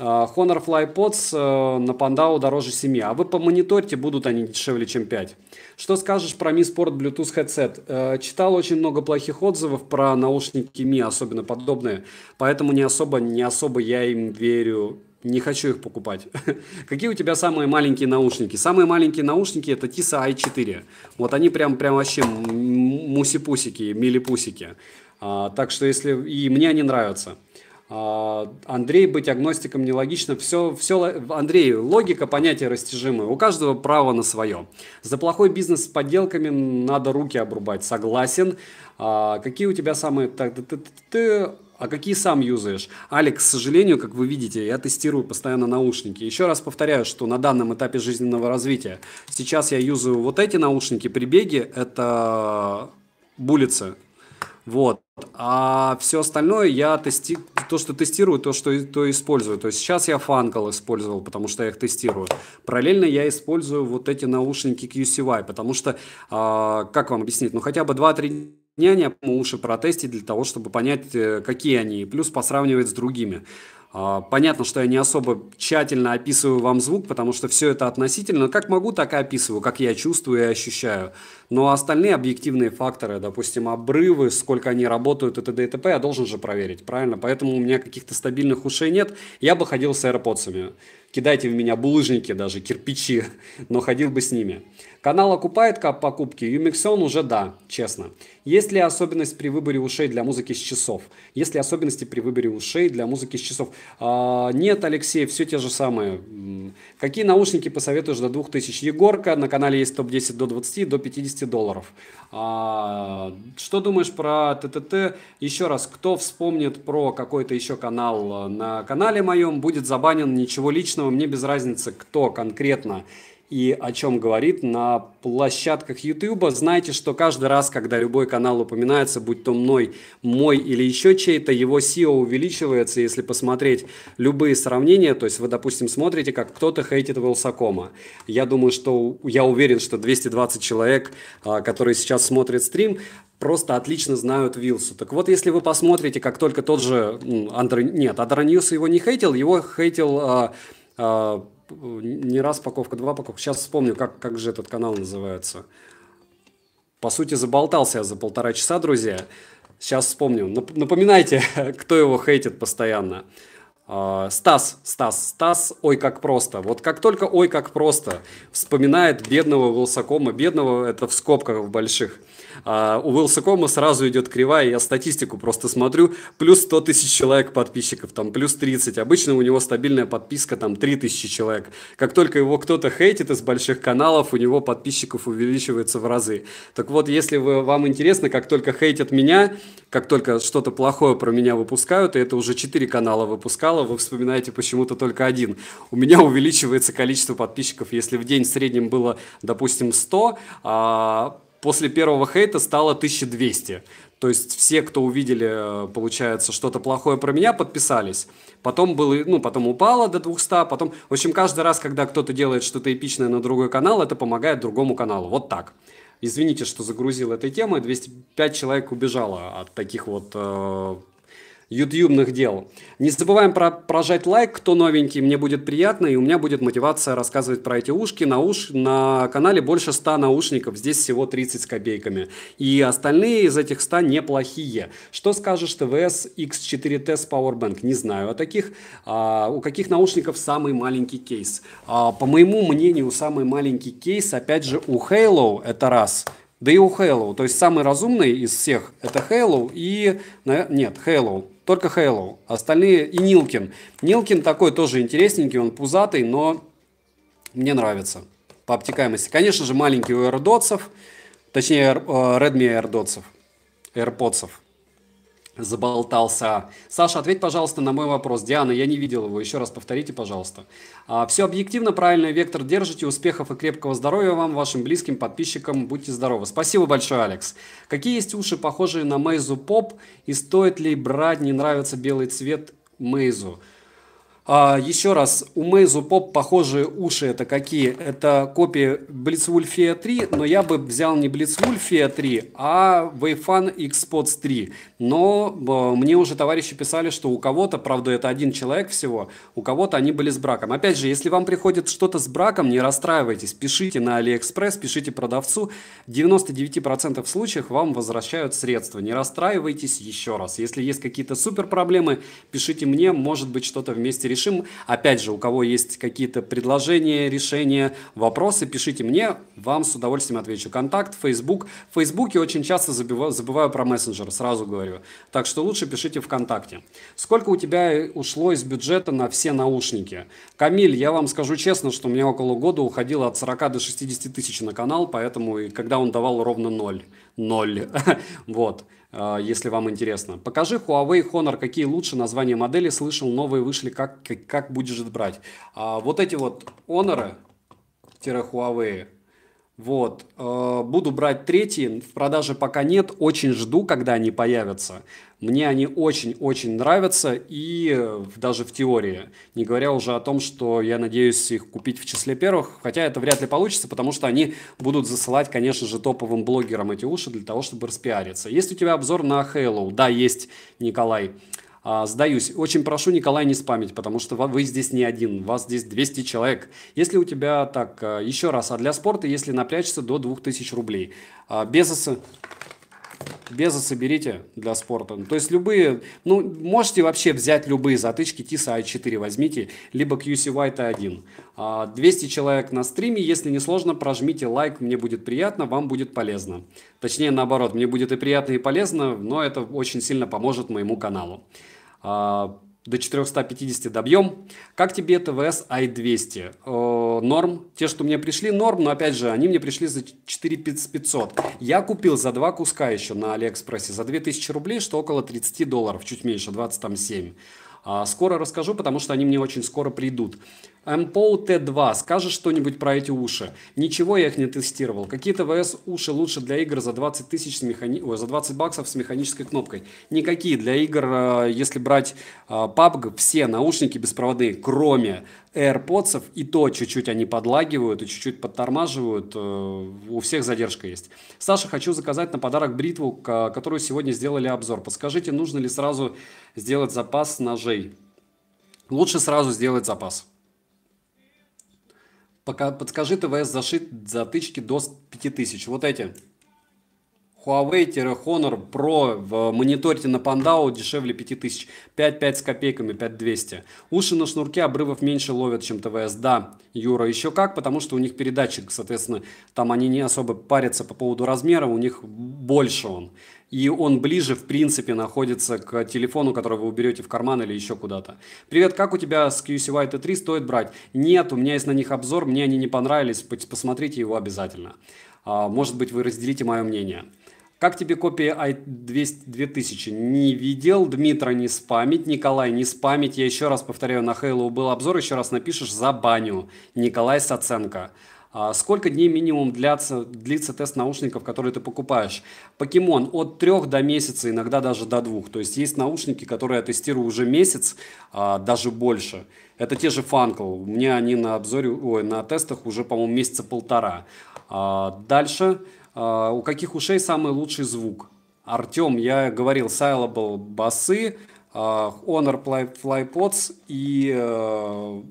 Э, Honor FlyPods э, на Pandao дороже 7, а вы помониторьте, будут они дешевле, чем 5. Что скажешь про Mi Sport Bluetooth Headset? Э, читал очень много плохих отзывов про наушники Mi, особенно подобные, поэтому не особо, не особо я им верю. Не хочу их покупать. [LAUGHS] Какие у тебя самые маленькие наушники? Самые маленькие наушники это Tisa i4. Вот они прям, прям вообще мусипусики, милипусики. А, так что если... И мне они нравятся. А, Андрей, быть агностиком нелогично. Все, все, Андрей, логика понятия растяжимое. У каждого право на свое. За плохой бизнес с подделками надо руки обрубать. Согласен. А какие у тебя самые... ты, а какие сам юзаешь? Алекс, к сожалению, как вы видите, я тестирую постоянно наушники. Еще раз повторяю, что на данном этапе жизненного развития сейчас я юзаю вот эти наушники при беге. Это булицы. Вот. А все остальное я тести... то, что тестирую, то, что то использую. То есть сейчас я фанкал использовал, потому что я их тестирую. Параллельно я использую вот эти наушники QCY, потому что, а, как вам объяснить, ну хотя бы 2-3 дня необходимо уши протестить для того, чтобы понять, э, какие они, и плюс посравнивать с другими. А, понятно, что я не особо тщательно описываю вам звук, потому что все это относительно. Как могу, так и описываю, как я чувствую и ощущаю. Но ну, а остальные объективные факторы, допустим, обрывы, сколько они работают и т.д. и т.п. я должен же проверить, правильно? Поэтому у меня каких-то стабильных ушей нет. Я бы ходил с AirPods. Кидайте в меня булыжники даже, кирпичи, но ходил бы с ними. Канал окупает покупки? Юмиксон уже да, честно. Есть ли особенность при выборе ушей для музыки с часов? Есть ли особенности при выборе ушей для музыки с часов? А, нет, Алексей, все те же самые. Какие наушники посоветуешь до 2000? Егорка, на канале есть топ-10 до 20, до 50 30 долларов. А, что думаешь про ТТТ? Еще раз, кто вспомнит про какой-то еще канал на канале моем, будет забанен, ничего личного, мне без разницы, кто конкретно и о чем говорит на площадках YouTube. Знайте, что каждый раз, когда любой канал упоминается, будь то мной, мой или еще чей-то, его SEO увеличивается. Если посмотреть любые сравнения, то есть вы, допустим, смотрите, как кто-то хейтит Вилсакома. Я думаю, что я уверен, что 220 человек, а, которые сейчас смотрят стрим, просто отлично знают Вилса. Так вот, если вы посмотрите, как только тот же Андре... Нет, Андроньюс его не хейтил, его хейтил а, а, не раз паковка, два паковка. Сейчас вспомню, как, как же этот канал называется. По сути, заболтался я за полтора часа, друзья. Сейчас вспомню. Напоминайте, [LAUGHS] кто его хейтит постоянно. А, Стас, Стас, Стас, ой, как просто. Вот как только ой, как просто вспоминает бедного Волсакома, бедного это в скобках в больших – а у Вилсакома сразу идет кривая, я статистику просто смотрю, плюс 100 тысяч человек подписчиков, там плюс 30. Обычно у него стабильная подписка там 3 тысячи человек. Как только его кто-то хейтит из больших каналов, у него подписчиков увеличивается в разы. Так вот, если вы, вам интересно, как только хейтят меня, как только что-то плохое про меня выпускают, и это уже 4 канала выпускало, вы вспоминаете почему-то только один. У меня увеличивается количество подписчиков. Если в день в среднем было, допустим, 100, а после первого хейта стало 1200. То есть все, кто увидели, э, получается, что-то плохое про меня, подписались. Потом было, ну, потом упало до 200, потом... В общем, каждый раз, когда кто-то делает что-то эпичное на другой канал, это помогает другому каналу. Вот так. Извините, что загрузил этой темой. 205 человек убежало от таких вот э, ютубных дел. Не забываем про, прожать лайк, кто новенький, мне будет приятно, и у меня будет мотивация рассказывать про эти ушки. На, уш... на канале больше 100 наушников, здесь всего 30 с копейками. И остальные из этих 100 неплохие. Что скажешь ТВС X4T с Powerbank? Не знаю о таких. А, у каких наушников самый маленький кейс? А, по моему мнению, самый маленький кейс, опять же, у Halo, это раз – да и у Halo. То есть самый разумный из всех это Halo и... Нет, Halo. Только Halo. Остальные и Нилкин. Нилкин такой тоже интересненький, он пузатый, но мне нравится по обтекаемости. Конечно же, маленький у AirDots, точнее, э, Redmi AirDots, AirPods. Заболтался. Саша, ответь, пожалуйста, на мой вопрос. Диана, я не видел его. Еще раз повторите, пожалуйста. А, все объективно, правильный вектор держите. Успехов и крепкого здоровья вам, вашим близким, подписчикам. Будьте здоровы. Спасибо большое, Алекс. Какие есть уши, похожие на Мейзу Поп? И стоит ли брать, не нравится белый цвет Мейзу? А, еще раз, у Мейзу Поп похожие уши это какие? Это копии Blitzwulfia 3, но я бы взял не Blitzwulfia 3, а Wayfan x 3. Но э, мне уже товарищи писали, что у кого-то, правда это один человек всего, у кого-то они были с браком. Опять же, если вам приходит что-то с браком, не расстраивайтесь, пишите на AliExpress, пишите продавцу, в 99% случаев вам возвращают средства. Не расстраивайтесь еще раз. Если есть какие-то супер проблемы, пишите мне, может быть что-то вместе решим решим. Опять же, у кого есть какие-то предложения, решения, вопросы, пишите мне, вам с удовольствием отвечу. Контакт, Facebook. В Фейсбуке очень часто забиваю, забываю про мессенджер, сразу говорю. Так что лучше пишите ВКонтакте. Сколько у тебя ушло из бюджета на все наушники? Камиль, я вам скажу честно, что у меня около года уходило от 40 до 60 тысяч на канал, поэтому и когда он давал ровно ноль. Ноль. [LAUGHS] Вот. А, если вам интересно. Покажи Huawei Honor, какие лучше названия модели слышал, новые вышли, как, как, как будешь брать. А вот эти вот Honor-Huawei вот. Э, буду брать третий. В продаже пока нет. Очень жду, когда они появятся. Мне они очень-очень нравятся. И э, даже в теории. Не говоря уже о том, что я надеюсь их купить в числе первых. Хотя это вряд ли получится, потому что они будут засылать, конечно же, топовым блогерам эти уши для того, чтобы распиариться. Есть у тебя обзор на Halo? Да, есть, Николай. А, сдаюсь. Очень прошу, Николай, не спамить, потому что вы здесь не один, вас здесь 200 человек. Если у тебя так, а, еще раз, а для спорта, если напрячься, до 2000 рублей. А, Безоса, Безоса берите для спорта. То есть любые, ну, можете вообще взять любые затычки TISA i4 а возьмите, либо QC White i1. 200 человек на стриме, если не сложно, прожмите лайк, мне будет приятно, вам будет полезно. Точнее, наоборот, мне будет и приятно, и полезно, но это очень сильно поможет моему каналу. А, до 450 добьем. Как тебе ТВС i200? Э, норм. Те, что мне пришли, норм, но опять же, они мне пришли за 4500. Я купил за два куска еще на Алиэкспрессе за 2000 рублей, что около 30 долларов, чуть меньше, 27. А, скоро расскажу, потому что они мне очень скоро придут. MPO T2, скажешь что-нибудь про эти уши? Ничего я их не тестировал. Какие ТВС уши лучше для игр за 20 тысяч с механи... Ой, за 20 баксов с механической кнопкой? Никакие. Для игр, э, если брать PUBG, э, все наушники беспроводные, кроме AirPods, и то чуть-чуть они подлагивают и чуть-чуть подтормаживают. Э, у всех задержка есть. Саша, хочу заказать на подарок бритву, которую сегодня сделали обзор. Подскажите, нужно ли сразу сделать запас ножей? Лучше сразу сделать запас. Пока подскажи ТВС зашит затычки до 5000. Вот эти. Huawei-Honor Pro в мониторе на Пандау дешевле 5000. 5-5 с копейками, 5200. Уши на шнурке обрывов меньше ловят, чем ТВС. Да, Юра, еще как, потому что у них передатчик, соответственно, там они не особо парятся по поводу размера, у них больше он и он ближе, в принципе, находится к телефону, который вы уберете в карман или еще куда-то. Привет, как у тебя с QCY T3 стоит брать? Нет, у меня есть на них обзор, мне они не понравились, посмотрите его обязательно. «А, может быть, вы разделите мое мнение. Как тебе копия i2000? Не видел, Дмитра не спамить, Николай не спамить. Я еще раз повторяю, на Хейлу был обзор, еще раз напишешь за баню. Николай Саценко. А сколько дней минимум длятся, длится тест наушников, которые ты покупаешь? Покемон от 3 до месяца, иногда даже до 2. То есть есть наушники, которые я тестирую уже месяц, а, даже больше. Это те же Фанкл. У меня они на обзоре, ой, на тестах уже, по-моему, месяца полтора. А, дальше. У каких ушей самый лучший звук? Артем, я говорил, Сайлабл басы, Honor Flypods и э,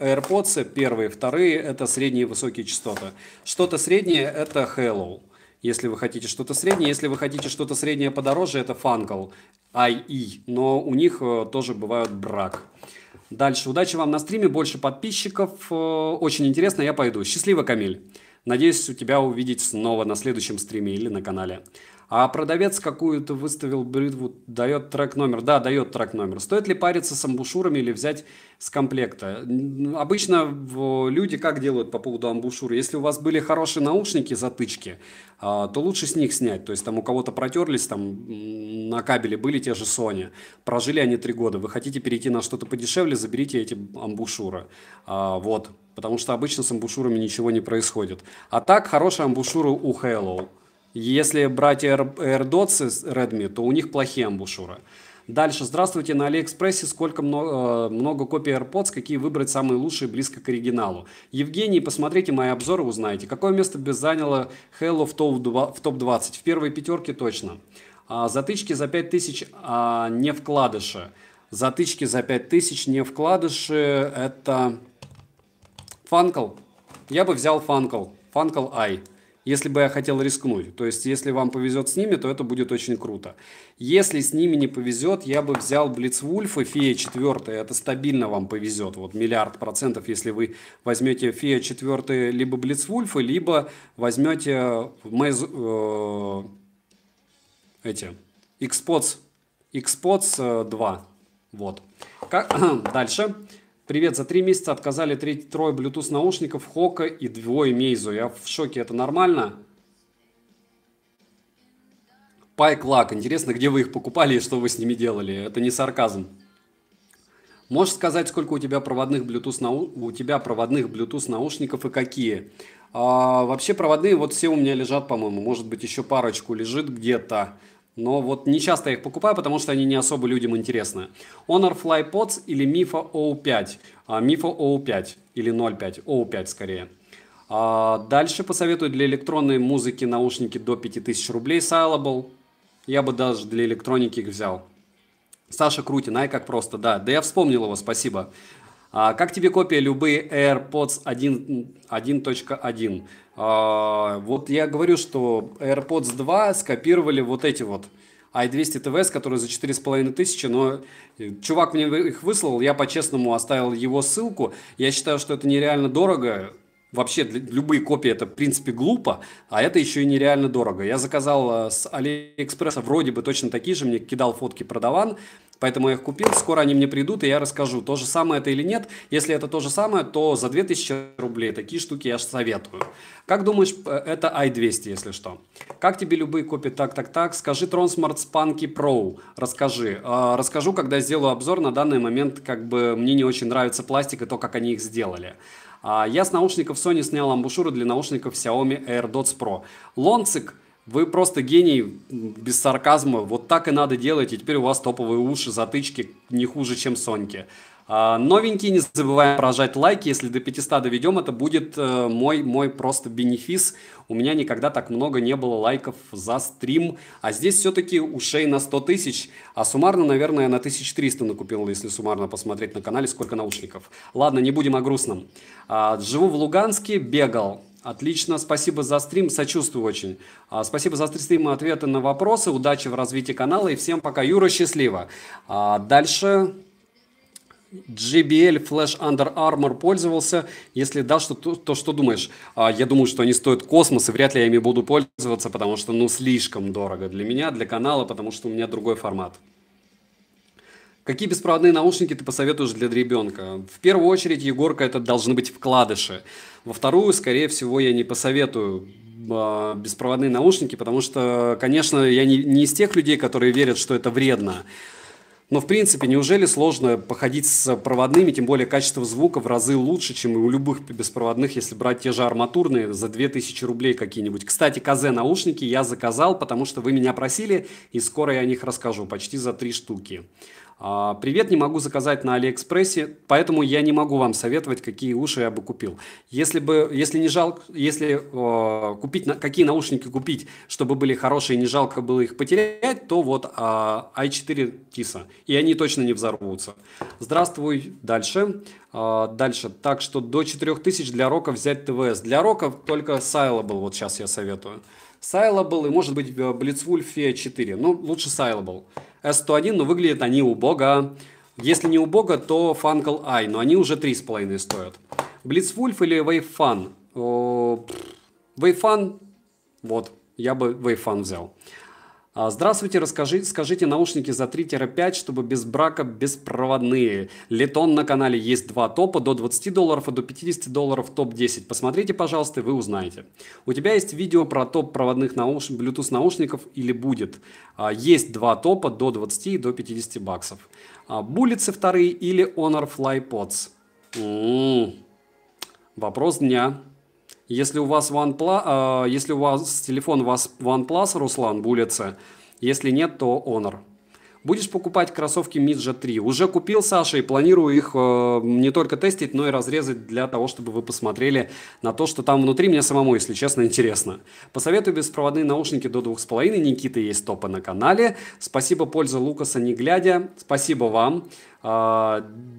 AirPods первые, вторые – это средние и высокие частоты. Что-то среднее – это Hello. Если вы хотите что-то среднее, если вы хотите что-то среднее подороже, это Fungal, IE, но у них э, тоже бывают брак. Дальше. Удачи вам на стриме, больше подписчиков. Э, очень интересно, я пойду. Счастливо, Камиль. Надеюсь, у тебя увидеть снова на следующем стриме или на канале. А продавец какую-то выставил бритву, дает трек номер. Да, дает трек номер. Стоит ли париться с амбушюрами или взять с комплекта? Обычно люди как делают по поводу амбушюра? Если у вас были хорошие наушники, затычки, а, то лучше с них снять. То есть там у кого-то протерлись, там на кабеле были те же Sony. Прожили они три года. Вы хотите перейти на что-то подешевле, заберите эти амбушюры. А, вот. Потому что обычно с амбушюрами ничего не происходит. А так, хорошие амбушюра у Hello. Если брать Air, AirDots из Redmi, то у них плохие амбушюры. Дальше, здравствуйте, на Алиэкспрессе сколько много, э, много копий AirPods, какие выбрать самые лучшие близко к оригиналу. Евгений, посмотрите мои обзоры, узнаете. Какое место без заняло Hello в топ-20? В первой пятерке точно. А, затычки за 5000 а, не вкладыши. Затычки за 5000 не вкладыши, это Funkle. Я бы взял Funkle. Funkle Ай если бы я хотел рискнуть. То есть, если вам повезет с ними, то это будет очень круто. Если с ними не повезет, я бы взял и фея четвертая, это стабильно вам повезет, вот миллиард процентов, если вы возьмете фея четвертая либо Блицвульфа, либо возьмете э, Мэз... Э, эти, Xpods, Xpods 2. Вот. Как... [CLEARS THROAT] Дальше. Привет, за три месяца отказали треть, трое Bluetooth наушников Хока и двое Мейзу. Я в шоке, это нормально? Пайк Лак, интересно, где вы их покупали и что вы с ними делали? Это не сарказм. Можешь сказать, сколько у тебя проводных Bluetooth, нау... у тебя проводных Bluetooth наушников и какие? А, вообще проводные вот все у меня лежат, по-моему. Может быть, еще парочку лежит где-то но вот не часто я их покупаю, потому что они не особо людям интересны. Honor Fly Pods или Mifo O5, а, Mifo O5 или 0.5, O5 скорее. А, дальше посоветую для электронной музыки наушники до 5000 рублей Silable. Я бы даже для электроники их взял. Саша Крутин, ай как просто, да. Да я вспомнил его, спасибо. А, как тебе копия любые AirPods 1.1? А, вот я говорю, что AirPods 2 скопировали вот эти вот i200 TVS, которые за 4,5 тысячи, но э, чувак мне их выслал, я по-честному оставил его ссылку. Я считаю, что это нереально дорого, Вообще любые копии это в принципе глупо, а это еще и нереально дорого. Я заказал э, с Алиэкспресса вроде бы точно такие же, мне кидал фотки продаван, Поэтому я их купил, скоро они мне придут, и я расскажу, то же самое это или нет. Если это то же самое, то за 2000 рублей такие штуки я советую. Как думаешь, э, это i200, если что? Как тебе любые копии? Так, так, так. Скажи Transmart Spunky Pro. Расскажи. А, расскажу, когда сделаю обзор. На данный момент как бы мне не очень нравится пластик и то, как они их сделали. А, я с наушников Sony снял амбушюры для наушников Xiaomi AirDots Pro. Лонцик – вы просто гений, без сарказма. Вот так и надо делать, и теперь у вас топовые уши, затычки не хуже, чем Соньки. А, новенькие, не забываем прожать лайки. Если до 500 доведем, это будет э, мой, мой просто бенефис. У меня никогда так много не было лайков за стрим. А здесь все-таки ушей на 100 тысяч. А суммарно, наверное, на 1300 накупил, если суммарно посмотреть на канале, сколько наушников. Ладно, не будем о грустном. А, живу в Луганске, бегал. Отлично, спасибо за стрим, сочувствую очень. А, спасибо за стрим и ответы на вопросы, удачи в развитии канала и всем пока. Юра, счастливо. А, дальше. GBL Flash Under Armour пользовался? Если да, что, то, то что думаешь? А, я думаю, что они стоят космос, и вряд ли я ими буду пользоваться, потому что, ну, слишком дорого для меня, для канала, потому что у меня другой формат. Какие беспроводные наушники ты посоветуешь для ребенка? В первую очередь, Егорка, это должны быть вкладыши. Во вторую, скорее всего, я не посоветую а, беспроводные наушники, потому что, конечно, я не, не из тех людей, которые верят, что это вредно. Но, в принципе, неужели сложно походить с проводными, тем более качество звука в разы лучше, чем у любых беспроводных, если брать те же арматурные за 2000 рублей какие-нибудь. Кстати, КЗ наушники я заказал, потому что вы меня просили, и скоро я о них расскажу, почти за три штуки. А, привет, не могу заказать на Алиэкспрессе, поэтому я не могу вам советовать, какие уши я бы купил. Если бы, если не жалко, если э, купить, на, какие наушники купить, чтобы были хорошие, не жалко было их потерять, то вот э, i4 Tisa, и они точно не взорвутся. Здравствуй, дальше. Э, дальше, так что до 4000 для рока взять ТВС. Для рока только был вот сейчас я советую. был и может быть Blitzwolf 4, ну лучше был. S101, но выглядят они убого. Если не убого, то Funkle i, но они уже 3,5 стоят. Blitzwolf или Wavefun? Wavefun, вот, я бы Wavefun взял. А, здравствуйте, расскажите, скажите наушники за 3-5, чтобы без брака беспроводные. Летон на канале есть два топа, до 20 долларов и а до 50 долларов топ-10. Посмотрите, пожалуйста, и вы узнаете. У тебя есть видео про топ проводных науш... Bluetooth наушников или будет? А, есть два топа, до 20 и до 50 баксов. Булицы вторые или Honor FlyPods? Pods? М м-м. -м -м. Вопрос дня. Если у вас OnePlus, а, если у вас телефон у вас OnePlus, Руслан, булится. Если нет, то Honor. Будешь покупать кроссовки Midget 3? Уже купил, Саша, и планирую их э, не только тестить, но и разрезать для того, чтобы вы посмотрели на то, что там внутри. Мне самому, если честно, интересно. Посоветую беспроводные наушники до 2,5. Никита есть топы на канале. Спасибо, польза Лукаса, не глядя. Спасибо вам. Э,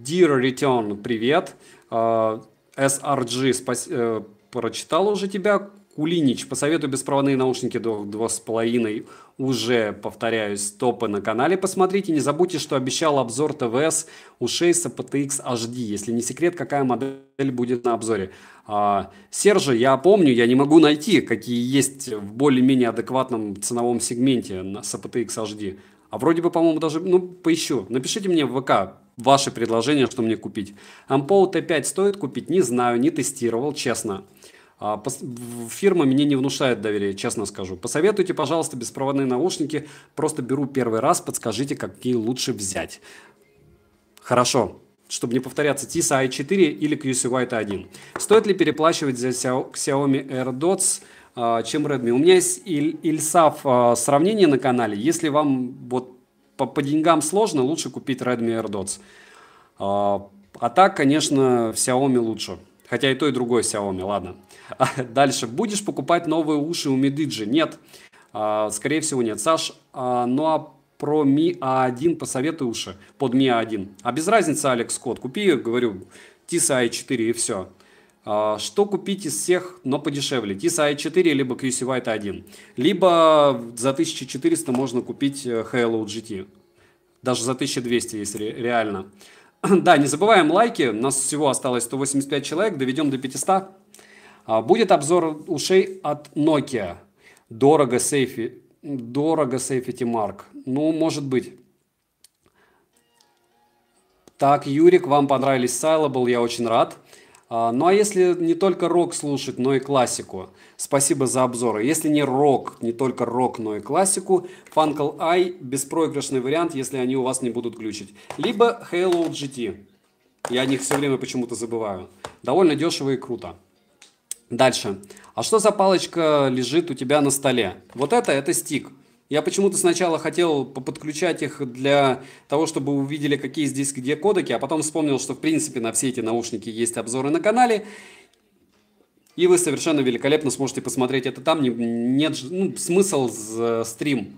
Dear Return, привет. А, э, SRG, спасибо прочитал уже тебя. Кулинич, посоветую беспроводные наушники до 2,5. Уже, повторяюсь, топы на канале посмотрите. Не забудьте, что обещал обзор ТВС ушей с APTX HD. Если не секрет, какая модель будет на обзоре. А, Сержа, я помню, я не могу найти, какие есть в более-менее адекватном ценовом сегменте на APTX HD. А вроде бы, по-моему, даже, ну, поищу. Напишите мне в ВК ваши предложения, что мне купить. Ампол Т5 стоит купить? Не знаю, не тестировал, честно. А, фирма мне не внушает доверия, честно скажу. Посоветуйте, пожалуйста, беспроводные наушники. Просто беру первый раз, подскажите, какие лучше взять. Хорошо, чтобы не повторяться, TISA i4 или QC White 1 Стоит ли переплачивать за Xiaomi AirDots? А, чем Redmi. У меня есть Ильсав а, сравнение на канале. Если вам вот по, по деньгам сложно, лучше купить Redmi AirDots. А так, конечно, Xiaomi лучше. Хотя и то, и другое Xiaomi, ладно. А дальше. Будешь покупать новые уши у Медиджи? Нет. А, скорее всего, нет. Саш, а, ну а про Mi A1 посоветуй уши под Mi A1. А без разницы, Алекс Кот, купи, говорю, TISA i4 и все. Что купить из всех, но подешевле? TISA i4 либо QC White i1. Либо за 1400 можно купить э, Halo GT. Даже за 1200, если реально. [CLEARS THROAT] Да, не забываем лайки. У нас всего осталось 185 человек. Доведем до 500. А, будет обзор ушей от Nokia. Дорого сейфи. Дорого сейфити марк. Ну, может быть. Так, Юрик, вам понравились Сайлабл, я очень рад. А, ну а если не только рок слушать, но и классику? Спасибо за обзоры. Если не рок, не только рок, но и классику, Funkal Eye – беспроигрышный вариант, если они у вас не будут глючить. Либо Halo GT. Я о них все время почему-то забываю. Довольно дешево и круто. Дальше. А что за палочка лежит у тебя на столе? Вот это – это стик. Я почему-то сначала хотел подключать их для того, чтобы увидели, какие здесь где кодеки, а потом вспомнил, что в принципе на все эти наушники есть обзоры на канале. И вы совершенно великолепно сможете посмотреть это там. Нет ну, смысл э, стрим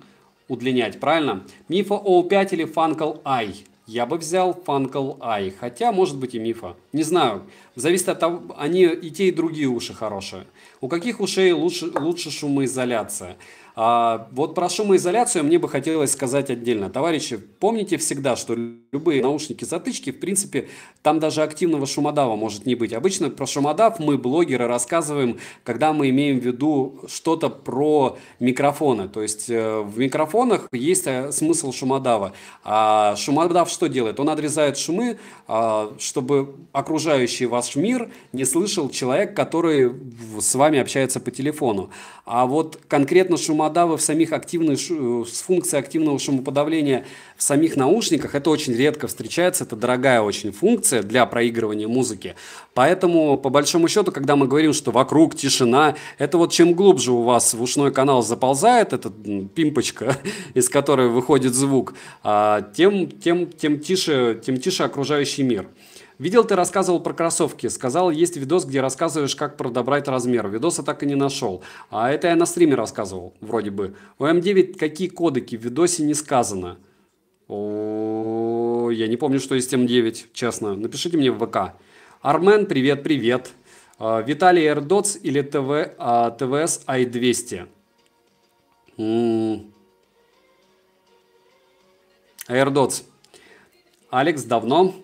удлинять, правильно? Мифа O5 или Funkle i? Я бы взял Funkle i, хотя, может быть, и мифа. Не знаю, зависит от того, они и те, и другие уши хорошие. У каких ушей лучше, лучше шумоизоляция? А, вот про шумоизоляцию мне бы хотелось сказать отдельно. Товарищи, помните всегда, что любые наушники-затычки, в принципе, там даже активного шумодава может не быть. Обычно про шумодав мы, блогеры, рассказываем, когда мы имеем в виду что-то про микрофоны. То есть э, в микрофонах есть э, смысл шумодава. А шумодав что делает? Он отрезает шумы, а, чтобы окружающий ваш мир не слышал человек, который с вами общается по телефону. А вот конкретно шумодав шумодавы в самих активных, э, с функцией активного шумоподавления в самих наушниках. Это очень редко встречается, это дорогая очень функция для проигрывания музыки. Поэтому, по большому счету, когда мы говорим, что вокруг тишина, это вот чем глубже у вас в ушной канал заползает эта пимпочка, [LAUGHS] из которой выходит звук, а, тем, тем, тем, тише, тем тише окружающий мир. Видел, ты рассказывал про кроссовки. Сказал, есть видос, где рассказываешь, как подобрать размер. Видоса так и не нашел. А это я на стриме рассказывал, вроде бы. У М9 какие кодеки? В видосе не сказано. я не помню, что есть М9, честно. Напишите мне в ВК. Армен, привет, привет. А, Виталий Эрдоц или а, ТВС Ай-200? Эрдоц. Алекс, давно. [LAUGHS]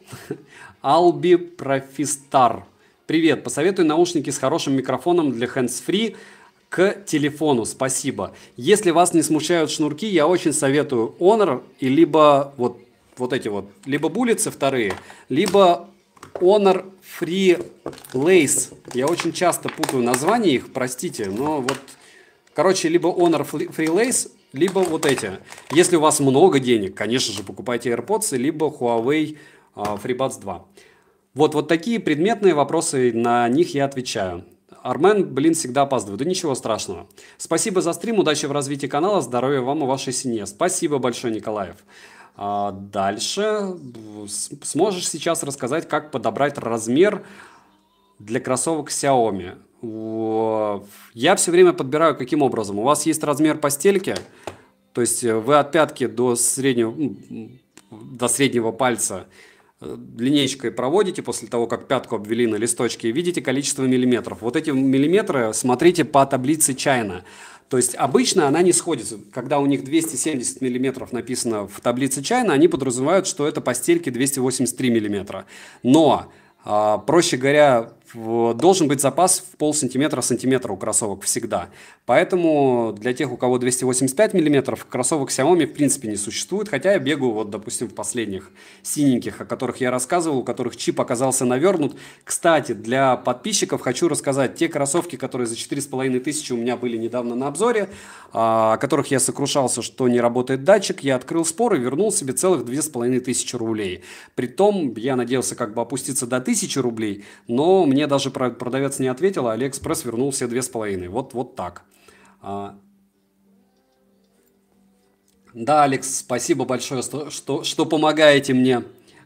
Алби Профистар. Привет, посоветуй наушники с хорошим микрофоном для hands-free к телефону, спасибо. Если вас не смущают шнурки, я очень советую Honor и либо вот, вот эти вот, либо булицы вторые, либо Honor Free Lace. Я очень часто путаю названия их, простите, но вот, короче, либо Honor Free Lace, либо вот эти. Если у вас много денег, конечно же, покупайте AirPods, либо Huawei а, FreeBuds 2. Вот, вот такие предметные вопросы, на них я отвечаю. Армен, блин, всегда опаздывает. Да ничего страшного. Спасибо за стрим, удачи в развитии канала, здоровья вам и вашей семье. Спасибо большое, Николаев. А дальше сможешь сейчас рассказать, как подобрать размер для кроссовок Xiaomi. Я все время подбираю каким образом. У вас есть размер постельки, то есть э, вы от пятки до среднего, до среднего пальца – линейкой проводите после того, как пятку обвели на листочке, и видите количество миллиметров. Вот эти миллиметры смотрите по таблице Чайна. То есть обычно она не сходится. Когда у них 270 миллиметров написано в таблице Чайна, они подразумевают, что это постельки 283 миллиметра. Но, а, проще говоря, должен быть запас в пол сантиметра сантиметра у кроссовок всегда. Поэтому для тех, у кого 285 миллиметров, кроссовок Xiaomi в принципе не существует. Хотя я бегаю, вот, допустим, в последних синеньких, о которых я рассказывал, у которых чип оказался навернут. Кстати, для подписчиков хочу рассказать те кроссовки, которые за 4,5 тысячи у меня были недавно на обзоре, а, о которых я сокрушался, что не работает датчик. Я открыл спор и вернул себе целых 2,5 тысячи рублей. Притом я надеялся как бы опуститься до 1000 рублей, но мне мне даже продавец не ответил, а Алиэкспресс вернул все две с половиной. Вот, вот так. А. Да, Алекс, спасибо большое, что, что, что помогаете мне.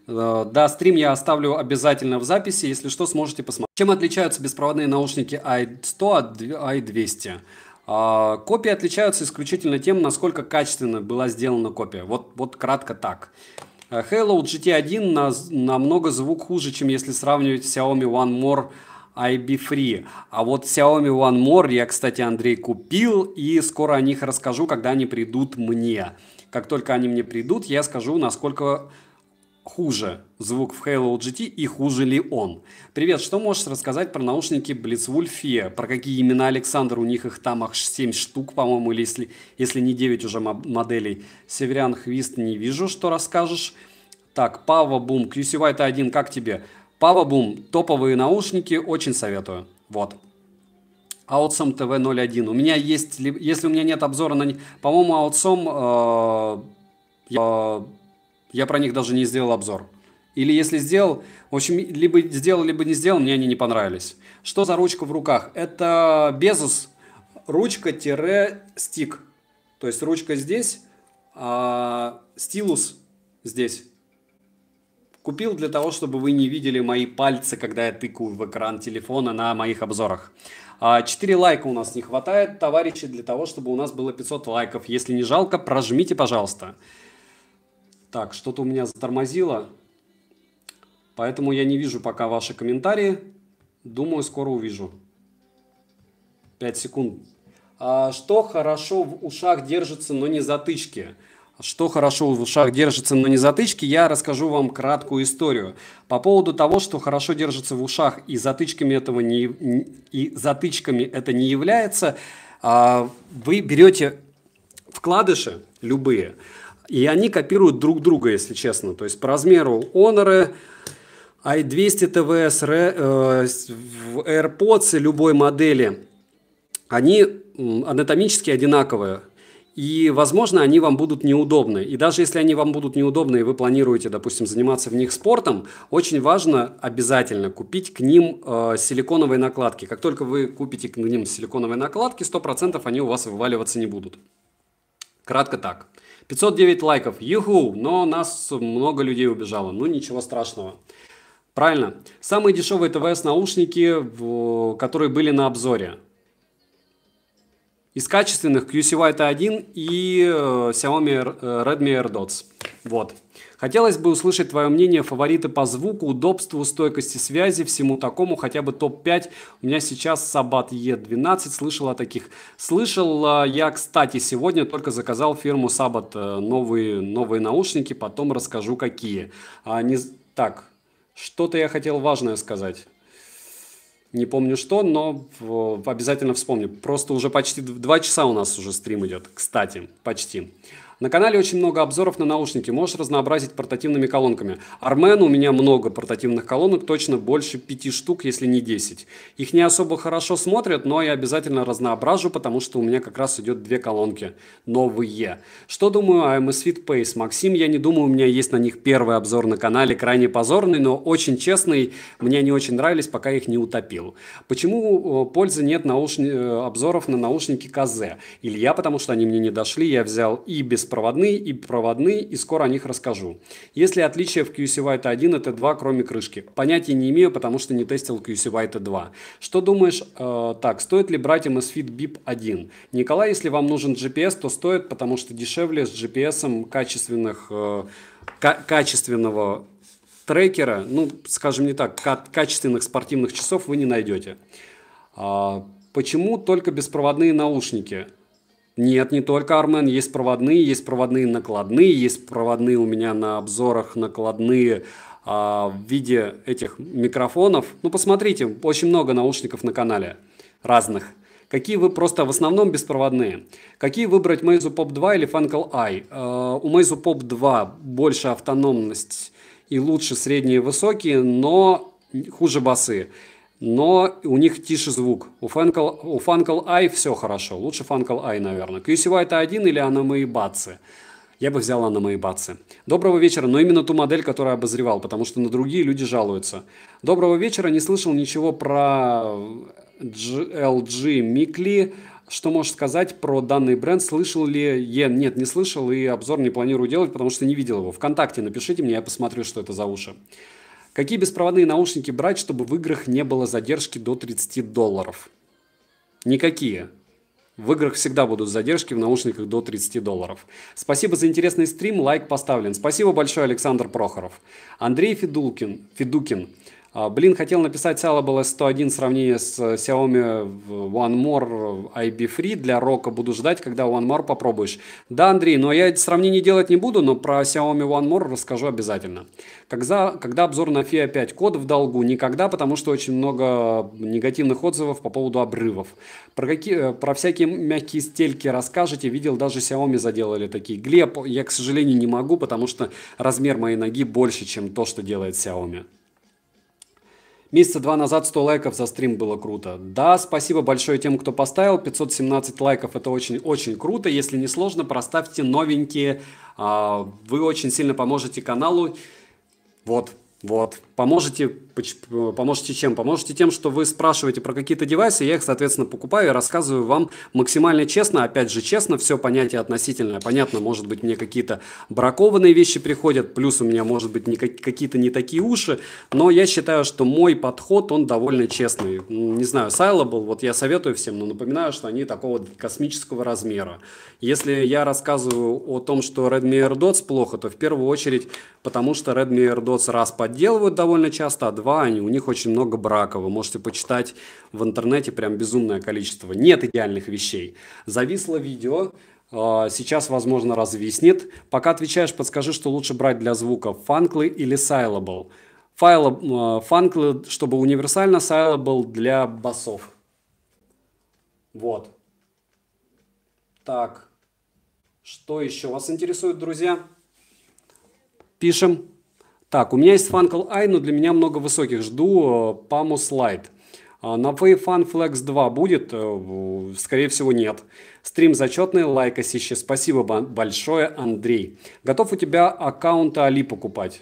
Э, да, стрим я оставлю обязательно в записи, если что, сможете посмотреть. Чем отличаются беспроводные наушники i100 от i200? А, копии отличаются исключительно тем, насколько качественно была сделана копия. Вот, вот кратко так. Э, Halo GT1 на, намного звук хуже, чем если сравнивать Xiaomi One More IB Free. А вот Xiaomi One More я, кстати, Андрей купил, и скоро о них расскажу, когда они придут мне. Как только они мне придут, я скажу, насколько хуже звук в Halo GT и хуже ли он? Привет, что можешь рассказать про наушники Blitzwolfie? Про какие имена Александр? У них их там аж 7 штук, по-моему, или если, если не 9 уже моделей. Северян Хвист не вижу, что расскажешь. Так, Пава Бум, QC White 1, как тебе? Пава Бум, топовые наушники, очень советую. Вот. Аутсом ТВ 01. У меня есть, если у меня нет обзора на... По-моему, Аутсом... Э, я я про них даже не сделал обзор. Или если сделал, в общем, либо сделал, либо не сделал, мне они не понравились. Что за ручка в руках? Это Безус ручка-стик. То есть ручка здесь, а стилус здесь. Купил для того, чтобы вы не видели мои пальцы, когда я тыкаю в экран телефона на моих обзорах. 4 а, лайка у нас не хватает, товарищи, для того, чтобы у нас было 500 лайков. Если не жалко, прожмите, пожалуйста. Так, что-то у меня затормозило, поэтому я не вижу пока ваши комментарии. Думаю, скоро увижу. 5 секунд. А, что хорошо в ушах держится, но не затычки? Что хорошо в ушах держится, но не затычки, я расскажу вам краткую историю. По поводу того, что хорошо держится в ушах и затычками, этого не, и затычками это не является, а, вы берете вкладыши любые – и они копируют друг друга, если честно. То есть по размеру Honor, i200 TVS, э, AirPods любой модели, они анатомически одинаковые. И, возможно, они вам будут неудобны. И даже если они вам будут неудобны, и вы планируете, допустим, заниматься в них спортом, очень важно обязательно купить к ним э, силиконовые накладки. Как только вы купите к ним силиконовые накладки, 100% они у вас вываливаться не будут. Кратко так. 509 лайков. Юху, но нас много людей убежало. Ну, ничего страшного. Правильно. Самые дешевые ТВС наушники, которые были на обзоре. Из качественных QC White 1 и э, Xiaomi э, Redmi AirDots. Вот. Хотелось бы услышать твое мнение, фавориты по звуку, удобству, стойкости связи, всему такому, хотя бы топ-5. У меня сейчас Sabat e 12 слышал о таких. Слышал а, я, кстати, сегодня только заказал фирму Sabat э, новые, новые наушники, потом расскажу какие. А, не... Так, что-то я хотел важное сказать. Не помню что, но обязательно вспомню. Просто уже почти два часа у нас уже стрим идет, кстати, почти. На канале очень много обзоров на наушники, можешь разнообразить портативными колонками. Армен, у меня много портативных колонок, точно больше пяти штук, если не 10. Их не особо хорошо смотрят, но я обязательно разноображу, потому что у меня как раз идет две колонки новые. Что думаю о MS Fit Pace? Максим, я не думаю, у меня есть на них первый обзор на канале, крайне позорный, но очень честный. Мне они очень нравились, пока их не утопил. Почему э, пользы нет науш... Э, обзоров на наушники КЗ? Илья, потому что они мне не дошли, я взял и без беспроводные и проводные, и скоро о них расскажу. Если отличие в QCVite 1 и T2, кроме крышки? Понятия не имею, потому что не тестил QCVite 2. Что думаешь, э, так, стоит ли брать MSFit BIP 1? Николай, если вам нужен GPS, то стоит, потому что дешевле с GPS качественных, э, качественного трекера, ну, скажем не так, качественных спортивных часов вы не найдете. А, почему только беспроводные наушники? Нет, не только Армен, есть проводные, есть проводные накладные, есть проводные у меня на обзорах накладные а, в виде этих микрофонов. Ну, посмотрите, очень много наушников на канале разных. Какие вы просто в основном беспроводные? Какие выбрать Meizu Pop 2 или Funkle i? А, у Meizu Pop 2 больше автономность и лучше средние высокие, но хуже басы но у них тише звук. У Funkle, у Funkle Eye все хорошо, лучше Funkle Eye, наверное. QCY это один или Анамаибацы? Я бы взял Анамаибацы. Доброго вечера, но именно ту модель, которую обозревал, потому что на другие люди жалуются. Доброго вечера, не слышал ничего про LG э, Микли. Что можешь сказать про данный бренд? Слышал ли я? Нет, не слышал и обзор не планирую делать, потому что не видел его. Вконтакте напишите мне, я посмотрю, что это за уши. Какие беспроводные наушники брать, чтобы в играх не было задержки до 30 долларов? Никакие. В играх всегда будут задержки в наушниках до 30 долларов. Спасибо за интересный стрим, лайк поставлен. Спасибо большое, Александр Прохоров. Андрей Федулкин, Федукин. А, блин, хотел написать Salable S101 сравнение с э, Xiaomi One More э, IB Free для рока. Буду ждать, когда One More попробуешь. Да, Андрей, но я сравнений делать не буду, но про Xiaomi One More расскажу обязательно. Когда, когда обзор на FIA 5? Код в долгу? Никогда, потому что очень много негативных отзывов по поводу обрывов. Про, какие, э, про всякие мягкие стельки расскажете. Видел, даже Xiaomi заделали такие. Глеб, я, к сожалению, не могу, потому что размер моей ноги больше, чем то, что делает Xiaomi. Месяца два назад 100 лайков за стрим было круто. Да, спасибо большое тем, кто поставил. 517 лайков это очень-очень круто. Если не сложно, проставьте новенькие. А, вы очень сильно поможете каналу. Вот, вот. Поможете, поможете чем? Поможете тем, что вы спрашиваете про какие-то девайсы, я их, соответственно, покупаю и рассказываю вам максимально честно. Опять же, честно, все понятие относительное. Понятно, может быть, мне какие-то бракованные вещи приходят, плюс у меня, может быть, не, какие-то не такие уши, но я считаю, что мой подход, он довольно честный. Не знаю, был, вот я советую всем, но напоминаю, что они такого космического размера. Если я рассказываю о том, что Redmi AirDots плохо, то в первую очередь потому, что Redmi AirDots раз подделывают довольно часто, а два, они, у них очень много брака. Вы можете почитать в интернете прям безумное количество. Нет идеальных вещей. Зависло видео, э, сейчас, возможно, развиснет. Пока отвечаешь, подскажи, что лучше брать для звука, фанклы или сайлабл. Файл, фанклы, э, чтобы универсально, сайлабл для басов. Вот. Так. Что еще вас интересует, друзья? Пишем. Так, у меня есть Funkel Eye, но для меня много высоких. Жду э, Pamus Light. А, на Wave Fun Flex 2 будет? Э, скорее всего, нет. Стрим зачетный, лайк осище. Спасибо большое, Андрей. Готов у тебя аккаунта Али покупать?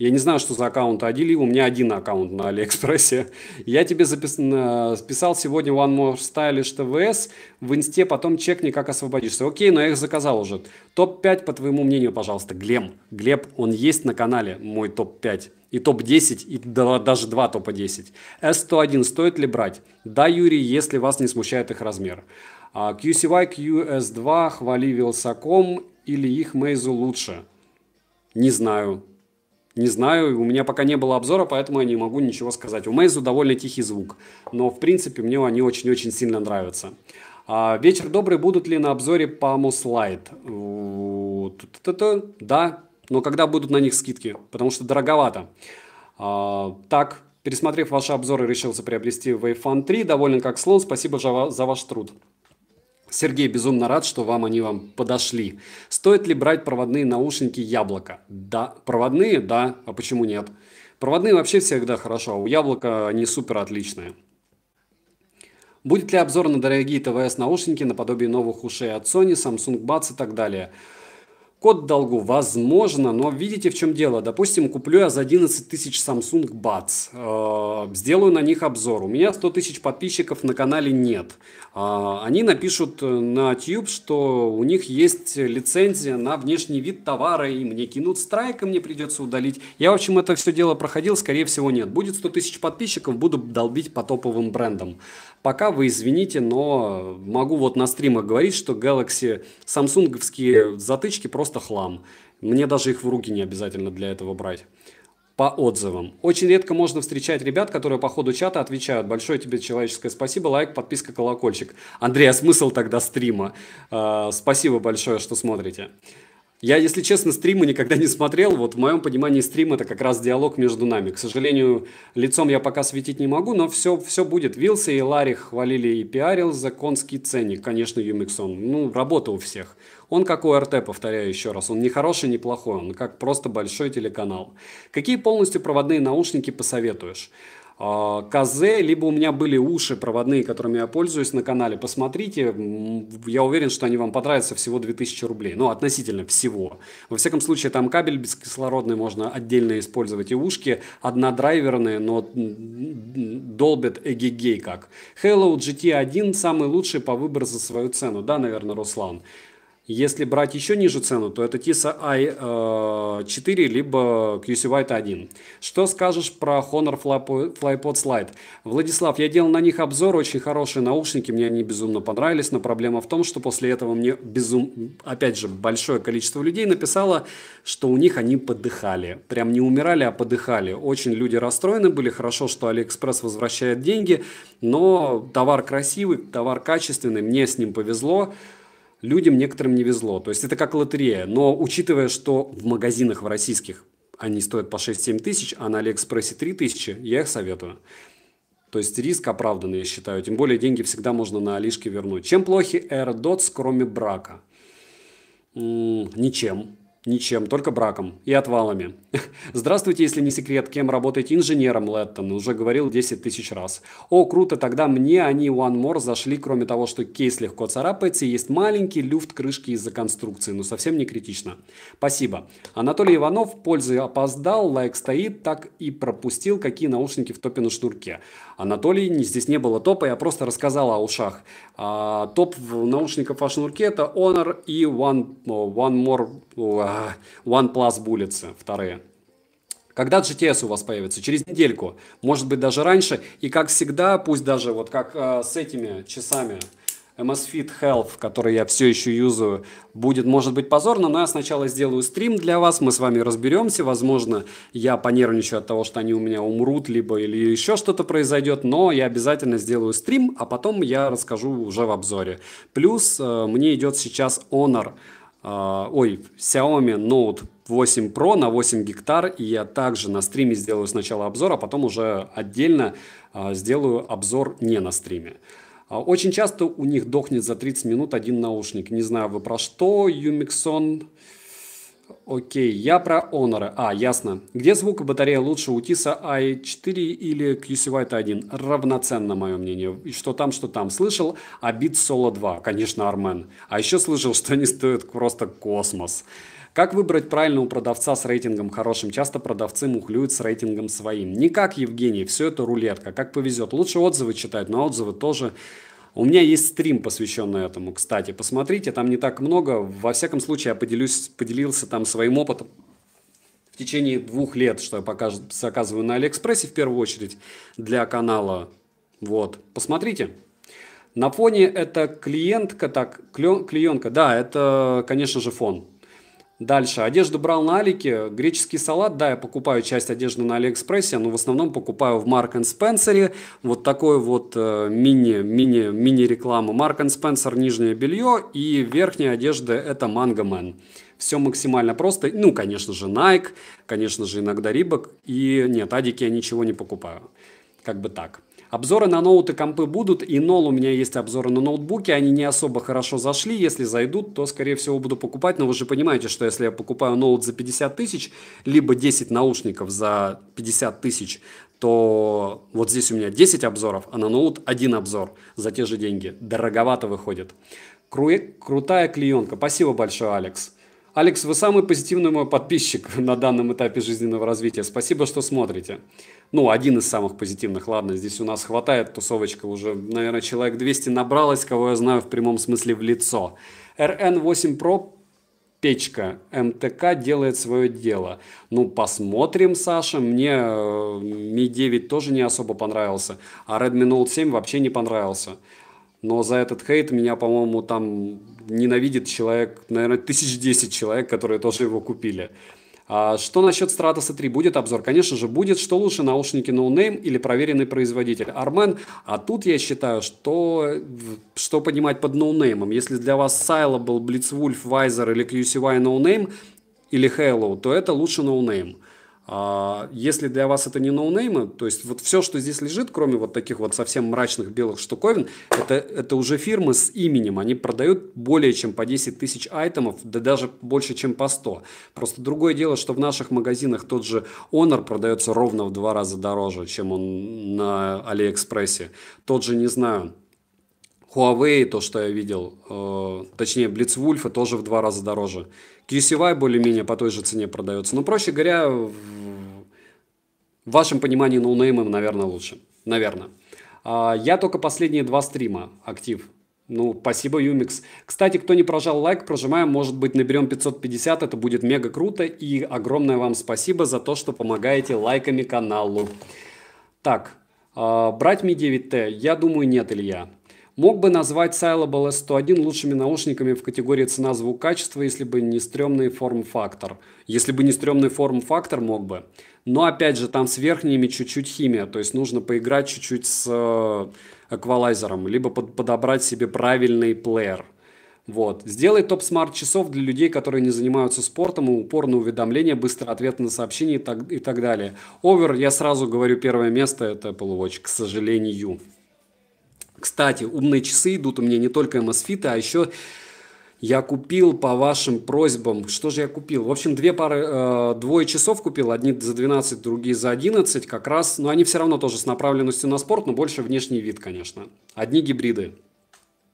Я не знаю, что за аккаунт Адили, у меня один аккаунт на Алиэкспрессе. Я тебе запис... Э, списал сегодня One More Stylish TVS в инсте, потом чекни, как освободишься. Окей, но я их заказал уже. Топ-5, по твоему мнению, пожалуйста, Глем. Глеб, он есть на канале, мой топ-5 и топ-10, и даже два топа-10. S101 стоит ли брать? Да, Юрий, если вас не смущает их размер. А, QCY, QS2 хвали Вилсаком или их Мейзу лучше? Не знаю. Не знаю, у меня пока не было обзора, поэтому я не могу ничего сказать. У Мейзу довольно тихий звук, но в принципе мне они очень-очень сильно нравятся. А, вечер добрый, будут ли на обзоре Palmus Light? Да, но когда будут на них скидки? Потому что дороговато. А, так, пересмотрев ваши обзоры, решился приобрести Wave Fan 3. Доволен как слон, спасибо за ваш труд. Сергей, безумно рад, что вам они вам подошли. Стоит ли брать проводные наушники яблоко? Да. Проводные? Да. А почему нет? Проводные вообще всегда хорошо, а у яблока они супер отличные. Будет ли обзор на дорогие ТВС наушники наподобие новых ушей от Sony, Samsung Buds и так далее? Код долгу, возможно, но видите, в чем дело. Допустим, куплю я за 11 тысяч Samsung Buds, э, сделаю на них обзор. У меня 100 тысяч подписчиков на канале нет. А, они напишут э, на Tube, что у них есть лицензия на внешний вид товара, и мне кинут страйк, и мне придется удалить. Я, в общем, это все дело проходил, скорее всего, нет. Будет 100 тысяч подписчиков, буду долбить по топовым брендам. Пока вы извините, но могу вот на стримах говорить, что Galaxy самсунговские затычки просто хлам. Мне даже их в руки не обязательно для этого брать по отзывам. Очень редко можно встречать ребят, которые по ходу чата отвечают «Большое тебе человеческое спасибо, лайк, подписка, колокольчик». Андрей, а смысл тогда стрима? Э, спасибо большое, что смотрите. Я, если честно, стримы никогда не смотрел. Вот в моем понимании стрим это как раз диалог между нами. К сожалению, лицом я пока светить не могу, но все, все будет. Вилса и Ларри хвалили и пиарил за конский ценник, конечно, Юмиксон. Ну, работа у всех. Он как РТ, повторяю еще раз, он не хороший, не плохой, он как просто большой телеканал. Какие полностью проводные наушники посоветуешь? А, Козе, либо у меня были уши проводные, которыми я пользуюсь на канале. Посмотрите, я уверен, что они вам понравятся всего 2000 рублей. Ну, относительно всего. Во всяком случае, там кабель бескислородный, можно отдельно использовать. И ушки однодрайверные, но долбят эгегей как. Hello GT1 самый лучший по выбору за свою цену. Да, наверное, Руслан. Если брать еще ниже цену, то это TISA i4, э, либо QC White 1. Что скажешь про Honor Flypod Slide? Владислав, я делал на них обзор, очень хорошие наушники, мне они безумно понравились, но проблема в том, что после этого мне безум... Опять же, большое количество людей написало, что у них они подыхали. Прям не умирали, а подыхали. Очень люди расстроены были, хорошо, что AliExpress возвращает деньги, но товар красивый, товар качественный, мне с ним повезло людям некоторым не везло. То есть это как лотерея. Но учитывая, что в магазинах в российских они стоят по 6-7 тысяч, а на Алиэкспрессе 3 тысячи, я их советую. То есть риск оправданный, я считаю. Тем более деньги всегда можно на Алишке вернуть. Чем плохи AirDots, кроме брака? М -м, ничем. Ничем, только браком и отвалами. [LAUGHS] Здравствуйте, если не секрет, кем работаете инженером, Леттон? уже говорил 10 тысяч раз. О, круто, тогда мне они One More зашли, кроме того, что кейс легко царапается, и есть маленький люфт крышки из-за конструкции, но совсем не критично. Спасибо. Анатолий Иванов, пользы опоздал, лайк стоит, так и пропустил, какие наушники в топе на шнурке. Анатолий, здесь не было топа, я просто рассказал о ушах. А, топ наушников о шнурке это Honor и One, One More, а, One Plus Bullets, вторые. Когда GTS у вас появится? Через недельку, может быть даже раньше. И как всегда, пусть даже вот как э, с этими часами, MSFit Health, который я все еще юзаю, будет, может быть, позорно, но я сначала сделаю стрим для вас, мы с вами разберемся, возможно, я понервничаю от того, что они у меня умрут, либо или еще что-то произойдет, но я обязательно сделаю стрим, а потом я расскажу уже в обзоре. Плюс э, мне идет сейчас Honor, э, ой, Xiaomi Note 8 Pro на 8 гектар, и я также на стриме сделаю сначала обзор, а потом уже отдельно э, сделаю обзор не на стриме. А, очень часто у них дохнет за 30 минут один наушник. Не знаю, вы про что, Юмиксон. Окей, я про Honor. А, ясно. Где звук и батарея лучше у TISA i4 или QC White 1? Равноценно, мое мнение. И что там, что там. Слышал а бит Solo 2? Конечно, Армен. А еще слышал, что они стоят просто космос. Как выбрать правильного продавца с рейтингом хорошим? Часто продавцы мухлюют с рейтингом своим. Никак, Евгений, все это рулетка, как повезет. Лучше отзывы читать, но отзывы тоже у меня есть стрим, посвященный этому, кстати. Посмотрите, там не так много. Во всяком случае, я поделюсь, поделился там своим опытом в течение двух лет, что я пока заказываю на Алиэкспрессе в первую очередь для канала. Вот, посмотрите. На фоне это клиентка, так, клен, клеенка, да, это, конечно же, фон. Дальше. Одежду брал на Алике. Греческий салат, да, я покупаю часть одежды на Алиэкспрессе, но в основном покупаю в Марк энд Вот такой вот э, мини-мини-мини-реклама. Марк Спенсер нижнее белье и верхняя одежда это Манго Мэн. Все максимально просто. Ну, конечно же, Nike, конечно же, иногда Рибок. И нет, Адики я ничего не покупаю. Как бы так. Обзоры на ноуты, компы будут, и нол у меня есть обзоры на ноутбуки, они не особо хорошо зашли, если зайдут, то скорее всего буду покупать, но вы же понимаете, что если я покупаю ноут за 50 тысяч, либо 10 наушников за 50 тысяч, то вот здесь у меня 10 обзоров, а на ноут один обзор за те же деньги. Дороговато выходит. Кру... Крутая клеенка. Спасибо большое, Алекс. Алекс, вы самый позитивный мой подписчик [LAUGHS] на данном этапе жизненного развития. Спасибо, что смотрите. Ну, один из самых позитивных. Ладно, здесь у нас хватает тусовочка уже, наверное, человек 200 набралось, кого я знаю в прямом смысле в лицо. RN8 Pro печка МТК делает свое дело. Ну, посмотрим, Саша. Мне Mi э, 9 тоже не особо понравился, а Redmi Note 7 вообще не понравился. Но за этот хейт меня, по-моему, там ненавидит человек, наверное, тысяч десять человек, которые тоже его купили. А что насчет Стратоса 3? Будет обзор? Конечно же, будет. Что лучше, наушники No Name или проверенный производитель? Армен, а тут я считаю, что, что понимать под No Name? Если для вас Сайла был Blitzwolf, Вайзер или QCY No Name или Halo, то это лучше No Name. А, если для вас это не ноунеймы, то есть вот все, что здесь лежит, кроме вот таких вот совсем мрачных белых штуковин, это, это уже фирмы с именем. Они продают более чем по 10 тысяч айтемов, да даже больше, чем по 100. Просто другое дело, что в наших магазинах тот же Honor продается ровно в два раза дороже, чем он на Алиэкспрессе. Тот же, не знаю, Huawei, то, что я видел, э, точнее, Blitzwolf тоже в два раза дороже. QCY более-менее по той же цене продается. Но, проще говоря, в вашем понимании ноунеймом, наверное, лучше. Наверное. А, я только последние два стрима актив. Ну, спасибо, Юмикс. Кстати, кто не прожал лайк, прожимаем, может быть, наберем 550, это будет мега круто. И огромное вам спасибо за то, что помогаете лайками каналу. Так, а, брать Ми 9Т, я думаю, нет, Илья. Мог бы назвать Sylable S101 лучшими наушниками в категории цена-звук-качество, если бы не стрёмный форм-фактор. Если бы не стрёмный форм-фактор, мог бы. Но опять же, там с верхними чуть-чуть химия, то есть нужно поиграть чуть-чуть с э, эквалайзером, либо под, подобрать себе правильный плеер. Вот. Сделай топ смарт-часов для людей, которые не занимаются спортом, и упор уведомления, быстрый ответ на сообщения и так, и так далее. Овер, я сразу говорю, первое место – это Apple Watch, к сожалению. Кстати, умные часы идут у меня не только MSFit, а еще я купил по вашим просьбам, что же я купил? В общем, две пары, э, двое часов купил, одни за 12, другие за 11, как раз, но ну, они все равно тоже с направленностью на спорт, но больше внешний вид, конечно. Одни гибриды.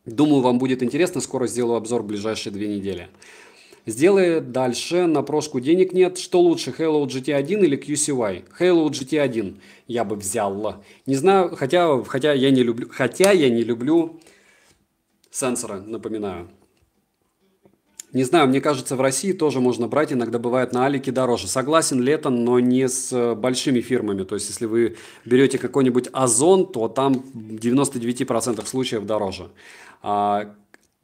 Думаю, вам будет интересно, скоро сделаю обзор в ближайшие две недели. Сделает дальше, на прошку денег нет. Что лучше, Halo GT1 или QCY? Halo GT1 я бы взял. Не знаю, хотя, хотя я не люблю, хотя я не люблю сенсоры, напоминаю. Не знаю, мне кажется, в России тоже можно брать, иногда бывает на Алике дороже. Согласен, летом, но не с э, большими фирмами. То есть, если вы берете какой-нибудь Озон, то там в 99% случаев дороже. А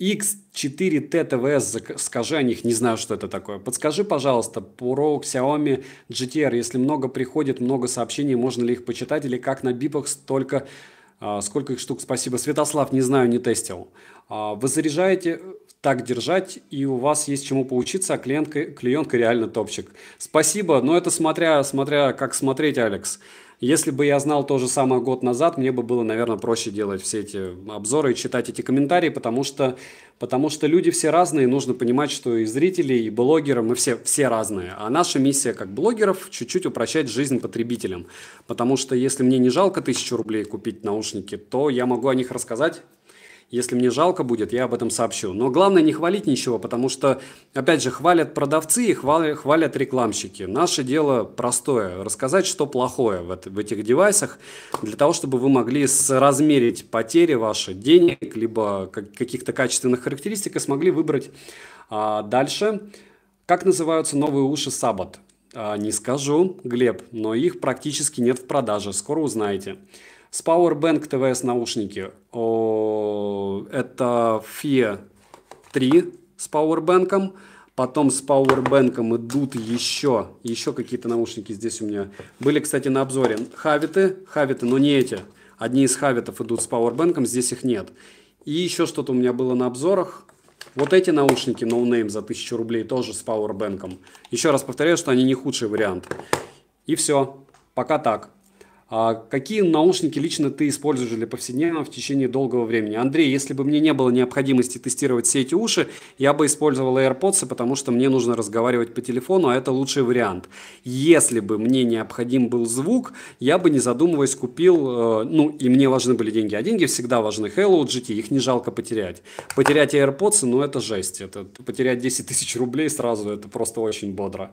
X4T TVS, скажи о них, не знаю, что это такое. Подскажи, пожалуйста, про Xiaomi GTR, если много приходит, много сообщений, можно ли их почитать или как на бипах столько, а, сколько их штук, спасибо. Святослав, не знаю, не тестил. А, вы заряжаете, так держать, и у вас есть чему поучиться, а клиентка, клиентка реально топчик. Спасибо, но это смотря, смотря как смотреть, Алекс. Если бы я знал то же самое год назад, мне бы было, наверное, проще делать все эти обзоры и читать эти комментарии, потому что, потому что люди все разные, нужно понимать, что и зрители, и блогеры, мы все, все разные. А наша миссия как блогеров – чуть-чуть упрощать жизнь потребителям. Потому что если мне не жалко тысячу рублей купить наушники, то я могу о них рассказать если мне жалко будет, я об этом сообщу. Но главное не хвалить ничего, потому что, опять же, хвалят продавцы и хвалят, рекламщики. Наше дело простое – рассказать, что плохое в, этих девайсах, для того, чтобы вы могли соразмерить потери ваши денег, либо каких-то качественных характеристик, и смогли выбрать а, дальше. Как называются новые уши Sabot? А, не скажу, Глеб, но их практически нет в продаже, скоро узнаете. С Powerbank TVS наушники. Это FIA 3 с Powerbank. Потом с Powerbank идут еще, еще какие-то наушники здесь у меня. Были, кстати, на обзоре хавиты, хавиты, но не эти. Одни из хавитов идут с Powerbank, здесь их нет. И еще что-то у меня было на обзорах. Вот эти наушники No Name за 1000 рублей тоже с Powerbank. Еще раз повторяю, что они не худший вариант. И все. Пока так. А какие наушники лично ты используешь для повседневного в течение долгого времени? Андрей, если бы мне не было необходимости тестировать все эти уши, я бы использовал AirPods, потому что мне нужно разговаривать по телефону, а это лучший вариант. Если бы мне необходим был звук, я бы, не задумываясь, купил, э, ну и мне важны были деньги, а деньги всегда важны. Hello GT, их не жалко потерять. Потерять AirPods, ну это жесть, это потерять 10 тысяч рублей сразу, это просто очень бодро.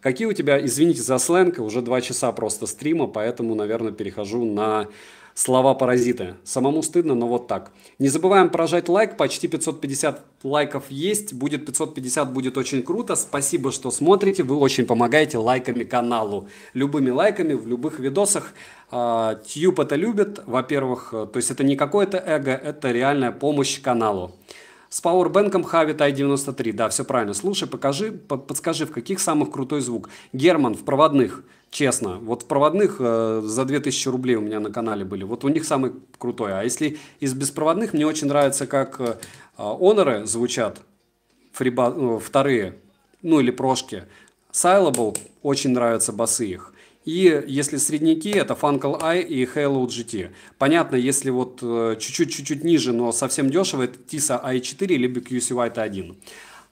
Какие у тебя, извините за сленг, уже два часа просто стрима, поэтому, наверное, перехожу на слова паразиты. Самому стыдно, но вот так. Не забываем прожать лайк, почти 550 лайков есть, будет 550, будет очень круто. Спасибо, что смотрите, вы очень помогаете лайками каналу. Любыми лайками в любых видосах. А, Тьюб это любит, во-первых, э, то есть это не какое-то эго, это реальная помощь каналу. С Powerbank Havit i93. Да, все правильно. Слушай, покажи, подскажи, в каких самых крутой звук. Герман, в проводных, честно. Вот в проводных э, за 2000 рублей у меня на канале были. Вот у них самый крутой. А если из беспроводных, мне очень нравится, как э, Honor э, звучат. Фриба, э, вторые, ну или прошки. Сайлабл, очень нравятся басы их. И если средники, это Funkel i и Halo GT. Понятно, если вот чуть-чуть-чуть э, ниже, но совсем дешево, это TISA i4 либо QC White 1.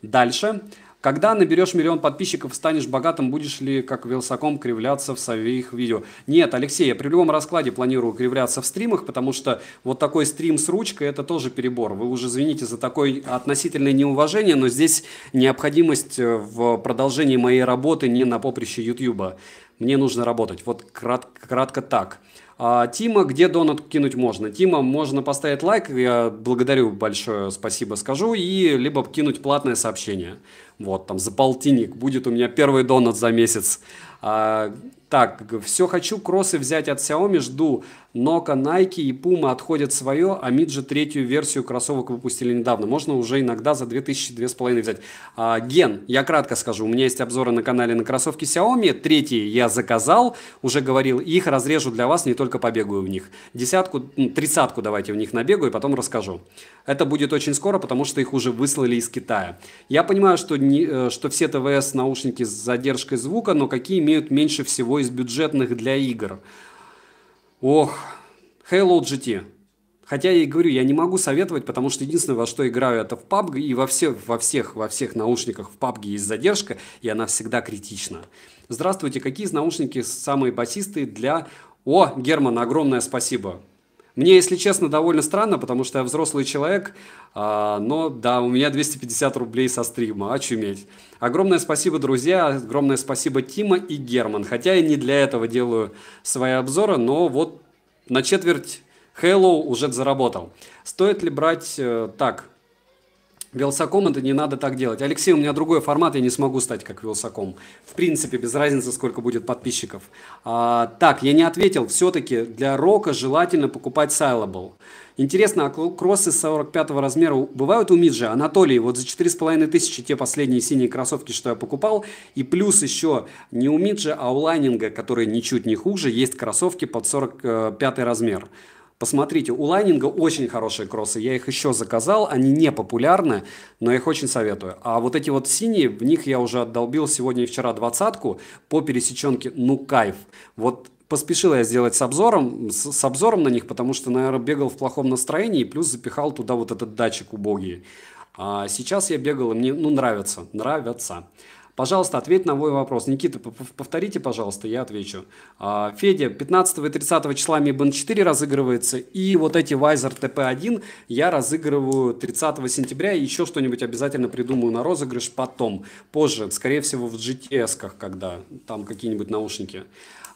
Дальше. Когда наберешь миллион подписчиков, станешь богатым, будешь ли как Велсаком кривляться в своих видео? Нет, Алексей, я при любом раскладе планирую кривляться в стримах, потому что вот такой стрим с ручкой – это тоже перебор. Вы уже извините за такое относительное неуважение, но здесь необходимость э, в продолжении моей работы не на поприще Ютьюба мне нужно работать. Вот крат, кратко так. А, Тима, где донат кинуть можно? Тима, можно поставить лайк, я благодарю большое, спасибо скажу, и либо кинуть платное сообщение. Вот, там за полтинник будет у меня первый донат за месяц. А, так, все хочу кроссы взять от Xiaomi, жду. Нока, Nike и Puma отходят свое, а Mid же третью версию кроссовок выпустили недавно. Можно уже иногда за 2000-2500 взять. А, Ген, я кратко скажу, у меня есть обзоры на канале на кроссовки Xiaomi. Третьи я заказал, уже говорил, их разрежу для вас, не только побегаю в них. Десятку, ну, тридцатку давайте в них набегу и потом расскажу. Это будет очень скоро, потому что их уже выслали из Китая. Я понимаю, что, не, э, что все ТВС наушники с задержкой звука, но какие имеют меньше всего из бюджетных для игр? Ох, Halo GT. Хотя я и говорю, я не могу советовать, потому что единственное, во что играю, это в PUBG, и во, все, во, всех, во всех наушниках в PUBG есть задержка, и она всегда критична. Здравствуйте, какие из наушники самые басистые для... О, Герман, огромное спасибо. Мне, если честно, довольно странно, потому что я взрослый человек, а, но да, у меня 250 рублей со стрима, очуметь. Огромное спасибо, друзья, огромное спасибо Тима и Герман. Хотя я не для этого делаю свои обзоры, но вот на четверть Halo уже заработал. Стоит ли брать... Э, так, Велсаком это не надо так делать. Алексей, у меня другой формат, я не смогу стать как Велсаком. В принципе, без разницы, сколько будет подписчиков. А, так, я не ответил. Все-таки для рока желательно покупать Сайлабл. Интересно, а кроссы 45 размера бывают у Миджа, Анатолий, вот за тысячи те последние синие кроссовки, что я покупал, и плюс еще не у Миджа, а у Лайнинга, которые ничуть не хуже, есть кроссовки под 45 э, размер. Посмотрите, у Лайнинга очень хорошие кроссы, я их еще заказал, они не популярны, но я их очень советую. А вот эти вот синие, в них я уже отдолбил сегодня и вчера двадцатку по пересеченке, ну кайф. Вот поспешил я сделать с обзором, с, с обзором на них, потому что, наверное, бегал в плохом настроении и плюс запихал туда вот этот датчик убогий. А сейчас я бегал, и мне, ну, нравится, нравятся. Пожалуйста, ответь на мой вопрос. Никита, повторите, пожалуйста, я отвечу. А, Федя, 15 и 30 числа Mi Band 4 разыгрывается, и вот эти вайзер TP1 я разыгрываю 30 сентября, и еще что-нибудь обязательно придумаю на розыгрыш потом, позже, скорее всего, в GTS-ках, когда там какие-нибудь наушники.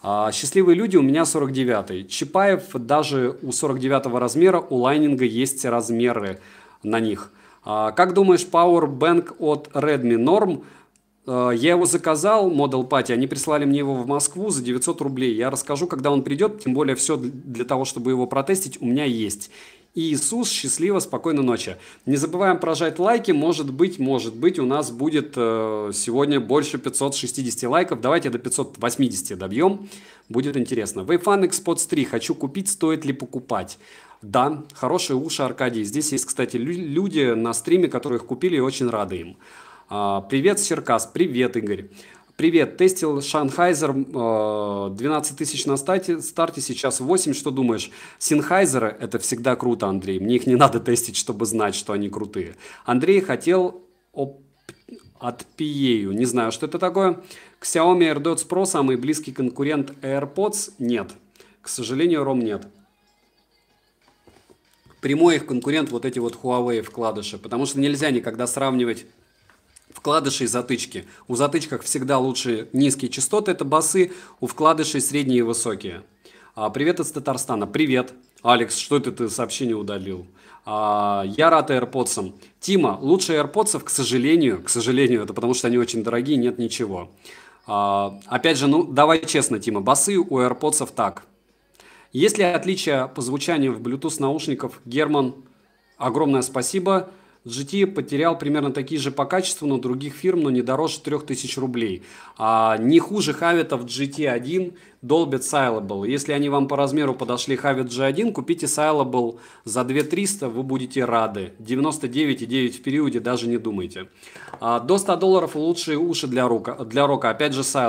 А, счастливые люди, у меня 49-й. Чапаев, даже у 49-го размера, у лайнинга есть размеры на них. А, как думаешь, Powerbank от Redmi Norm – Э, я его заказал, Model Party, они прислали мне его в Москву за 900 рублей. Я расскажу, когда он придет, тем более все для того, чтобы его протестить, у меня есть. Иисус, счастливо, спокойной ночи. Не забываем прожать лайки, может быть, может быть, у нас будет э, сегодня больше 560 лайков, давайте до 580 добьем, будет интересно. Wayfan X Pods 3, хочу купить, стоит ли покупать? Да, хорошие уши Аркадий, здесь есть, кстати, люди на стриме, которые их купили и очень рады им. А, привет, Серкас. Привет, Игорь. Привет, тестил Шанхайзер 12 э, тысяч на старте, старте, сейчас 8. Что думаешь? Синхайзеры – это всегда круто, Андрей. Мне их не [LAUGHS] надо тестить, чтобы знать, что они крутые. Андрей хотел оп- от Пиею. Не знаю, что это такое. К Xiaomi AirDots Pro самый близкий конкурент AirPods нет. К сожалению, ROM нет. Прямой их конкурент вот эти вот Huawei вкладыши, потому что нельзя никогда сравнивать вкладышей затычки. У затычках всегда лучше низкие частоты, это басы, у вкладышей средние и высокие. А, привет из Татарстана. Привет. Алекс, что это ты сообщение удалил? А, я рад AirPods. Тима, лучше AirPods, к сожалению, к сожалению, это потому что они очень дорогие, нет ничего. А, опять же, ну давай честно, Тима, басы у AirPods так. Есть ли отличия по звучанию в Bluetooth наушников? Герман, огромное спасибо. GT потерял примерно такие же по качеству, но других фирм, но не дороже 3000 рублей. А, не хуже Havitов GT1 Dolby Сайлабл. Если они вам по размеру подошли Havit G1, купите Сайлабл за 2300, вы будете рады. 99,9 в периоде, даже не думайте. А, до 100 долларов лучшие уши для, рока, для рока. Опять же Сайлабл.